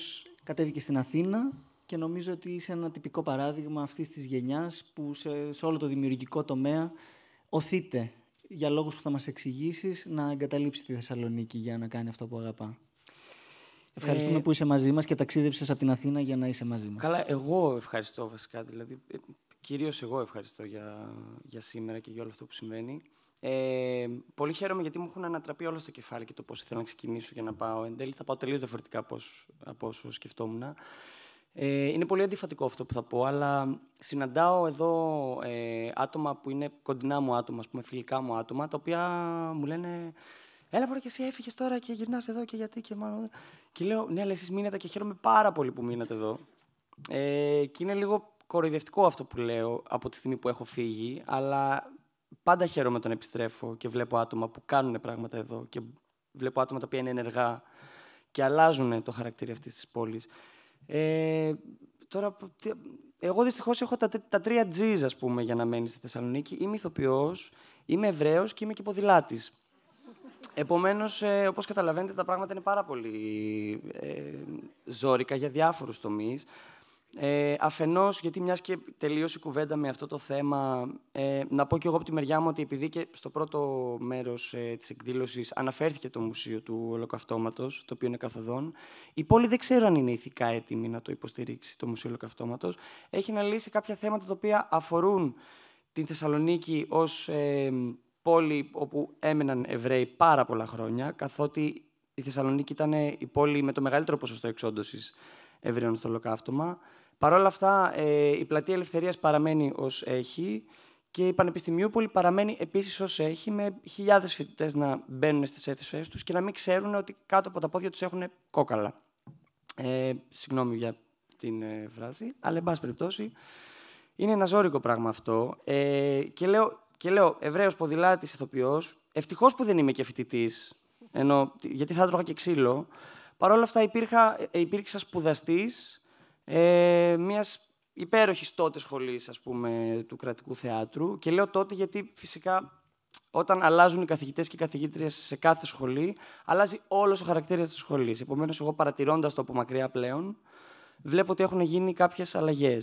κατέβηκε στην Αθήνα και νομίζω ότι είσαι ένα τυπικό παράδειγμα αυτής της γενιάς που σε, σε όλο το δημιουργικό τομέα οθείται για λόγους που θα μας εξηγήσεις να εγκαταλείψει τη Θεσσαλονίκη για να κάνει αυτό που αγαπά. Ευχαριστούμε ε, που είσαι μαζί μας και ταξίδεψες από την Αθήνα για να είσαι μαζί μας. Καλά, εγώ ευχαριστώ βασικά. Δηλαδή, ε, κυρίως εγώ ευχαριστώ για, για σήμερα και για όλο αυτό που συμβαίνει. Ε, πολύ χαίρομαι γιατί μου έχουν ανατραπεί όλο στο κεφάλι και το πώς ήθελα να ξεκινήσω για να πάω. Εν τέλει θα πάω τελείως διαφορετικά από όσο σκεφτόμουν. Ε, είναι πολύ αντιφατικό αυτό που θα πω, αλλά συναντάω εδώ ε, άτομα που είναι κοντινά μου άτομα, ας πούμε, φιλικά μου άτομα, τα οποία μου λένε Έλα, μπορεί και εσύ έφυγες τώρα και γυρνάς εδώ και γιατί και μάλλον. Και λέω, Ναι, αλλά εσείς μείνατε και χαίρομαι πάρα πολύ που μείνατε εδώ. Ε, και είναι λίγο κοροϊδευτικό αυτό που λέω από τη στιγμή που έχω φύγει, αλλά πάντα χαίρομαι όταν επιστρέφω και βλέπω άτομα που κάνουν πράγματα εδώ και βλέπω άτομα τα οποία είναι ενεργά και αλλάζουν το χαρακτήρα αυτής της πόλης. Ε, τώρα, εγώ δυστυχώς έχω τα, τα τρία G's, ας πούμε, για να μένεις στη Θεσσαλονίκη. Είμαι ηθοποιός, είμαι Εβραίος και είμαι και ποδηλάτης. Επομένως, ε, όπως καταλαβαίνετε, τα πράγματα είναι πάρα πολύ ε, ζώρικα για διάφορους τομείς. Ε, Αφενός, γιατί μιας και τελείωσε η κουβέντα με αυτό το θέμα, ε, να πω και εγώ από τη μεριά μου ότι επειδή και στο πρώτο μέρος ε, της εκδήλωσης αναφέρθηκε το Μουσείο του Ολοκαυτώματος, το οποίο είναι καθοδόν, η πόλη δεν ξέρω αν είναι ηθικά έτοιμη να το υποστηρίξει το Μουσείο Ολοκαυτώματος. Έχει να λύσει κάποια θέματα τα οποία αφορούν την Θεσσαλονίκη ως ε, πόλη όπου έμεναν Εβραίοι πάρα πολλά χρόνια, καθότι η Θεσσαλονίκη ήταν η πόλη με το μεγαλύτερο ποσοστό εξόντωσης Εβραίων στο Ολοκαύτωμα. Παρ' όλα αυτά, ε, η Πλατεία Ελευθερίας παραμένει ως έχει και η Πανεπιστημιούπολη παραμένει επίσης ως έχει, με χιλιάδες φοιτητές να μπαίνουν στις αίθουσές τους και να μην ξέρουν ότι κάτω από τα πόδια τους έχουν κόκαλα. Ε, συγγνώμη για την ε, φράση, αλλά εν πάση περιπτώσει είναι ένα ζώρικο πράγμα αυτό. Ε, και λέω, και λέω Εβραίος ποδηλάτης, ηθοποιός. Ευτυχώς που δεν είμαι και φοιτητής, γιατί θα έτρωγα και ξύλο. Παρ' όλα αυτά υπήρχα, ε, υπήρξα σπουδαστής ε, μιας υπέροχης τότε σχολής, ας πούμε, του κρατικού θεάτρου. Και λέω τότε γιατί φυσικά όταν αλλάζουν οι καθηγητές και οι καθηγήτριες σε κάθε σχολή, αλλάζει όλος ο χαρακτήρας της σχολής. Επομένως, εγώ παρατηρώντας το από μακριά πλέον, βλέπω ότι έχουν γίνει κάποιες αλλαγές.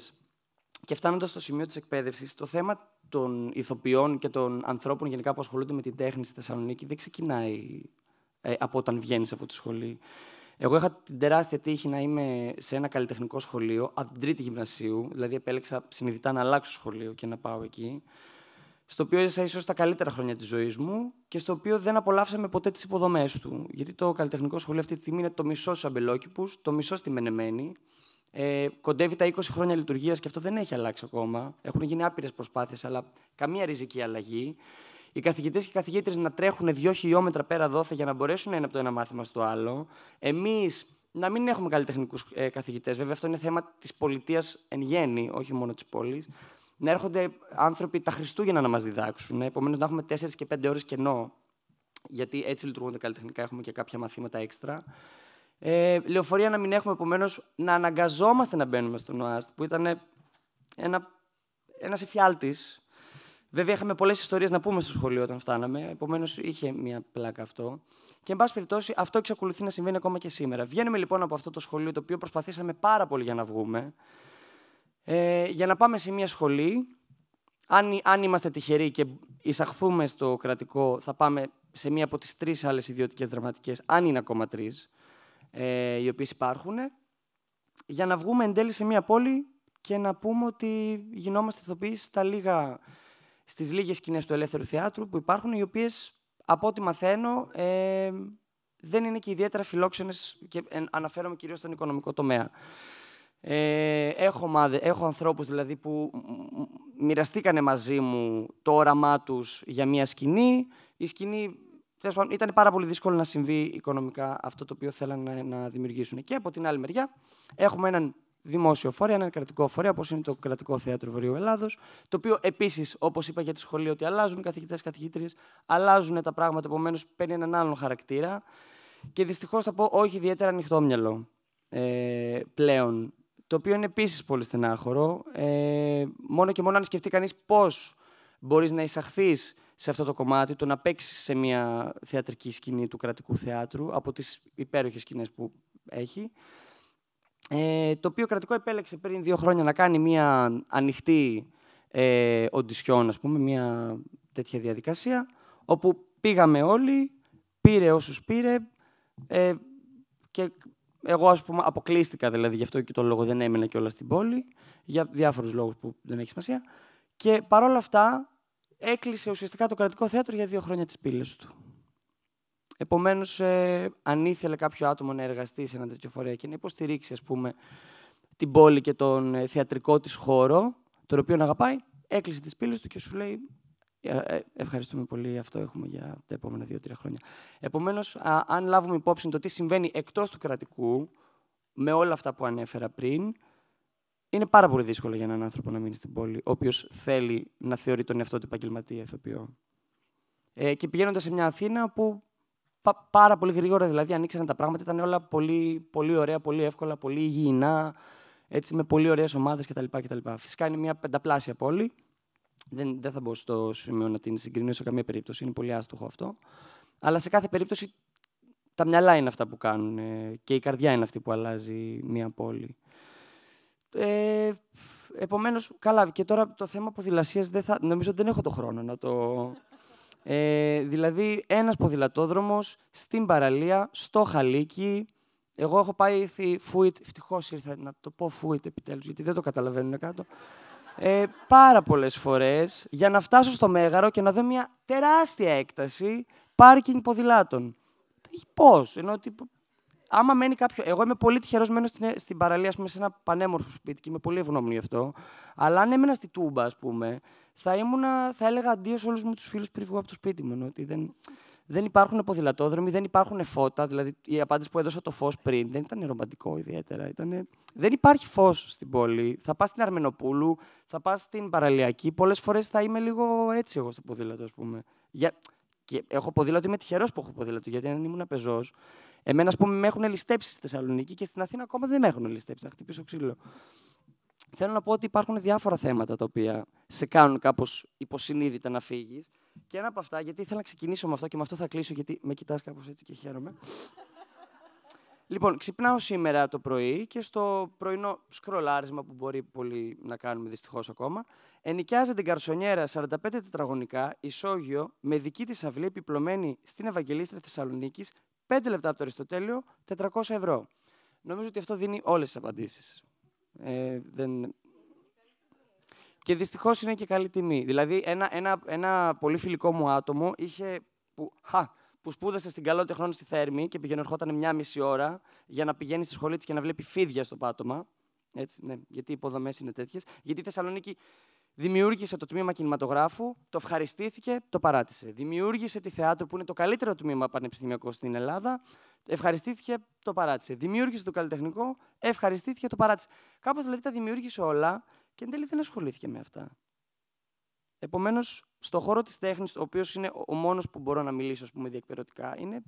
Και φτάνοντας στο σημείο της εκπαίδευσης, το θέμα των ηθοποιών και των ανθρώπων γενικά που ασχολούνται με την τέχνη στη Θεσσαλονίκη δεν ξεκινάει ε, από όταν βγαίνεις από τη σχολή. Εγώ είχα την τεράστια τύχη να είμαι σε ένα καλλιτεχνικό σχολείο από την τρίτη γυμνασίου. Δηλαδή, επέλεξα συνειδητά να αλλάξω σχολείο και να πάω εκεί. Στο οποίο έζησα ίσως τα καλύτερα χρόνια της ζωής μου και στο οποίο δεν απολαύσαμε ποτέ τις υποδομές του. Γιατί το καλλιτεχνικό σχολείο αυτή τη στιγμή είναι το μισό στου αμπελόκηπου, το μισό στη Μενεμένη. Ε, κοντεύει τα 20 χρόνια λειτουργίας και αυτό δεν έχει αλλάξει ακόμα. Έχουν γίνει άπειρες προσπάθειες, αλλά καμία ριζική αλλαγή οι καθηγητές και οι καθηγήτρε να τρέχουν δύο χιλιόμετρα πέρα δόθε για να μπορέσουν να είναι από το ένα μάθημα στο άλλο. Εμείς να μην έχουμε καλλιτεχνικούς ε, καθηγητές, βέβαια, αυτό είναι θέμα της πολιτείας εν γέννη, όχι μόνο της πόλης. Να έρχονται άνθρωποι τα Χριστούγεννα να μας διδάξουν. Επομένως, να έχουμε 4 και πέντε ώρες κενό. Γιατί έτσι λειτουργούν τα καλλιτεχνικά, έχουμε και κάποια μαθήματα έξτρα. Ε, λεωφορεία να μην έχουμε, επομένως, να αναγκαζόμαστε να μπαίνουμε στον ΟΑΣΤ, που ήταν ένα, ένας Βέβαια, είχαμε πολλές ιστορίες να πούμε στο σχολείο όταν φτάναμε, επομένως είχε μια πλάκα αυτό. Και, εν πάση περιπτώσει, αυτό εξακολουθεί να συμβαίνει ακόμα και σήμερα. Βγαίνουμε λοιπόν από αυτό το σχολείο, το οποίο προσπαθήσαμε πάρα πολύ για να βγούμε, ε, για να πάμε σε μια σχολή. Αν, αν είμαστε τυχεροί και εισαχθούμε στο κρατικό, θα πάμε σε μία από τις τρεις άλλες ιδιωτικές δραματικές, αν είναι ακόμα τρεις, ε, οι οποίες υπάρχουν, για να βγούμε εν τέλει σε μία πόλη και να πούμε ότι γινόμαστε ηθοποιοί στα λίγα στις λίγες σκηνές του ελεύθερου θεάτρου που υπάρχουν, οι οποίες, από ό,τι μαθαίνω, ε, δεν είναι και ιδιαίτερα φιλόξενες και αναφέρομαι κυρίως στον οικονομικό τομέα. Ε, έχω, μάθε έχω ανθρώπους δηλαδή που μοιραστήκανε μαζί μου το όραμά τους για μια σκηνή. Η σκηνή ήταν πάρα πολύ δύσκολο να συμβεί οικονομικά αυτό το οποίο θέλανε να, να δημιουργήσουν. Και από την άλλη μεριά έχουμε έναν δημόσιο φορέα, ένα κρατικό φορέα, όπως είναι το Κρατικό Θέατρο Βορείου Ελλάδος, το οποίο επίσης, όπως είπα για τη σχολή, ότι αλλάζουν οι καθηγητέ και καθηγήτριες, αλλάζουν τα πράγματα, επομένως παίρνει έναν άλλον χαρακτήρα. Και δυστυχώς θα πω όχι ιδιαίτερα ανοιχτό μυαλο ε, πλέον. Το οποίο είναι επίσης πολύ στενάχωρο. Ε, μόνο και μόνο αν σκεφτεί κανείς πώς μπορείς να εισαχθείς σε αυτό το κομμάτι, το να παίξεις σε μια θεατρική σκηνή του κρατικού θεάτρου από τις υπέροχες σκηνές που έχει. Ε, το οποίο κρατικό επέλεξε πριν δύο χρόνια να κάνει μια ανοιχτή ε, οντισιόν, ας πούμε, μια τέτοια διαδικασία, όπου πήγαμε όλοι, πήρε όσους πήρε ε, και εγώ ας πούμε αποκλείστηκα δηλαδή, γι' αυτό και το λόγο δεν έμενα και όλα στην πόλη, για διάφορους λόγους που δεν έχει σημασία. Και παρόλα αυτά έκλεισε ουσιαστικά το κρατικό θέατρο για δύο χρόνια τις πύλες του. Επομένως, ε, αν ήθελε κάποιο άτομο να εργαστεί σε ένα τέτοιο φορέα και να υποστηρίξει, ας πούμε, την πόλη και τον ε, θεατρικό της χώρο, τον οποίο αγαπάει, έκλεισε τις πύλες του και σου λέει «Ε, ε, ευχαριστούμε πολύ. Αυτό έχουμε για τα επόμενα δύο-τρία χρόνια. Επομένως, αν λάβουμε υπόψη το τι συμβαίνει εκτός του κρατικού, με όλα αυτά που ανέφερα πριν, είναι πάρα πολύ δύσκολο για έναν άνθρωπο να μείνει στην πόλη, ο οποίος θέλει να θεωρεί τον εαυτό του επαγγελματία ηθοποιό. Ε, και πηγαίνοντας σε μια Αθήνα που πάρα πολύ γρήγορα δηλαδή ανοίξαν τα πράγματα. Ήταν όλα πολύ, πολύ ωραία, πολύ εύκολα, πολύ υγιεινά, έτσι, με πολύ ωραίες ομάδες κτλ, Φυσικά είναι μια πενταπλάσια πόλη. Δεν, δεν θα μπω στο σημείο να την συγκρίνω σε καμία περίπτωση, είναι πολύ άστοχο αυτό. Αλλά σε κάθε περίπτωση τα μυαλά είναι αυτά που κάνουν ε, και η καρδιά είναι αυτή που αλλάζει μια πόλη. Ε, Επομένως, καλά. Και τώρα το θέμα αποδηλασία δεν θα. Νομίζω δεν έχω το χρόνο να το, ε, δηλαδή, ένας ποδηλατόδρομος στην παραλία, στο χαλίκι. Εγώ έχω πάει φουιτ, ευτυχώς ήρθα να το πω φουιτ επιτέλους, γιατί δεν το καταλαβαίνουν κάτω. Ε, πάρα πολλές φορές, για να φτάσω στο Μέγαρο και να δω μια τεράστια έκταση πάρκινγκ ποδηλάτων. Πώς, ενώ ότι άμα μένει κάποιο. Εγώ είμαι πολύ τυχερός μένω στην, στην παραλία, ας πούμε, σε ένα πανέμορφο σπίτι και είμαι πολύ ευγνώμη γι' αυτό. Αλλά αν έμενα στη Τούμπα, ας πούμε, θα θα έλεγα αντίο σε όλους μου τους φίλους πριν βγω από το σπίτι μου. Ότι δεν, δεν υπάρχουν ποδηλατόδρομοι, δεν υπάρχουν φώτα. Δηλαδή, η απάντηση που έδωσα το φως πριν δεν ήταν ρομαντικό ιδιαίτερα. Ήτανε... Δεν υπάρχει φως στην πόλη. Θα πας στην Αρμενοπούλου, θα πας στην Παραλιακή. Πολλές φορές θα είμαι λίγο έτσι εγώ στο ποδήλατο, ας πούμε. Για... Και έχω ποδήλατο, είμαι τυχερός που έχω ποδήλατο, γιατί αν ήμουν πεζός. Εμένα, ας πούμε, με έχουν ληστέψεις στη Θεσσαλονίκη και στην Αθήνα ακόμα δεν με έχουν ληστέψει. Να χτυπήσω ξύλο θέλω να πω ότι υπάρχουν διάφορα θέματα τα οποία σε κάνουν κάπως υποσυνείδητα να φύγεις. Και ένα από αυτά, γιατί ήθελα να ξεκινήσω με αυτό και με αυτό θα κλείσω, γιατί με κοιτάς κάπως έτσι και χαίρομαι. λοιπόν, ξυπνάω σήμερα το πρωί και στο πρωινό σκρολάρισμα που μπορεί πολύ να κάνουμε δυστυχώς ακόμα, ενοικιάζει την καρσονιέρα 45 τετραγωνικά, ισόγειο, με δική της αυλή επιπλωμένη στην Ευαγγελίστρια Θεσσαλονίκης, 5 λεπτά από το Αριστοτέλειο, 400 ευρώ. Νομίζω ότι αυτό δίνει όλες τις απαντήσεις. Ε, δεν... Και δυστυχώς είναι και καλή τιμή. Δηλαδή, ένα, ένα, ένα πολύ φιλικό μου άτομο είχε. Που, χα, που σπούδασε στην Καλό Τεχνών στη Θέρμη και πηγαίνει ερχόταν μια μισή ώρα για να πηγαίνει στη σχολή της και να βλέπει φίδια στο πάτωμα. Έτσι, ναι, γιατί οι υποδομές είναι τέτοιες. Γιατί η Θεσσαλονίκη δημιούργησε το τμήμα κινηματογράφου, το ευχαριστήθηκε, το παράτησε. Δημιούργησε τη θεάτρο που είναι το καλύτερο τμήμα πανεπιστημιακό στην Ελλάδα, Ευχαριστήθηκε, το παράτησε. Δημιούργησε το καλλιτεχνικό, ευχαριστήθηκε, το παράτησε. Κάπως δηλαδή τα δημιούργησε όλα και εν τέλει δεν ασχολήθηκε με αυτά. Επομένως, στον χώρο της τέχνης, ο οποίος είναι ο μόνος που μπορώ να μιλήσω, ας πούμε, διεκπαιρεωτικά, είναι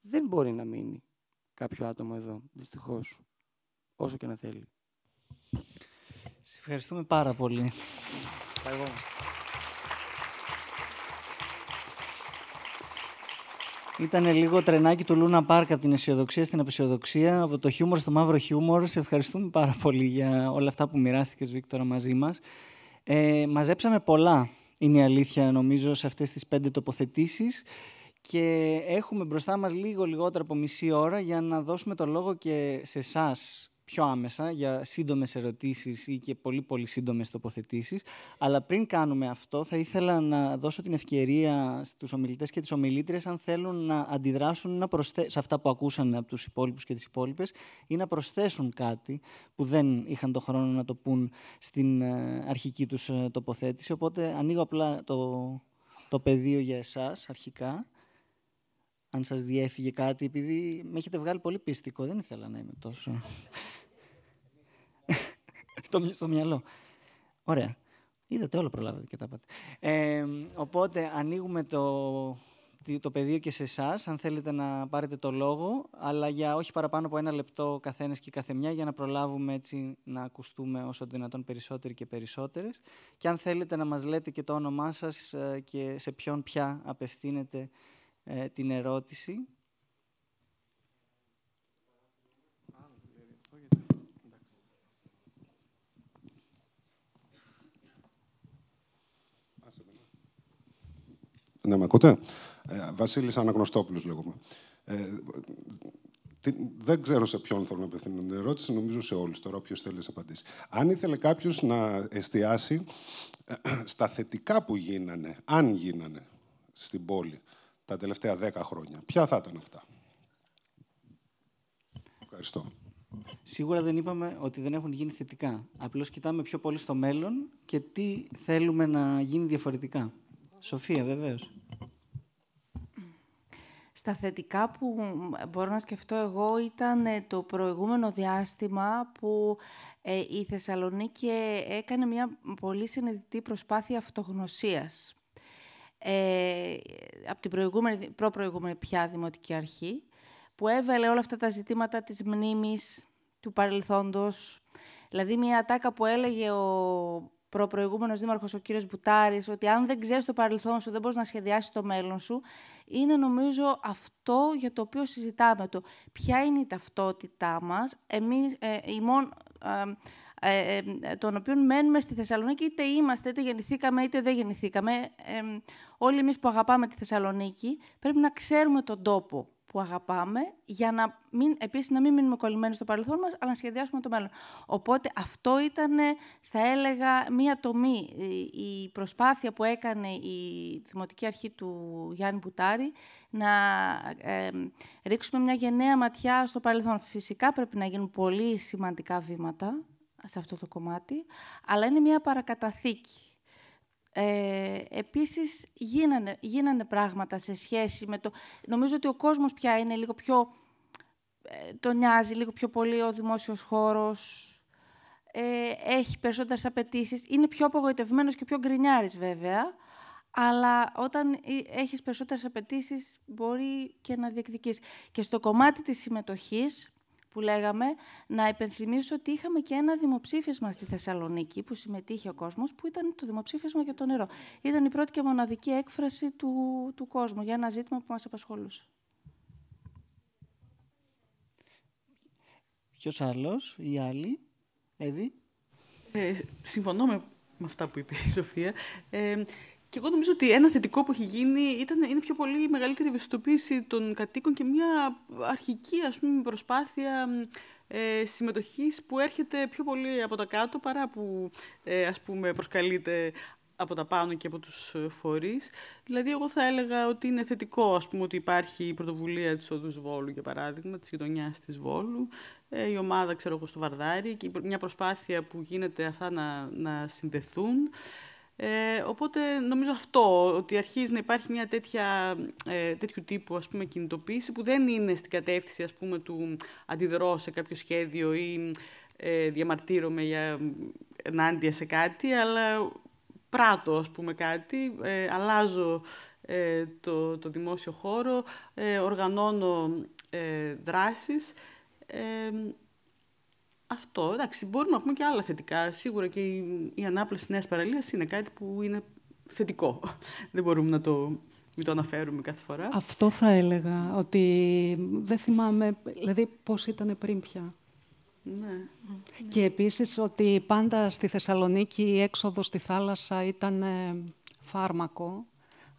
δεν μπορεί να μείνει κάποιο άτομο εδώ, δυστυχώς. Όσο και να θέλει. Σε ευχαριστούμε πάρα πολύ. Εγώ. Ήταν λίγο τρενάκι του Λούνα Πάρκ από την αισιοδοξία στην απεσιοδοξία, από το χιούμορ στο μαύρο χιούμορ. Σε ευχαριστούμε πάρα πολύ για όλα αυτά που μοιράστηκες, Βίκτορα, μαζί μας. Ε, μαζέψαμε πολλά, είναι η αλήθεια, νομίζω, σε αυτές τις πέντε τοποθετήσεις και έχουμε μπροστά μας λίγο λιγότερο από μισή ώρα για να δώσουμε το λόγο και σε εσάς πιο άμεσα για σύντομες ερωτήσεις ή και πολύ πολύ σύντομες τοποθετήσεις. Αλλά πριν κάνουμε αυτό θα ήθελα να δώσω την ευκαιρία στους ομιλητές και τις ομιλήτρες αν θέλουν να αντιδράσουν να σε αυτά που ακούσαν από τους υπόλοιπους και τις υπόλοιπες ή να προσθέσουν κάτι που δεν είχαν το χρόνο να το πούν στην ε, αρχική τους ε, τοποθέτηση. Οπότε ανοίγω απλά το, το πεδίο για εσάς αρχικά αν σας διέφυγε κάτι, επειδή με έχετε βγάλει πολύ πιστικό, δεν ήθελα να είμαι τόσο... [LAUGHS] το, στο μυαλό. Ωραία. Είδατε, όλο προλάβατε και τα πάτε. οπότε, ανοίγουμε το, το πεδίο και σε εσάς, αν θέλετε να πάρετε το λόγο, αλλά για όχι παραπάνω από ένα λεπτό καθένας και καθεμιά, για να προλάβουμε έτσι να ακουστούμε όσο δυνατόν περισσότεροι και περισσότερες. Και αν θέλετε να μας λέτε και το όνομά σας ε, και σε ποιον πια απευθύνεται ε, την ερώτηση. Ναι, με ακούτε. Ε, Βασίλης Αναγνωστόπουλος λέγομαι. Ε, δεν ξέρω σε ποιον θέλω να απευθύνω την ερώτηση, νομίζω σε όλους. Τώρα όποιος θέλει να απαντήσει. Αν ήθελε κάποιος να εστιάσει ε, στα θετικά που γίνανε, αν γίνανε στην πόλη, τα τελευταία δέκα χρόνια. Ποια θα ήταν αυτά. Ευχαριστώ. Σίγουρα δεν είπαμε ότι δεν έχουν γίνει θετικά. Απλώς κοιτάμε πιο πολύ στο μέλλον και τι θέλουμε να γίνει διαφορετικά. Σοφία, βεβαίως. Στα θετικά που μπορώ να σκεφτώ εγώ ήταν ε, το προηγούμενο διάστημα που ε, η Θεσσαλονίκη ε, έκανε μια πολύ συνειδητή προσπάθεια αυτογνωσίας ε, από την προηγούμενη, προπροηγούμενη πια Δημοτική Αρχή, που έβαλε όλα αυτά τα ζητήματα της μνήμης, του παρελθόντος. Δηλαδή, μια ατάκα που έλεγε ο προπροηγούμενος δήμαρχος, ο κύριος Μπουτάρης, ότι αν δεν ξέρεις το παρελθόν σου, δεν μπορείς να σχεδιάσεις το μέλλον σου, είναι νομίζω αυτό για το οποίο συζητάμε το. Ποια είναι η ταυτότητά μας, εμείς, ε, ημών, ε, ε, ε, των μένουμε στη Θεσσαλονίκη, είτε είμαστε, είτε γεννηθήκαμε, είτε δεν γεννηθήκαμε. Ε, όλοι εμείς που αγαπάμε τη Θεσσαλονίκη, πρέπει να ξέρουμε τον τόπο που αγαπάμε, για να μην, επίσης να μην μείνουμε κολλημένοι στο παρελθόν μας, αλλά να σχεδιάσουμε το μέλλον. Οπότε αυτό ήταν, θα έλεγα, μία τομή. Η προσπάθεια που έκανε η Δημοτική Αρχή του Γιάννη Μπουτάρη να ε, ρίξουμε μια γενναία ματιά στο παρελθόν. Φυσικά πρέπει να γίνουν πολύ σημαντικά βήματα, σε αυτό το κομμάτι, αλλά είναι μια παρακαταθήκη. Ε, επίσης, γίνανε, γίνανε πράγματα σε σχέση με το... Νομίζω ότι ο κόσμος πια είναι λίγο πιο... Ε, τον νοιάζει λίγο πιο πολύ ο δημόσιος χώρος. Ε, έχει περισσότερες απαιτήσεις. Είναι πιο απογοητευμένος και πιο γκρινιάρης, βέβαια. Αλλά όταν έχεις περισσότερες απαιτήσεις μπορεί και να διεκδικείς. Και στο κομμάτι της συμμετοχής, που λέγαμε, να υπενθυμίσω ότι είχαμε και ένα δημοψήφισμα στη Θεσσαλονίκη που συμμετείχε ο κόσμος, που ήταν το δημοψήφισμα για το νερό. Ήταν η πρώτη και μοναδική έκφραση του, του κόσμου για ένα ζήτημα που μας απασχολούσε. Ποιος άλλος ή άλλη, Εύη. Ε, συμφωνώ με, με αυτά που είπε η Σοφία. Ε, και εγώ νομίζω ότι ένα θετικό που έχει γίνει ήταν, είναι πιο πολύ η μεγαλύτερη ευαισθητοποίηση των κατοίκων και μια αρχική ας πούμε, προσπάθεια ε, συμμετοχής που έρχεται πιο πολύ από τα κάτω παρά που ε, ας πούμε, προσκαλείται από τα πάνω και από τους φορείς. Δηλαδή, εγώ θα έλεγα ότι είναι θετικό, ας πούμε, ότι υπάρχει η πρωτοβουλία της Οδούς Βόλου, για παράδειγμα, της γειτονιάς της Βόλου, ε, η ομάδα, ξέρω εγώ, στο Βαρδάρι, και μια προσπάθεια που γίνεται αυτά να, να συνδεθούν. Ε, οπότε νομίζω αυτό, ότι αρχίζει να υπάρχει μια τέτοια, ε, τέτοιου τύπου ας πούμε, κινητοποίηση που δεν είναι στην κατεύθυνση ας πούμε, του αντιδρώ σε κάποιο σχέδιο ή ε, διαμαρτύρομαι για, ενάντια σε κάτι, αλλά πράττω ας πούμε, κάτι, ε, αλλάζω ε, το, το δημόσιο χώρο, ε, οργανώνω δράσεις αυτό, εντάξει, μπορούμε να πούμε και άλλα θετικά. Σίγουρα και η, η ανάπλαση νέας παραλίας είναι κάτι που είναι θετικό. [LAUGHS] Δεν μπορούμε να το, μην το αναφέρουμε κάθε φορά. Αυτό θα έλεγα, ότι δεν θυμάμαι, δηλαδή πώς ήταν πριν πια. Ναι. Και επίσης ότι πάντα στη Θεσσαλονίκη η έξοδος στη θάλασσα ήταν ε, φάρμακο,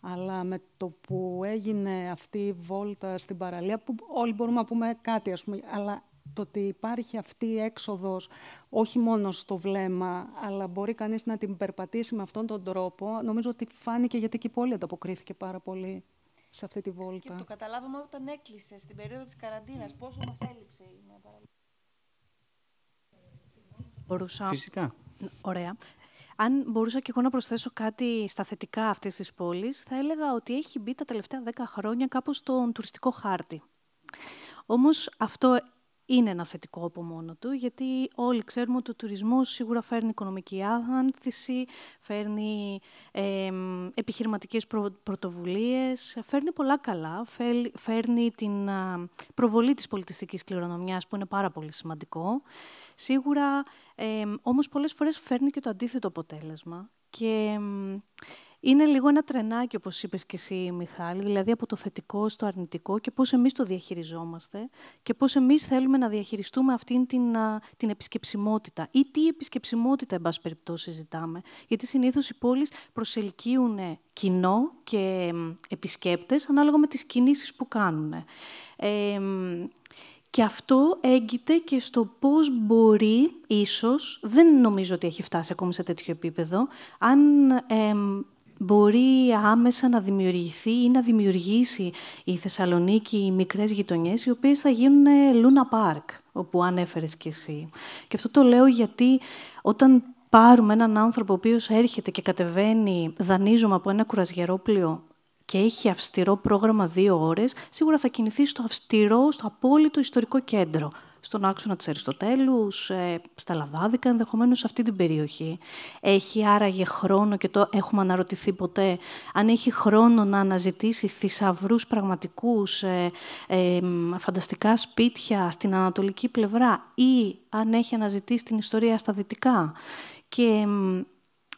αλλά με το που έγινε αυτή η βόλτα στην παραλία, που όλοι μπορούμε να πούμε κάτι, ας πούμε, αλλά το ότι υπάρχει αυτή η έξοδος, όχι μόνο στο βλέμμα, αλλά μπορεί κανείς να την περπατήσει με αυτόν τον τρόπο, νομίζω ότι φάνηκε γιατί και η πόλη ανταποκρίθηκε πάρα πολύ σε αυτή τη βόλτα. Και το καταλάβαμε όταν έκλεισε, στην περίοδο της καραντίνας, πόσο μας έλειψε η Μπορούσα. Φυσικά. Ωραία. Αν μπορούσα και εγώ να προσθέσω κάτι στα θετικά αυτής της πόλης, θα έλεγα ότι έχει μπει τα τελευταία 10 χρόνια κάπως στον τουριστικό χάρτη. Όμως αυτό είναι ένα θετικό από μόνο του, γιατί όλοι ξέρουμε ότι ο τουρισμός σίγουρα φέρνει οικονομική άνθηση, φέρνει ε, επιχειρηματικές πρωτοβουλίες, φέρνει πολλά καλά, φέρνει την προβολή της πολιτιστικής κληρονομιάς, που είναι πάρα πολύ σημαντικό. Σίγουρα, ε, όμως, πολλές φορές φέρνει και το αντίθετο αποτέλεσμα. Και είναι λίγο ένα τρενάκι, όπως είπες και εσύ, Μιχάλη, δηλαδή από το θετικό στο αρνητικό και πώς εμείς το διαχειριζόμαστε και πώς εμείς θέλουμε να διαχειριστούμε αυτήν την, την επισκεψιμότητα ή τι επισκεψιμότητα, εν πάση περιπτώσει, ζητάμε. Γιατί συνήθως οι πόλεις προσελκύουν κοινό και επισκέπτες ανάλογα με τις κινήσεις που κάνουν. και αυτό έγκυται και στο πώς μπορεί, ίσως, δεν νομίζω ότι έχει φτάσει ακόμη σε τέτοιο επίπεδο, αν μπορεί άμεσα να δημιουργηθεί ή να δημιουργήσει η Θεσσαλονίκη οι μικρές γειτονιές, οι οποίες θα γίνουν Λούνα Πάρκ, όπου ανέφερες κι εσύ. Και αυτό το λέω γιατί όταν πάρουμε έναν άνθρωπο ο οποίος έρχεται και κατεβαίνει, δανείζομαι από ένα κουραζιερόπλιο και έχει αυστηρό πρόγραμμα δύο ώρες, σίγουρα θα κινηθεί στο αυστηρό, στο απόλυτο ιστορικό κέντρο στον άξονα της Αριστοτέλους, ε, στα Λαδάδικα, ενδεχομένως σε αυτή την περιοχή. Έχει άραγε χρόνο, και το έχουμε αναρωτηθεί ποτέ, αν έχει χρόνο να αναζητήσει θησαυρούς πραγματικούς, ε, ε, φανταστικά σπίτια στην ανατολική πλευρά ή αν έχει αναζητήσει την ιστορία στα δυτικά. Και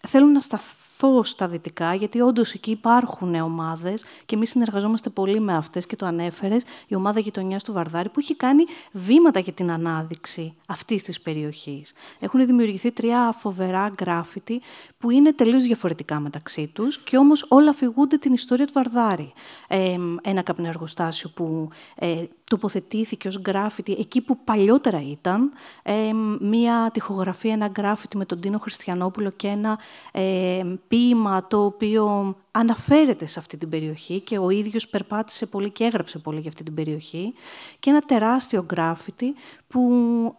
ε, θέλω να σταθώ φως στα δυτικά, γιατί όντως εκεί υπάρχουν ομάδες και εμείς συνεργαζόμαστε πολύ με αυτές και το ανέφερες η ομάδα γειτονιάς του Βαρδάρη, που έχει κάνει βήματα για την ανάδειξη αυτής της περιοχής. Έχουν δημιουργηθεί τρία φοβερά γκράφιτι που είναι τελείως διαφορετικά μεταξύ τους και όμως όλα αφηγούνται την ιστορία του Βαρδάρη. Ε, ένα καπνεργοστάσιο που ε, τοποθετήθηκε ως γκράφιτι εκεί που παλιότερα ήταν. Ε, μία τυχογραφία, ένα γκράφιτι με τον Τίνο Χριστιανόπουλο και ένα ε, ποίημα το οποίο αναφέρεται σε αυτή την περιοχή και ο ίδιος περπάτησε πολύ και έγραψε πολύ για αυτή την περιοχή και ένα τεράστιο γκράφιτι που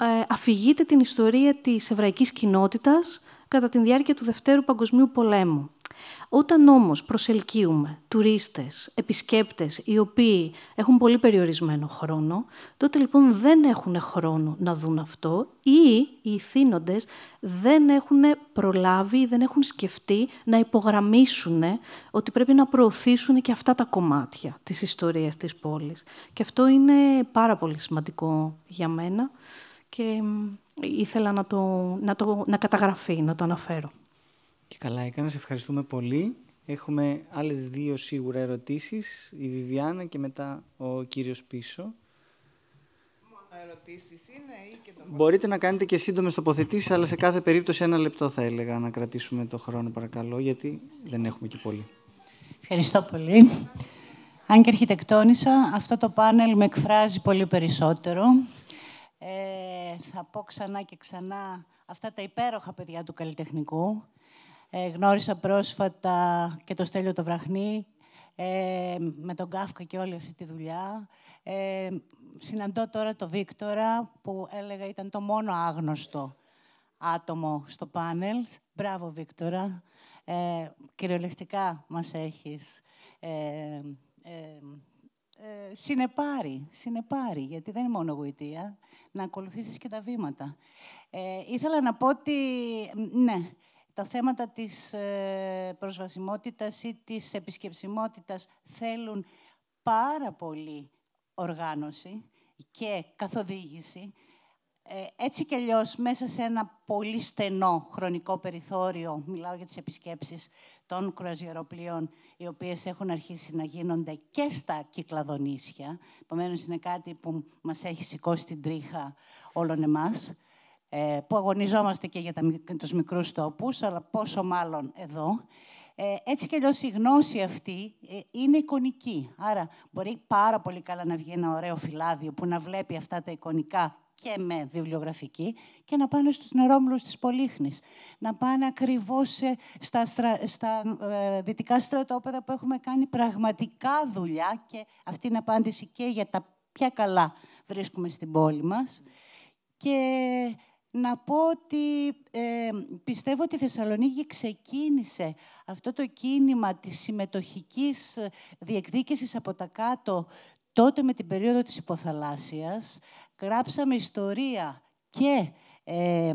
ε, αφηγείται την ιστορία της εβραϊκής κοινότητας κατά τη διάρκεια του Δευτέρου Παγκοσμίου Πολέμου. Όταν όμως προσελκύουμε τουρίστες, επισκέπτες, οι οποίοι έχουν πολύ περιορισμένο χρόνο, τότε λοιπόν δεν έχουν χρόνο να δουν αυτό ή οι θύνοντες δεν έχουν προλάβει, δεν έχουν σκεφτεί να υπογραμμίσουν ότι πρέπει να προωθήσουν και αυτά τα κομμάτια της ιστορίας της πόλης. Και αυτό είναι πάρα πολύ σημαντικό για μένα και ήθελα να, το, να, το, να καταγραφεί, να το αναφέρω. Και καλά έκανες, ευχαριστούμε πολύ. Έχουμε άλλες δύο σίγουρα ερωτήσεις, η Βιβιάννα και μετά ο κύριος πίσω. Ερωτήσεις είναι ή και το... Μπορείτε να κάνετε και σύντομες τοποθετήσεις, αλλά σε κάθε περίπτωση ένα λεπτό θα έλεγα να κρατήσουμε το χρόνο παρακαλώ, γιατί δεν έχουμε και πολύ. Ευχαριστώ πολύ. Αν και αρχιτεκτόνησα, αυτό το πάνελ με εκφράζει πολύ περισσότερο. Ε, θα πω ξανά και ξανά αυτά τα υπέροχα παιδιά του καλλιτεχνικού, ε, γνώρισα πρόσφατα και το Στέλιο το Βραχνή, ε, με τον Κάφκα και όλη αυτή τη δουλειά. Ε, συναντώ τώρα το Βίκτορα, που έλεγα ήταν το μόνο άγνωστο άτομο στο πάνελ. Μπράβο, Βίκτορα. Ε, κυριολεκτικά μας έχεις ε, ε, ε, συνεπάρει, συνεπάρει, γιατί δεν είναι μόνο γοητεία, να ακολουθήσεις και τα βήματα. Ε, ήθελα να πω ότι, ναι, τα θέματα της ε, προσβασιμότητας ή της επισκεψιμότητας θέλουν πάρα πολύ οργάνωση και καθοδήγηση. Ε, έτσι κι αλλιώς μέσα σε ένα πολύ στενό χρονικό περιθώριο, μιλάω για τις επισκέψεις των κρουαζιεροπλοίων, οι οποίες έχουν αρχίσει να γίνονται και στα κυκλαδονήσια. επομένως είναι κάτι που μας έχει σηκώσει την τρίχα όλων εμάς. Ε, που αγωνιζόμαστε και για τους μικρούς τόπους, αλλά πόσο μάλλον εδώ. Ε, έτσι κι αλλιώς η γνώση αυτή ε, είναι εικονική. Άρα μπορεί πάρα πολύ καλά να βγει ένα ωραίο φυλάδιο που να βλέπει αυτά τα εικονικά και με βιβλιογραφική και να πάνε στους νερόμυλους της Πολύχνης. Να πάνε ακριβώς στα, στα δυτικά στρατόπεδα που έχουμε κάνει πραγματικά δουλειά και αυτή είναι απάντηση και για τα πια καλά βρίσκουμε στην πόλη μας. Και να πω ότι ε, πιστεύω ότι η Θεσσαλονίκη ξεκίνησε αυτό το κίνημα της συμμετοχικής ε, διεκδίκησης από τα κάτω τότε με την περίοδο της υποθαλάσσιας. Γράψαμε ιστορία και ε,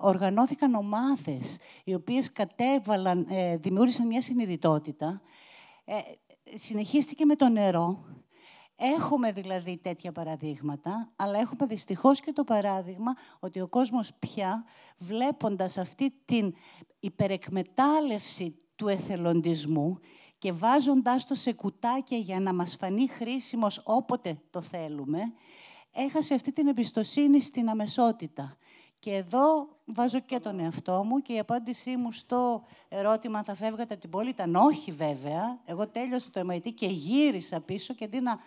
οργανώθηκαν ομάδες οι οποίες κατέβαλαν, ε, δημιούργησαν μια συνειδητότητα. Ε, συνεχίστηκε με το νερό Έχουμε δηλαδή τέτοια παραδείγματα, αλλά έχουμε δυστυχώς και το παράδειγμα ότι ο κόσμος πια, βλέποντας αυτή την υπερεκμετάλλευση του εθελοντισμού και βάζοντάς το σε κουτάκια για να μας φανεί χρήσιμος όποτε το θέλουμε, έχασε αυτή την εμπιστοσύνη στην αμεσότητα. Και εδώ βάζω και τον εαυτό μου και η απάντησή μου στο ερώτημα θα φεύγατε από την πόλη ήταν όχι βέβαια. Εγώ τέλειωσα το MIT και γύρισα πίσω και αντί να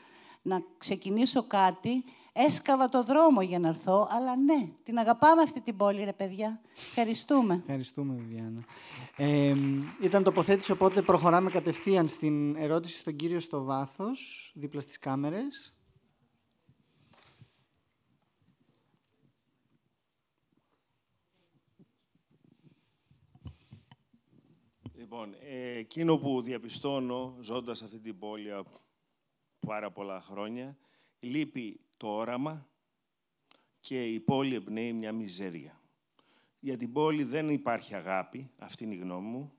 να ξεκινήσω κάτι. Έσκαβα το δρόμο για να έρθω, αλλά ναι, την αγαπάμε αυτή την πόλη, ρε παιδιά. Ευχαριστούμε. Ευχαριστούμε, Βιβιάννα. Ε, ήταν τοποθέτηση, οπότε προχωράμε κατευθείαν στην ερώτηση στον κύριο στο βάθος, δίπλα στις κάμερες. Λοιπόν, ε, εκείνο που διαπιστώνω, ζώντας αυτή την πόλη πάρα πολλά χρόνια. Λείπει το όραμα και η πόλη εμπνέει μια μιζέρια. Για την πόλη δεν υπάρχει αγάπη, αυτή είναι η γνώμη μου.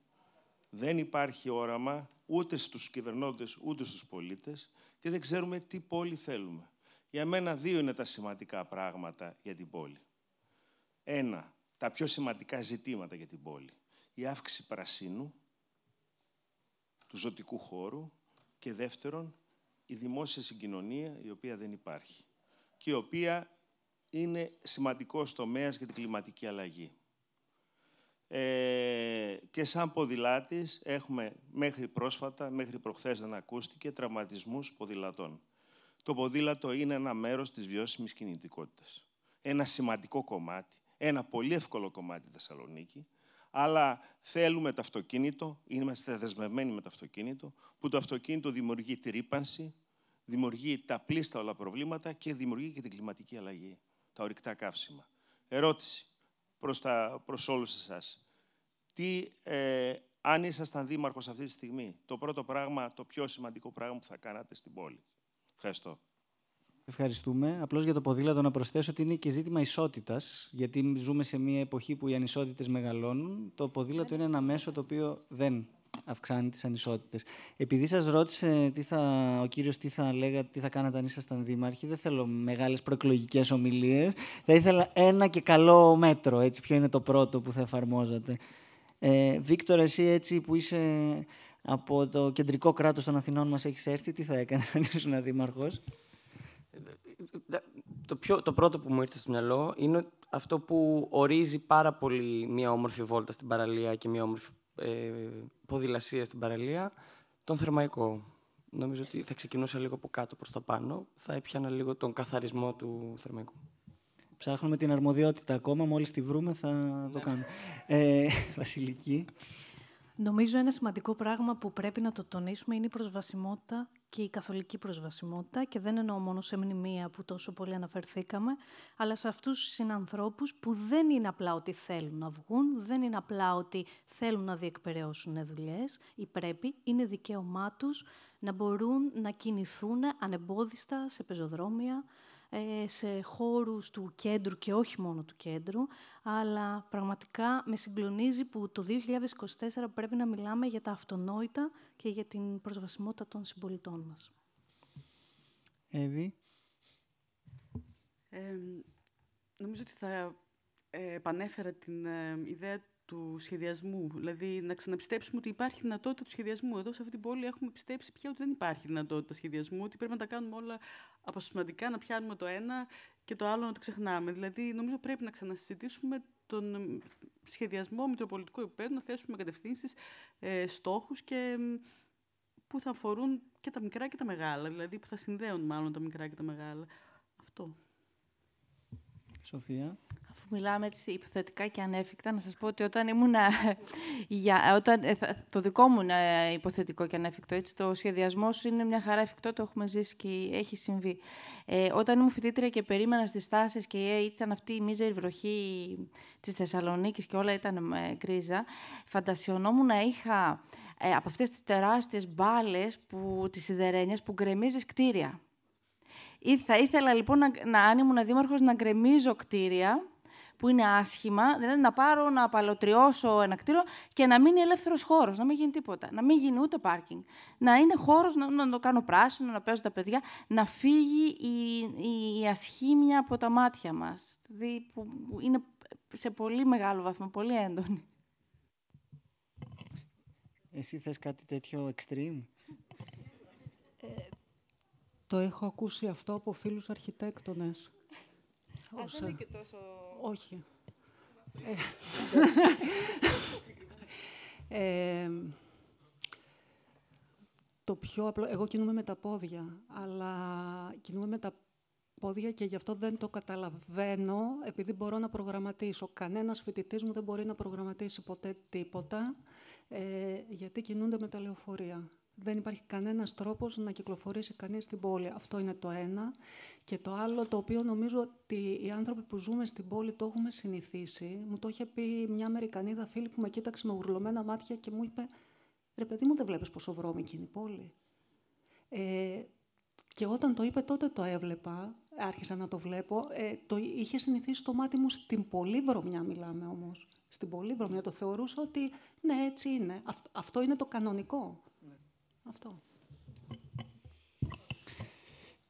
Δεν υπάρχει όραμα ούτε στους κυβερνώντες, ούτε στους πολίτες και δεν ξέρουμε τι πόλη θέλουμε. Για μένα δύο είναι τα σημαντικά πράγματα για την πόλη. Ένα, τα πιο σημαντικά ζητήματα για την πόλη. Η αύξηση πρασίνου, του ζωτικού χώρου και δεύτερον, η δημόσια συγκοινωνία η οποία δεν υπάρχει και η οποία είναι σημαντικός τομέας για την κλιματική αλλαγή. Ε, και σαν ποδηλάτης έχουμε μέχρι πρόσφατα, μέχρι προχθές δεν ακούστηκε, τραυματισμούς ποδηλατών. Το ποδήλατο είναι ένα μέρος της βιώσιμης κινητικότητας. Ένα σημαντικό κομμάτι, ένα πολύ εύκολο κομμάτι Θεσσαλονίκη, αλλά θέλουμε το αυτοκίνητο, είμαστε δεσμευμένοι με το αυτοκίνητο, που το αυτοκίνητο δημιουργεί τη ρήπανση, δημιουργεί τα πλήστα όλα προβλήματα και δημιουργεί και την κλιματική αλλαγή, τα ορυκτά καύσιμα. Ερώτηση προς, τα, προς όλους εσάς. Τι, ε, αν ήσασταν δήμαρχος αυτή τη στιγμή, το πρώτο πράγμα, το πιο σημαντικό πράγμα που θα κάνατε στην πόλη. Ευχαριστώ. Ευχαριστούμε. Απλώς για το ποδήλατο να προσθέσω ότι είναι και ζήτημα ισότητας. Γιατί ζούμε σε μια εποχή που οι ανισότητες μεγαλώνουν. Το ποδήλατο είναι ένα μέσο το οποίο δεν αυξάνει τις ανισότητες. Επειδή σας ρώτησε τι θα, ο κύριος τι θα λέγατε, τι θα κάνατε αν ήσασταν δήμαρχοι, δεν θέλω μεγάλες προεκλογικές ομιλίες. Θα ήθελα ένα και καλό μέτρο. Έτσι, ποιο είναι το πρώτο που θα εφαρμόζατε. Ε, Βίκτορα, εσύ έτσι που είσαι από το κεντρικό κράτος των Αθηνών μας έχεις έρθει, τι θα έκανες αν ήσουν δήμαρχος το, πιο, το πρώτο που μου ήρθε στο μυαλό είναι αυτό που ορίζει πάρα πολύ μια όμορφη βόλτα στην παραλία και μια όμορφη ε, ποδηλασία στην παραλία, τον θερμαϊκό. Νομίζω ότι θα ξεκινούσα λίγο από κάτω προς τα πάνω, θα έπιανα λίγο τον καθαρισμό του θερμαϊκού. Ψάχνουμε την αρμοδιότητα ακόμα, μόλις τη βρούμε θα το ναι. κάνουμε. Ε, [LAUGHS] βασιλική. Νομίζω ένα σημαντικό πράγμα που πρέπει να το τονίσουμε είναι η προσβασιμότητα και η καθολική προσβασιμότητα και δεν εννοώ μόνο σε μνημεία που τόσο πολύ αναφερθήκαμε, αλλά σε αυτούς τους συνανθρώπους που δεν είναι απλά ότι θέλουν να βγουν, δεν είναι απλά ότι θέλουν να διεκπαιρεώσουν δουλειές ή πρέπει, είναι δικαίωμά τους να μπορούν να κινηθούν ανεμπόδιστα σε πεζοδρόμια, ε, σε χώρους του κέντρου και όχι μόνο του κέντρου, αλλά πραγματικά με συγκλονίζει που το 2024 πρέπει να μιλάμε για τα αυτονόητα και για την προσβασιμότητα των συμπολιτών μας. Εύη. Ε, νομίζω ότι θα ε, επανέφερα την ιδέα του σχεδιασμού. Δηλαδή να ξαναπιστέψουμε ότι υπάρχει δυνατότητα του σχεδιασμού. Εδώ σε αυτή την πόλη έχουμε πιστέψει πια ότι δεν υπάρχει δυνατότητα σχεδιασμού, ότι πρέπει να τα κάνουμε όλα αποσπασματικά, να πιάνουμε το ένα και το άλλο να το ξεχνάμε. Δηλαδή νομίζω πρέπει να ξανασυζητήσουμε τον σχεδιασμό μητροπολιτικού επίπεδου, να θέσουμε κατευθύνσεις, ε, στόχους και που θα αφορούν και τα μικρά και τα μεγάλα, δηλαδή που θα συνδέουν μάλλον τα μικρά και τα μεγάλα. Αυτό. Σοφία. Αφού μιλάμε έτσι υποθετικά και ανέφικτα, να σας πω ότι όταν ήμουν... [LAUGHS] για, όταν, ε, το δικό μου είναι υποθετικό και ανέφικτο, έτσι, το σχεδιασμό σου είναι μια χαρά εφικτό, το έχουμε ζήσει και έχει συμβεί. Ε, όταν ήμουν φοιτήτρια και περίμενα στις τάσεις και ε, ήταν αυτή η μίζερη βροχή της Θεσσαλονίκης και όλα ήταν κρίζα, φαντασιωνόμουν να είχα ε, από αυτές τις τεράστιες μπάλες που, τις που γκρεμίζεις κτίρια. θα ήθελα λοιπόν να, να αν ήμουν δήμαρχος να γκρεμίζω κτίρια που είναι άσχημα, δηλαδή να πάρω, να παλωτριώσω ένα κτίριο και να μείνει ελεύθερος χώρος, να μην γίνει τίποτα. Να μην γίνει ούτε πάρκινγκ. Να είναι χώρος να, το κάνω πράσινο, να παίζω τα παιδιά, να φύγει η, η, ασχήμια από τα μάτια μας. Δηλαδή που είναι σε πολύ μεγάλο βαθμό, πολύ έντονη. Εσύ θες κάτι τέτοιο extreme? Ε, το έχω ακούσει αυτό από φίλους αρχιτέκτονες. Όχι. Ε, το πιο απλό... Εγώ κινούμαι με τα πόδια, αλλά κινούμαι με τα πόδια και γι' αυτό δεν το καταλαβαίνω, επειδή μπορώ να προγραμματίσω. Κανένας φοιτητής μου δεν μπορεί να προγραμματίσει ποτέ τίποτα, ε, γιατί κινούνται με τα λεωφορεία δεν υπάρχει κανένας τρόπος να κυκλοφορήσει κανείς στην πόλη. Αυτό είναι το ένα. Και το άλλο, το οποίο νομίζω ότι οι άνθρωποι που ζούμε στην πόλη το έχουμε συνηθίσει. Μου το είχε πει μια Αμερικανίδα φίλη που με κοίταξε με γουρλωμένα μάτια και μου είπε «Ρε παιδί μου, δεν βλέπεις πόσο βρώμικη είναι η πόλη». Ε, και όταν το είπε τότε το έβλεπα, άρχισα να το βλέπω, ε, το είχε συνηθίσει το μάτι μου στην πολύ βρωμιά μιλάμε όμως. Στην πολύ βρωμιά το θεωρούσα ότι ναι, έτσι είναι. αυτό είναι το κανονικό. Αυτό.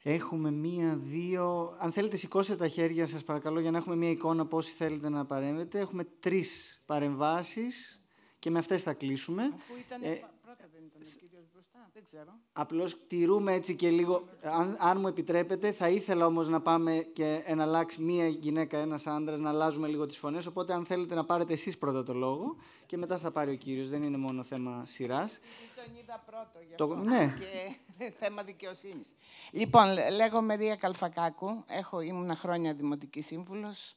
Έχουμε μία, δύο... Αν θέλετε σηκώστε τα χέρια σας παρακαλώ για να έχουμε μία εικόνα πόσοι θέλετε να παρέμβετε. Έχουμε τρεις παρεμβάσεις και με αυτές θα κλείσουμε. Ε, δεν δεν ξέρω. Απλώς τηρούμε έτσι και λίγο, αν, μου επιτρέπετε, θα ήθελα όμως να πάμε και να αλλάξει μία γυναίκα, ένας άντρας, να αλλάζουμε λίγο τις φωνές, οπότε αν θέλετε να πάρετε εσείς πρώτα το λόγο και μετά θα πάρει ο κύριος, δεν είναι μόνο θέμα σειράς. Τον είδα πρώτο, αυτό το... ναι. και [LAUGHS] θέμα δικαιοσύνης. Λοιπόν, λέγω Μερία Καλφακάκου, Έχω, ήμουν χρόνια δημοτική σύμβουλος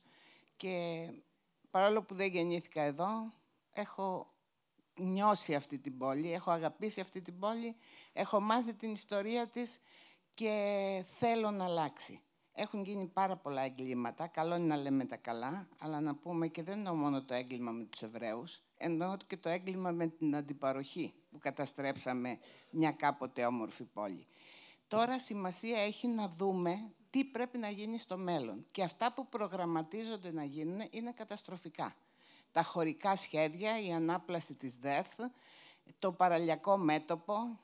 και παρόλο που δεν γεννήθηκα εδώ, έχω νιώσει αυτή την πόλη, έχω αγαπήσει αυτή την πόλη, έχω μάθει την ιστορία της και θέλω να αλλάξει. Έχουν γίνει πάρα πολλά εγκλήματα. Καλό είναι να λέμε τα καλά, αλλά να πούμε και δεν εννοώ μόνο το έγκλημα με τους Εβραίους, εννοώ και το έγκλημα με την αντιπαροχή που καταστρέψαμε μια κάποτε όμορφη πόλη. Τώρα σημασία έχει να δούμε τι πρέπει να γίνει στο μέλλον. Και αυτά που προγραμματίζονται να γίνουν είναι καταστροφικά τα χωρικά σχέδια, η ανάπλαση της ΔΕΘ, το παραλιακό μέτωπο,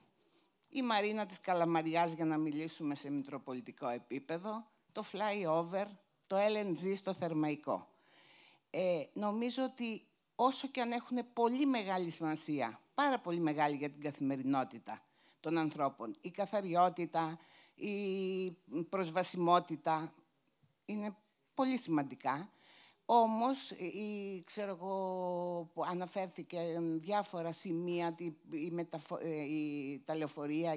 η Μαρίνα της Καλαμαριάς για να μιλήσουμε σε μητροπολιτικό επίπεδο, το flyover, το LNG στο θερμαϊκό. Ε, νομίζω ότι όσο και αν έχουν πολύ μεγάλη σημασία, πάρα πολύ μεγάλη για την καθημερινότητα των ανθρώπων, η καθαριότητα, η προσβασιμότητα, είναι πολύ σημαντικά. Όμως, ε, η, ξέρω εγώ, αναφέρθηκε διάφορα σημεία, η, ε, η, τα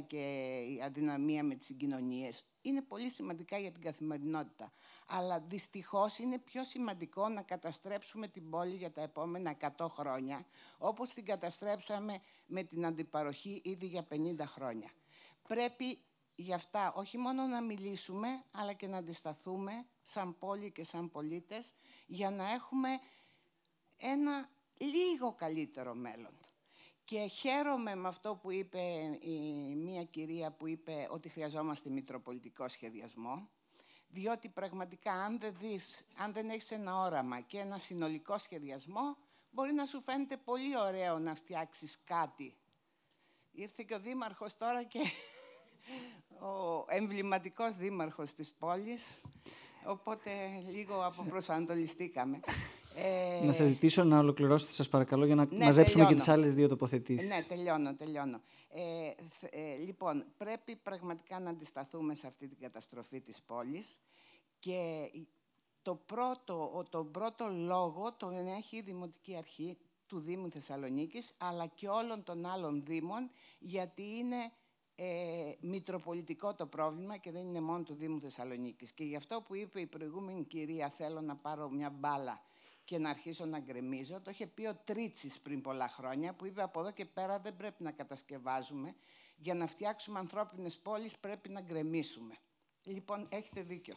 και η αδυναμία με τις συγκοινωνίες, είναι πολύ σημαντικά για την καθημερινότητα. Αλλά δυστυχώς είναι πιο σημαντικό να καταστρέψουμε την πόλη για τα επόμενα 100 χρόνια, όπως την καταστρέψαμε με την αντιπαροχή ήδη για 50 χρόνια. Πρέπει γι' αυτά όχι μόνο να μιλήσουμε, αλλά και να αντισταθούμε σαν πόλη και σαν πολίτες για να έχουμε ένα λίγο καλύτερο μέλλον. Και χαίρομαι με αυτό που είπε η μία κυρία που είπε ότι χρειαζόμαστε μητροπολιτικό σχεδιασμό, διότι πραγματικά αν δεν, δεις, αν δεν έχεις ένα όραμα και ένα συνολικό σχεδιασμό, μπορεί να σου φαίνεται πολύ ωραίο να φτιάξεις κάτι. Ήρθε και ο δήμαρχος τώρα και [LAUGHS] ο εμβληματικός δήμαρχος της πόλης, Οπότε λίγο αποπροσανατολιστήκαμε. Ε... Να σας ζητήσω να ολοκληρώσετε σας παρακαλώ για να ναι, μαζέψουμε τελειώνω. και τις άλλες δύο τοποθετήσεις. Ναι, τελειώνω, τελειώνω. Ε, ε, λοιπόν, πρέπει πραγματικά να αντισταθούμε σε αυτή την καταστροφή της πόλης και το πρώτο, τον πρώτο λόγο τον έχει η Δημοτική Αρχή του Δήμου Θεσσαλονίκης αλλά και όλων των άλλων Δήμων γιατί είναι ε, μητροπολιτικό το πρόβλημα και δεν είναι μόνο του Δήμου Θεσσαλονίκης. Και γι' αυτό που είπε η προηγούμενη κυρία θέλω να πάρω μια μπάλα και να αρχίσω να γκρεμίζω, το είχε πει ο Τρίτσης πριν πολλά χρόνια που είπε από εδώ και πέρα δεν πρέπει να κατασκευάζουμε, για να φτιάξουμε ανθρώπινες πόλεις πρέπει να γκρεμίσουμε. Λοιπόν, έχετε δίκιο.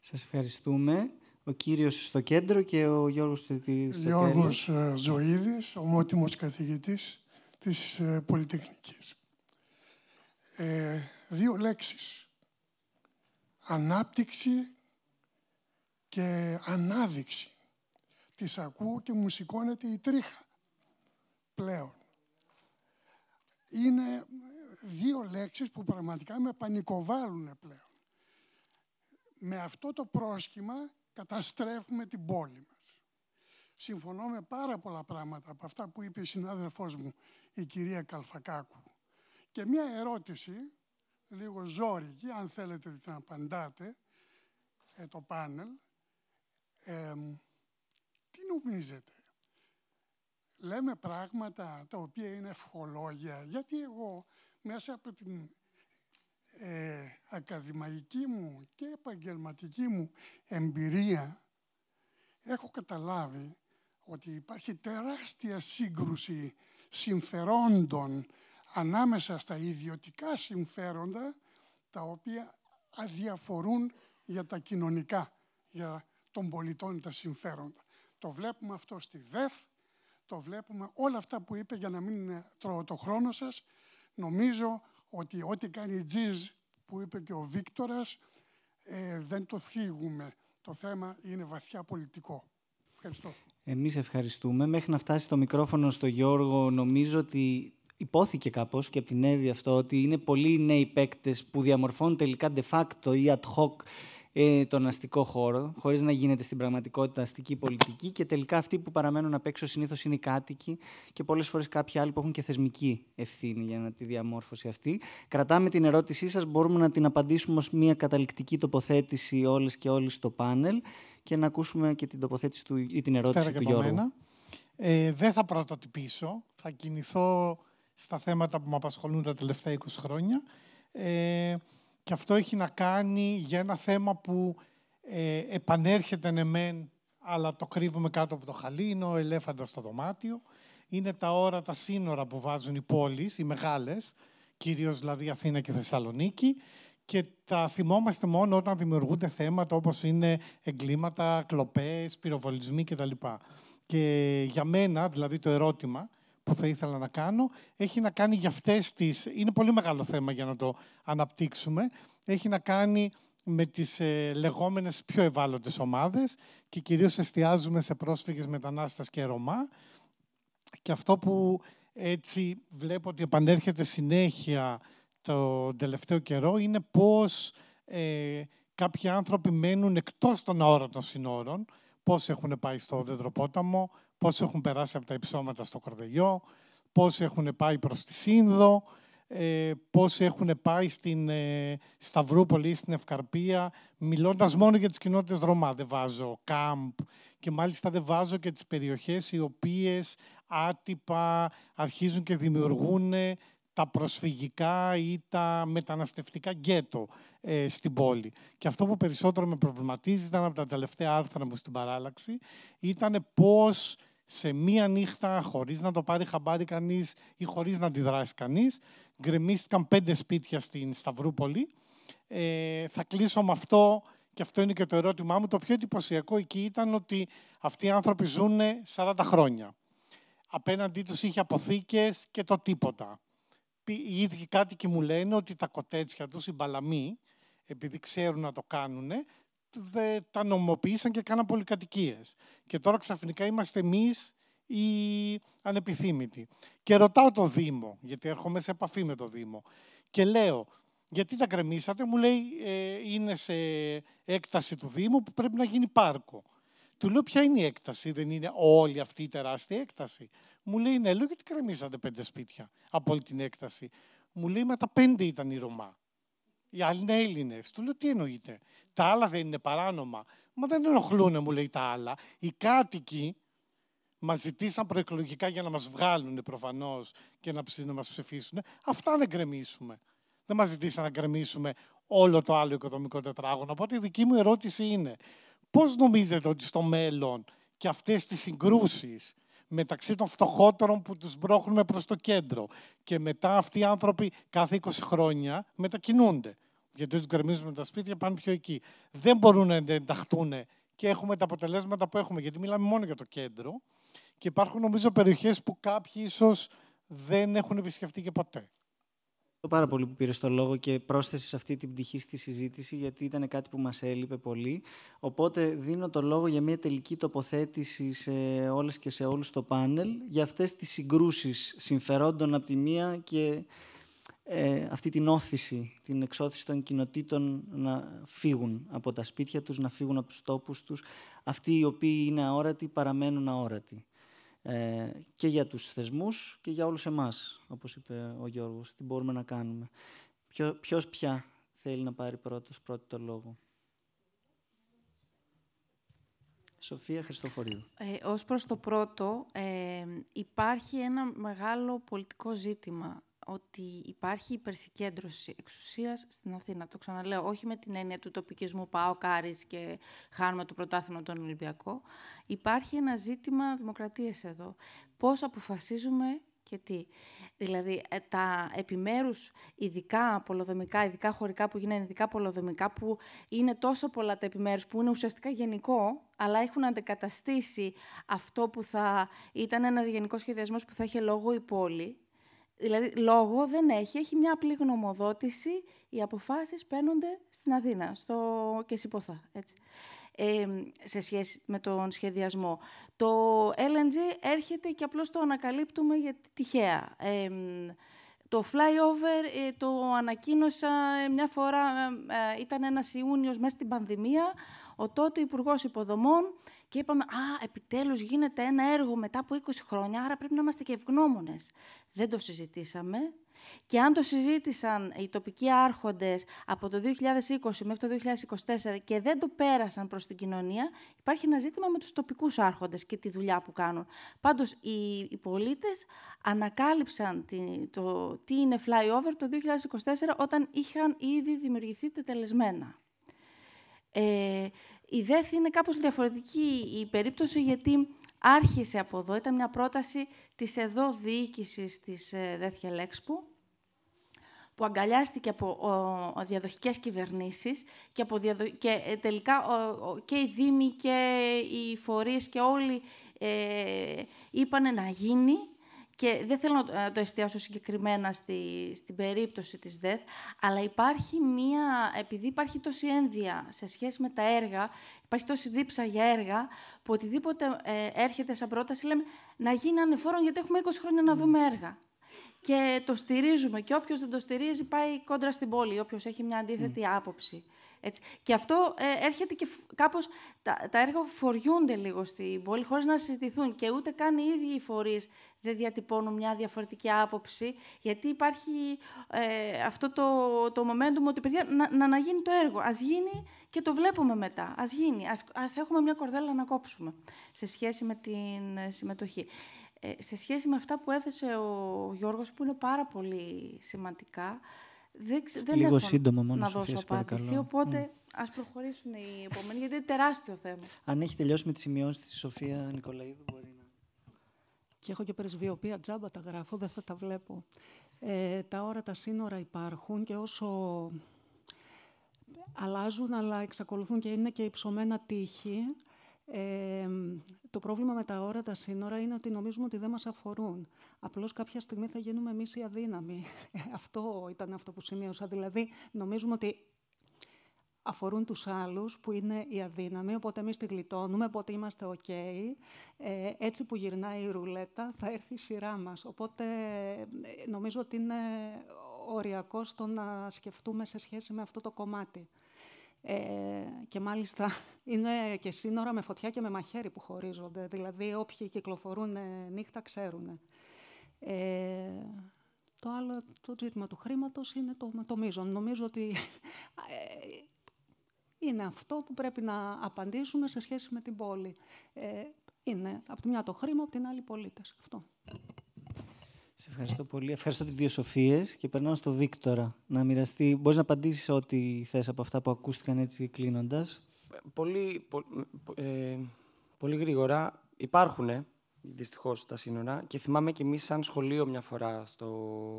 Σας ευχαριστούμε. Ο κύριος στο κέντρο και ο Γιώργος στο Ο Γιώργος ε, ε, δύο λέξεις. Ανάπτυξη και ανάδειξη. Τις ακούω και μου σηκώνεται η τρίχα πλέον. Είναι δύο λέξεις που πραγματικά με πανικοβάλλουν πλέον. Με αυτό το πρόσχημα καταστρέφουμε την πόλη μας. Συμφωνώ με πάρα πολλά πράγματα από αυτά που είπε η συνάδελφός μου, η κυρία Καλφακάκου. Και μια ερώτηση, λίγο ζόρικη, αν θέλετε να απαντάτε, ε, το πάνελ, ε, τι νομίζετε. Λέμε πράγματα τα οποία είναι ευχολόγια, γιατί εγώ μέσα από την ε, ακαδημαϊκή μου και επαγγελματική μου εμπειρία έχω καταλάβει ότι υπάρχει τεράστια σύγκρουση συμφερόντων ανάμεσα στα ιδιωτικά συμφέροντα τα οποία αδιαφορούν για τα κοινωνικά, για τον πολιτών τα συμφέροντα. Το βλέπουμε αυτό στη ΔΕΘ, το βλέπουμε όλα αυτά που είπε για να μην τρώω το χρόνο σας. Νομίζω ότι ό,τι κάνει η Τζιζ που είπε και ο Βίκτορας ε, δεν το θίγουμε. Το θέμα είναι βαθιά πολιτικό. Ευχαριστώ. Εμείς ευχαριστούμε. Μέχρι να φτάσει το μικρόφωνο στο Γιώργο, νομίζω ότι υπόθηκε κάπως και από την Εύη αυτό ότι είναι πολλοί νέοι παίκτες που διαμορφώνουν τελικά de facto ή ad hoc ε, τον αστικό χώρο, χωρίς να γίνεται στην πραγματικότητα αστική πολιτική και τελικά αυτοί που παραμένουν απ' έξω συνήθως είναι οι κάτοικοι και πολλές φορές κάποιοι άλλοι που έχουν και θεσμική ευθύνη για τη διαμόρφωση αυτή. Κρατάμε την ερώτησή σας, μπορούμε να την απαντήσουμε ως μια καταληκτική τοποθέτηση όλες και όλοι στο πάνελ και να ακούσουμε και την τοποθέτηση του, ή την ερώτηση του Γιώργου. Ε, δεν θα πρωτοτυπήσω, θα κινηθώ στα θέματα που με απασχολούν τα τελευταία 20 χρόνια. Ε, και αυτό έχει να κάνει για ένα θέμα που ε, επανέρχεται ναι μεν, αλλά το κρύβουμε κάτω από το χαλίνο, είναι ο ελέφαντας στο δωμάτιο. Είναι τα ώρα, τα σύνορα που βάζουν οι πόλεις, οι μεγάλες, κυρίως δηλαδή Αθήνα και Θεσσαλονίκη, και τα θυμόμαστε μόνο όταν δημιουργούνται θέματα όπως είναι εγκλήματα, κλοπές, πυροβολισμοί κτλ. Και για μένα, δηλαδή το ερώτημα, που θα ήθελα να κάνω, έχει να κάνει για αυτές τις... Είναι πολύ μεγάλο θέμα για να το αναπτύξουμε. Έχει να κάνει με τις ε, λεγόμενες πιο ευάλωτες ομάδες και κυρίως εστιάζουμε σε πρόσφυγες μετανάστες και Ρωμά. Και αυτό που έτσι βλέπω ότι επανέρχεται συνέχεια το τελευταίο καιρό είναι πώς ε, κάποιοι άνθρωποι μένουν εκτός των αόρατων συνόρων, πώς έχουν πάει στο Δεδροπόταμο, πώς έχουν περάσει από τα υψώματα στο Κορδελιό, πώς έχουν πάει προς τη Σύνδο, ε, έχουν πάει στην ε, Σταυρούπολη ή στην Ευκαρπία, μιλώντας μόνο για τις κοινότητες Ρωμά. Δεν βάζω κάμπ και μάλιστα δεν βάζω και τις περιοχές οι οποίες άτυπα αρχίζουν και δημιουργούν τα προσφυγικά ή τα μεταναστευτικά γκέτο ε, στην πόλη. Και αυτό που περισσότερο με προβληματίζει ήταν από τα τελευταία άρθρα μου στην παράλλαξη, ήταν πώς σε μία νύχτα, χωρίς να το πάρει χαμπάρι κανείς ή χωρίς να αντιδράσει κανείς, γκρεμίστηκαν πέντε σπίτια στην Σταυρούπολη. Ε, θα κλείσω με αυτό και αυτό είναι και το ερώτημά μου. Το πιο εντυπωσιακό εκεί ήταν ότι αυτοί οι άνθρωποι ζούνε 40 χρόνια. Απέναντί τους είχε αποθήκες και το τίποτα οι ίδιοι κάτοικοι μου λένε ότι τα κοτέτσια τους, οι μπαλαμοί, επειδή ξέρουν να το κάνουν, τα νομοποίησαν και κάναν πολυκατοικίες. Και τώρα ξαφνικά είμαστε εμείς οι ανεπιθύμητοι. Και ρωτάω το Δήμο, γιατί έρχομαι σε επαφή με το Δήμο. Και λέω, γιατί τα κρεμίσατε, μου λέει, «Ε, είναι σε έκταση του Δήμου που πρέπει να γίνει πάρκο. Του λέω, ποια είναι η έκταση, δεν είναι όλη αυτή η τεράστια έκταση. Μου λέει, ναι, λέω, γιατί κρεμίσατε πέντε σπίτια από όλη την έκταση. Μου λέει, μα τα πέντε ήταν οι Ρωμά. Οι άλλοι είναι Έλληνες. Του λέω, τι εννοείται. Τα άλλα δεν είναι παράνομα. Μα δεν ενοχλούν, μου λέει τα άλλα. Οι κάτοικοι μας ζητήσαν προεκλογικά για να μας βγάλουν προφανώς και να, να μας ψηφίσουν. Αυτά να γκρεμίσουμε. Δεν μας ζητήσαν να γκρεμίσουμε όλο το άλλο οικοδομικό τετράγωνο. Οπότε η δική μου ερώτηση είναι, πώς νομίζετε ότι στο μέλλον και αυτές τις συγκρούσεις μεταξύ των φτωχότερων που τους μπρόχνουμε προς το κέντρο. Και μετά αυτοί οι άνθρωποι κάθε 20 χρόνια μετακινούνται. Γιατί τους γκρεμίζουμε τα σπίτια, πάνε πιο εκεί. Δεν μπορούν να ενταχτούν και έχουμε τα αποτελέσματα που έχουμε. Γιατί μιλάμε μόνο για το κέντρο. Και υπάρχουν νομίζω περιοχές που κάποιοι ίσως δεν έχουν επισκεφτεί και ποτέ πάρα πολύ που πήρες το λόγο και πρόσθεσες αυτή την πτυχή στη συζήτηση, γιατί ήταν κάτι που μας έλειπε πολύ. Οπότε δίνω το λόγο για μια τελική τοποθέτηση σε όλες και σε όλους το πάνελ για αυτές τις συγκρούσεις συμφερόντων από τη μία και ε, αυτή την όθηση, την εξώθηση των κοινοτήτων να φύγουν από τα σπίτια τους, να φύγουν από τους τόπους τους. Αυτοί οι οποίοι είναι αόρατοι παραμένουν αόρατοι ε, και για τους θεσμούς και για όλους εμάς, όπως είπε ο Γιώργος, τι μπορούμε να κάνουμε. Ποιο, ποιος πια θέλει να πάρει πρώτος, πρώτο το λόγο. Σοφία Χριστοφορίου. Ε, ως προς το πρώτο, ε, υπάρχει ένα μεγάλο πολιτικό ζήτημα ότι υπάρχει υπερσυγκέντρωση εξουσίας στην Αθήνα. Το ξαναλέω, όχι με την έννοια του τοπικισμού «πάω Κάρις» και χάνουμε το πρωτάθλημα τον Ολυμπιακό. Υπάρχει ένα ζήτημα δημοκρατίας εδώ. Πώς αποφασίζουμε και τι. Δηλαδή, ε, τα επιμέρους ειδικά πολλοδομικά, ειδικά χωρικά που γίνανε ειδικά πολεοδομικά, που είναι τόσο πολλά τα επιμέρους, που είναι ουσιαστικά γενικό, αλλά έχουν αντικαταστήσει αυτό που θα ήταν ένας γενικός σχεδιασμός που θα είχε λόγο η πόλη, Δηλαδή, λόγο δεν έχει. Έχει μια απλή γνωμοδότηση. Οι αποφάσεις παίρνονται στην Αθήνα, στο Κεσυποθά, έτσι. Ε, σε σχέση με τον σχεδιασμό. Το LNG έρχεται και απλώς το ανακαλύπτουμε για τυχαία. Ε, το flyover το ανακοίνωσα ε, μια φορά, ε, ε, ήταν ένας Ιούνιος μέσα στην πανδημία, ο τότε Υπουργός Υποδομών και είπαμε, α, επιτέλους γίνεται ένα έργο μετά από 20 χρόνια, άρα πρέπει να είμαστε και ευγνώμονες. Δεν το συζητήσαμε. Και αν το συζήτησαν οι τοπικοί άρχοντες από το 2020 μέχρι το 2024 και δεν το πέρασαν προς την κοινωνία, υπάρχει ένα ζήτημα με τους τοπικούς άρχοντες και τη δουλειά που κάνουν. Πάντως, οι, οι πολίτες ανακάλυψαν το τι είναι flyover το 2024 όταν είχαν ήδη δημιουργηθεί τετελεσμένα. Ε, η ΔΕΘ είναι κάπως διαφορετική η περίπτωση γιατί άρχισε από εδώ. Ήταν μια πρόταση της εδώ διοίκησης της ΔΕΘ που αγκαλιάστηκε από διαδοχικές κυβερνήσεις και, από διαδο... και ε, τελικά και οι Δήμοι και οι φορείς και όλοι ε, να γίνει και δεν θέλω να ε, το εστιάσω συγκεκριμένα στη, στην περίπτωση της ΔΕΘ, αλλά υπάρχει μία, επειδή υπάρχει τόση ένδυα σε σχέση με τα έργα, υπάρχει τόση δίψα για έργα, που οτιδήποτε ε, έρχεται σαν πρόταση λέμε να γίνει ανεφόρον γιατί έχουμε 20 χρόνια να ναι. δούμε έργα. Και το στηρίζουμε και όποιος δεν το στηρίζει πάει κόντρα στην πόλη, όποιος έχει μια αντίθετη ναι. άποψη. Και αυτό ε, έρχεται και κάπως, τα, τα έργα φοριούνται λίγο στην πόλη, χωρίς να συζητηθούν και ούτε καν οι ίδιοι οι φορείς δεν διατυπώνουν μια διαφορετική άποψη, γιατί υπάρχει ε, αυτό το, το momentum ότι, παιδιά, να, να αναγίνει το έργο. Ας γίνει και το βλέπουμε μετά. Ας γίνει, ας, έχουμε μια κορδέλα να κόψουμε σε σχέση με την ε, συμμετοχή. σε σχέση με αυτά που έθεσε ο Γιώργος, που είναι πάρα πολύ σημαντικά, δεν, ξε, δεν Λίγο έχω σύντομα μόνο να δώσω απάντηση. Οπότε mm. Ναι. ας προχωρήσουν οι επόμενοι, γιατί είναι τεράστιο θέμα. Αν έχει τελειώσει με τις σημειώσεις της Σοφία Νικολαίδου, μπορεί να. Και έχω και πρεσβειοποία τζάμπα τα γράφω, δεν θα τα βλέπω. Ε, τα ώρα, τα σύνορα υπάρχουν και όσο αλλάζουν, αλλά εξακολουθούν και είναι και υψωμένα τείχη το πρόβλημα με τα όρατα σύνορα είναι ότι νομίζουμε ότι δεν μας αφορούν. Απλώς κάποια στιγμή θα γίνουμε εμείς οι αδύναμοι. Ε, αυτό ήταν αυτό που σημείωσα. Δηλαδή, νομίζουμε ότι αφορούν τους άλλους που είναι οι αδύναμοι, οπότε εμείς τη γλιτώνουμε, οπότε είμαστε ok. Ε, έτσι που γυρνάει η ρουλέτα θα έρθει η σειρά μας. Οπότε ε, νομίζω ότι είναι οριακό στο να σκεφτούμε σε σχέση με αυτό το κομμάτι. Ε, και μάλιστα [LAUGHS] είναι και σύνορα με φωτιά και με μαχαίρι που χωρίζονται. Δηλαδή, όποιοι κυκλοφορούν ε, νύχτα ξέρουν. Ε, το άλλο, το ζήτημα του χρήματος είναι το, το μείζον. Νομίζω ότι [LAUGHS] ε, είναι αυτό που πρέπει να απαντήσουμε σε σχέση με την πόλη. είναι από τη μια το χρήμα, από την άλλη οι πολίτες. Αυτό. Σε ευχαριστώ πολύ. Ευχαριστώ τις δύο Σοφίες και περνάω στο Βίκτορα να μοιραστεί. Μπορείς να απαντήσεις ό,τι θες από αυτά που ακούστηκαν έτσι κλείνοντας. Πολύ, πο, ε, πολύ γρήγορα υπάρχουν δυστυχώς τα σύνορα και θυμάμαι και εμείς σαν σχολείο μια φορά στο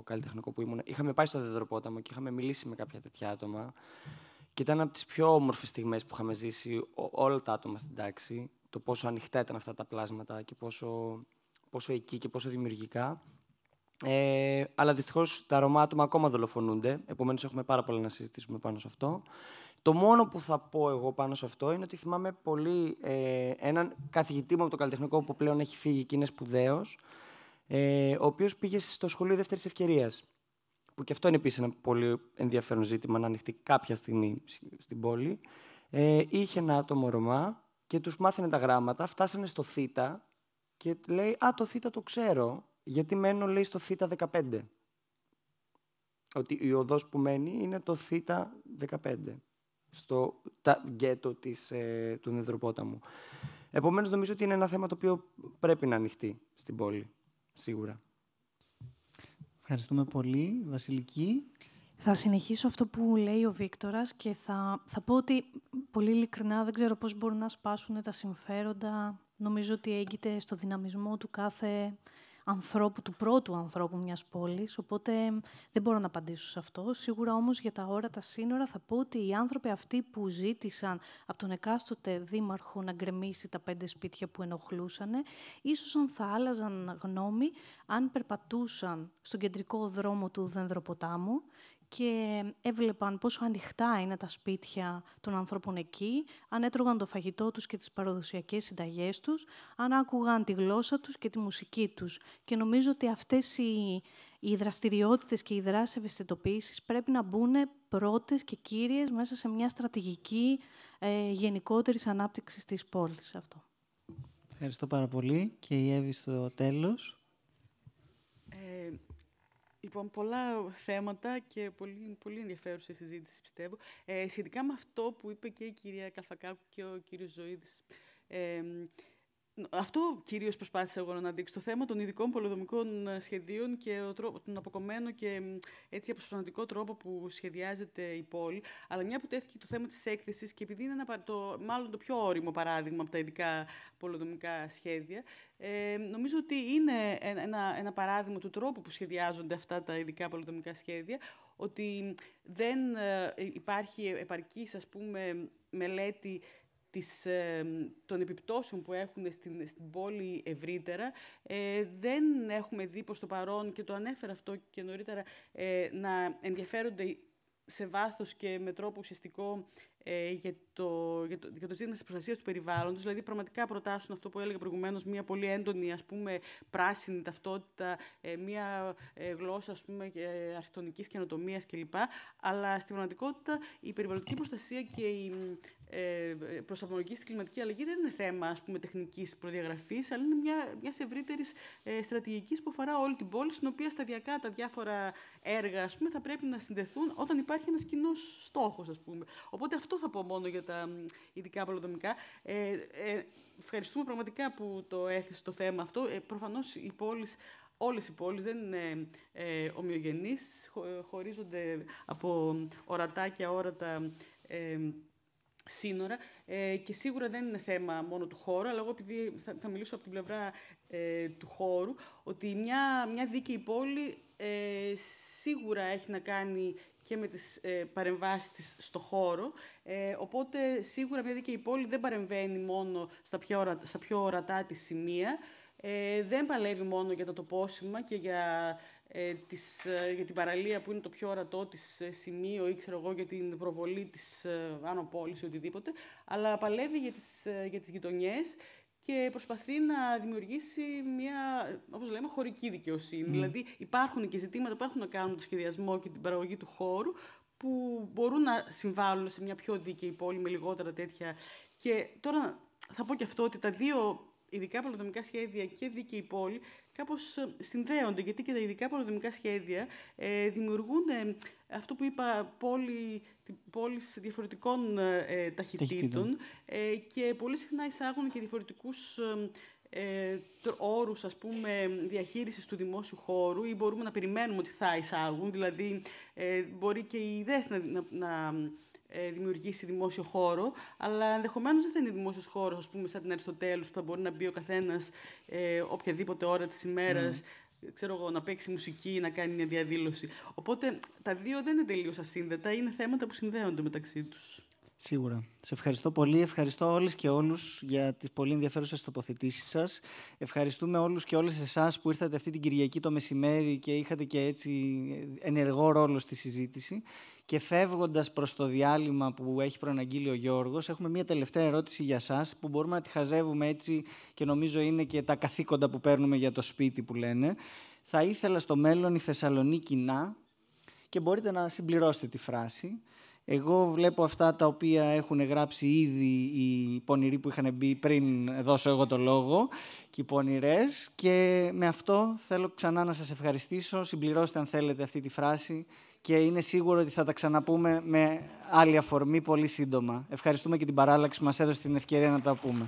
καλλιτεχνικό που ήμουν. Είχαμε πάει στο Δεδροπόταμο και είχαμε μιλήσει με κάποια τέτοια άτομα. Και ήταν από τις πιο όμορφες στιγμές που είχαμε ζήσει όλα τα άτομα στην τάξη. Το πόσο ανοιχτά ήταν αυτά τα πλάσματα και πόσο, πόσο εκεί και πόσο δημιουργικά. Ε, αλλά δυστυχώς τα Ρωμά άτομα ακόμα δολοφονούνται. Επομένως, έχουμε πάρα πολλά να συζητήσουμε πάνω σε αυτό. Το μόνο που θα πω εγώ πάνω σε αυτό είναι ότι θυμάμαι πολύ ε, έναν καθηγητή μου από το Καλλιτεχνικό που πλέον έχει φύγει και είναι σπουδαίος, ε, ο οποίος πήγε στο σχολείο δεύτερης ευκαιρίας. Που και αυτό είναι επίσης ένα πολύ ενδιαφέρον ζήτημα να ανοιχτεί κάποια στιγμή στην πόλη. Ε, είχε ένα άτομο Ρωμά και τους μάθαινε τα γράμματα, φτάσανε στο Θήτα και λέει Α, το Θήτα το ξέρω γιατί μένω, λέει, στο θ15. Ότι η οδός που μένει είναι το θ15, στο τα, γκέτο της, ε, του Νεδροπόταμου. Επομένως, νομίζω ότι είναι ένα θέμα το οποίο πρέπει να ανοιχτεί στην πόλη, σίγουρα. Ευχαριστούμε πολύ, Βασιλική. Θα συνεχίσω αυτό που λέει ο Βίκτορας και θα, θα πω ότι πολύ ειλικρινά δεν ξέρω πώς μπορούν να σπάσουν τα συμφέροντα. Νομίζω ότι έγκυται στο δυναμισμό του κάθε ανθρώπου, του πρώτου ανθρώπου μιας πόλης, οπότε δεν μπορώ να απαντήσω σε αυτό. Σίγουρα όμως για τα τα σύνορα θα πω ότι οι άνθρωποι αυτοί που ζήτησαν από τον εκάστοτε δήμαρχο να γκρεμίσει τα πέντε σπίτια που ενοχλούσαν, ίσως αν θα άλλαζαν γνώμη αν περπατούσαν στον κεντρικό δρόμο του Δενδροποτάμου και έβλεπαν πόσο ανοιχτά είναι τα σπίτια των ανθρώπων εκεί, αν έτρωγαν το φαγητό τους και τις παραδοσιακές συνταγές τους, αν άκουγαν τη γλώσσα τους και τη μουσική τους. Και νομίζω ότι αυτές οι, οι δραστηριότητες και οι δράσεις ευαισθητοποίησης πρέπει να μπουν πρώτες και κύριες μέσα σε μια στρατηγική ε, γενικότερης ανάπτυξης της πόλης αυτό. Ευχαριστώ πάρα πολύ και η Εύη στο τέλος. Λοιπόν, πολλά θέματα και πολύ, πολύ ενδιαφέρουσα συζήτηση, πιστεύω. Ε, σχετικά με αυτό που είπε και η κυρία Καλφακάκου και ο κύριος Ζωήδης, αυτό κυρίως προσπάθησα εγώ να αναδείξω, Το θέμα των ειδικών πολεοδομικών ε, σχεδίων και τον αποκομμένο και έτσι αποσπασματικό τρόπο που σχεδιάζεται η πόλη. Αλλά μια που τέθηκε το θέμα της έκθεσης και επειδή είναι ένα, το, μάλλον το πιο όριμο παράδειγμα από τα ειδικά πολεοδομικά σχέδια, ε, νομίζω ότι είναι ένα, ένα παράδειγμα του τρόπου που σχεδιάζονται αυτά τα ειδικά πολεοδομικά σχέδια, ότι δεν ε, υπάρχει επαρκής, ας πούμε, μελέτη της, των επιπτώσεων που έχουν στην, στην πόλη ευρύτερα. Ε, δεν έχουμε δει προς το παρόν, και το ανέφερα αυτό και νωρίτερα, ε, να ενδιαφέρονται σε βάθος και με τρόπο ουσιαστικό ε, για, το, για, το, για το ζήτημα της προστασίας του περιβάλλοντος. Δηλαδή, πραγματικά προτάσουν αυτό που έλεγα προηγουμένως, μια πολύ έντονη, ας πούμε, πράσινη ταυτότητα, ε, μια γλώσσα, ας πούμε, ε, κλπ. Αλλά στην πραγματικότητα η περιβαλλοντική προστασία και η ε, προσαρμογή στην κλιματική αλλαγή δεν είναι θέμα ας πούμε, τεχνικής προδιαγραφής, αλλά είναι μια, μιας ευρύτερης στρατηγική ε, στρατηγικής που αφορά όλη την πόλη, στην οποία σταδιακά τα διάφορα έργα ας πούμε, θα πρέπει να συνδεθούν όταν υπάρχει ένας κοινός στόχος. Οπότε αυτό θα πω μόνο για τα ειδικά πολυδομικά. Ε, ε, ευχαριστούμε πραγματικά που το έθεσε το θέμα αυτό. Ε, προφανώς οι πόλεις Όλες οι πόλεις δεν είναι ε, ομοιογενείς, ε, χωρίζονται από ορατά και αόρατα ε, σύνορα ε, και σίγουρα δεν είναι θέμα μόνο του χώρου, αλλά εγώ επειδή θα, μιλήσω από την πλευρά ε, του χώρου, ότι μια, μια δίκαιη πόλη ε, σίγουρα έχει να κάνει και με τις ε, παρεμβάσεις της στο χώρο. οπότε σίγουρα μια δίκαιη πόλη δεν παρεμβαίνει μόνο στα πιο, ορα, στα πιο ορατά της σημεία, δεν παλεύει μόνο για το τοπόσημα και για ε, της, ε, για την παραλία που είναι το πιο ορατό της ε, σημείο ή ξέρω εγώ για την προβολή της ε, ή οτιδήποτε, αλλά παλεύει για τις, ε, για τις γειτονιές και προσπαθεί να δημιουργήσει μια, όπως λέμε, χωρική δικαιοσύνη. Δηλαδή υπάρχουν και ζητήματα που έχουν να κάνουν με το σχεδιασμό και την παραγωγή του χώρου που μπορούν να συμβάλλουν σε μια πιο δίκαιη πόλη με λιγότερα τέτοια. Και τώρα θα πω και αυτό ότι τα δύο ειδικά πολυδομικά σχέδια και δίκαιη πόλη κάπως ε, συνδέονται, γιατί και τα ειδικά πολυδομικά σχέδια ε, δημιουργούν ε, αυτό που είπα πόλη, διαφορετικών ε, ε ταχυτήτων και πολύ συχνά εισάγουν και διαφορετικούς ε, όρους ας πούμε διαχείρισης του δημόσιου χώρου ή μπορούμε να περιμένουμε ότι θα εισάγουν, δηλαδή μπορεί και η ΔΕΘ να ε, δημιουργήσει δημόσιο χώρο, αλλά ενδεχομένως δεν θα είναι δημόσιος χώρος, ας πούμε, σαν την Αριστοτέλους, που θα μπορεί να μπει ο καθένας ε, οποιαδήποτε ώρα της ημέρας. Mm. Ναι. Ξέρω εγώ, να παίξει μουσική, να κάνει μια διαδήλωση. Οπότε τα δύο δεν είναι τελείως ασύνδετα, είναι θέματα που συνδέονται μεταξύ τους. Σίγουρα. Σε ευχαριστώ πολύ. Ευχαριστώ όλες και όλους για τις πολύ ενδιαφέρουσες τοποθετήσεις σας. Ευχαριστούμε όλους και όλες εσάς που ήρθατε αυτή την Κυριακή το μεσημέρι και είχατε και έτσι ενεργό ρόλο στη συζήτηση. Και φεύγοντας προς το διάλειμμα που έχει προαναγγείλει ο Γιώργος, έχουμε μια τελευταία ερώτηση για εσά που μπορούμε να τη χαζεύουμε έτσι και νομίζω είναι και τα καθήκοντα που παίρνουμε για το σπίτι που λένε. Θα ήθελα στο μέλλον η Θεσσαλονίκη να. και μπορείτε να συμπληρώσετε τη φράση. Εγώ βλέπω αυτά τα οποία έχουν γράψει ήδη οι πονηροί που είχαν μπει πριν δώσω εγώ το λόγο και οι πονηρές και με αυτό θέλω ξανά να σας ευχαριστήσω. Συμπληρώστε αν θέλετε αυτή τη φράση και είναι σίγουρο ότι θα τα ξαναπούμε με άλλη αφορμή πολύ σύντομα. Ευχαριστούμε και την παράλλαξη που μας έδωσε την ευκαιρία να τα πούμε.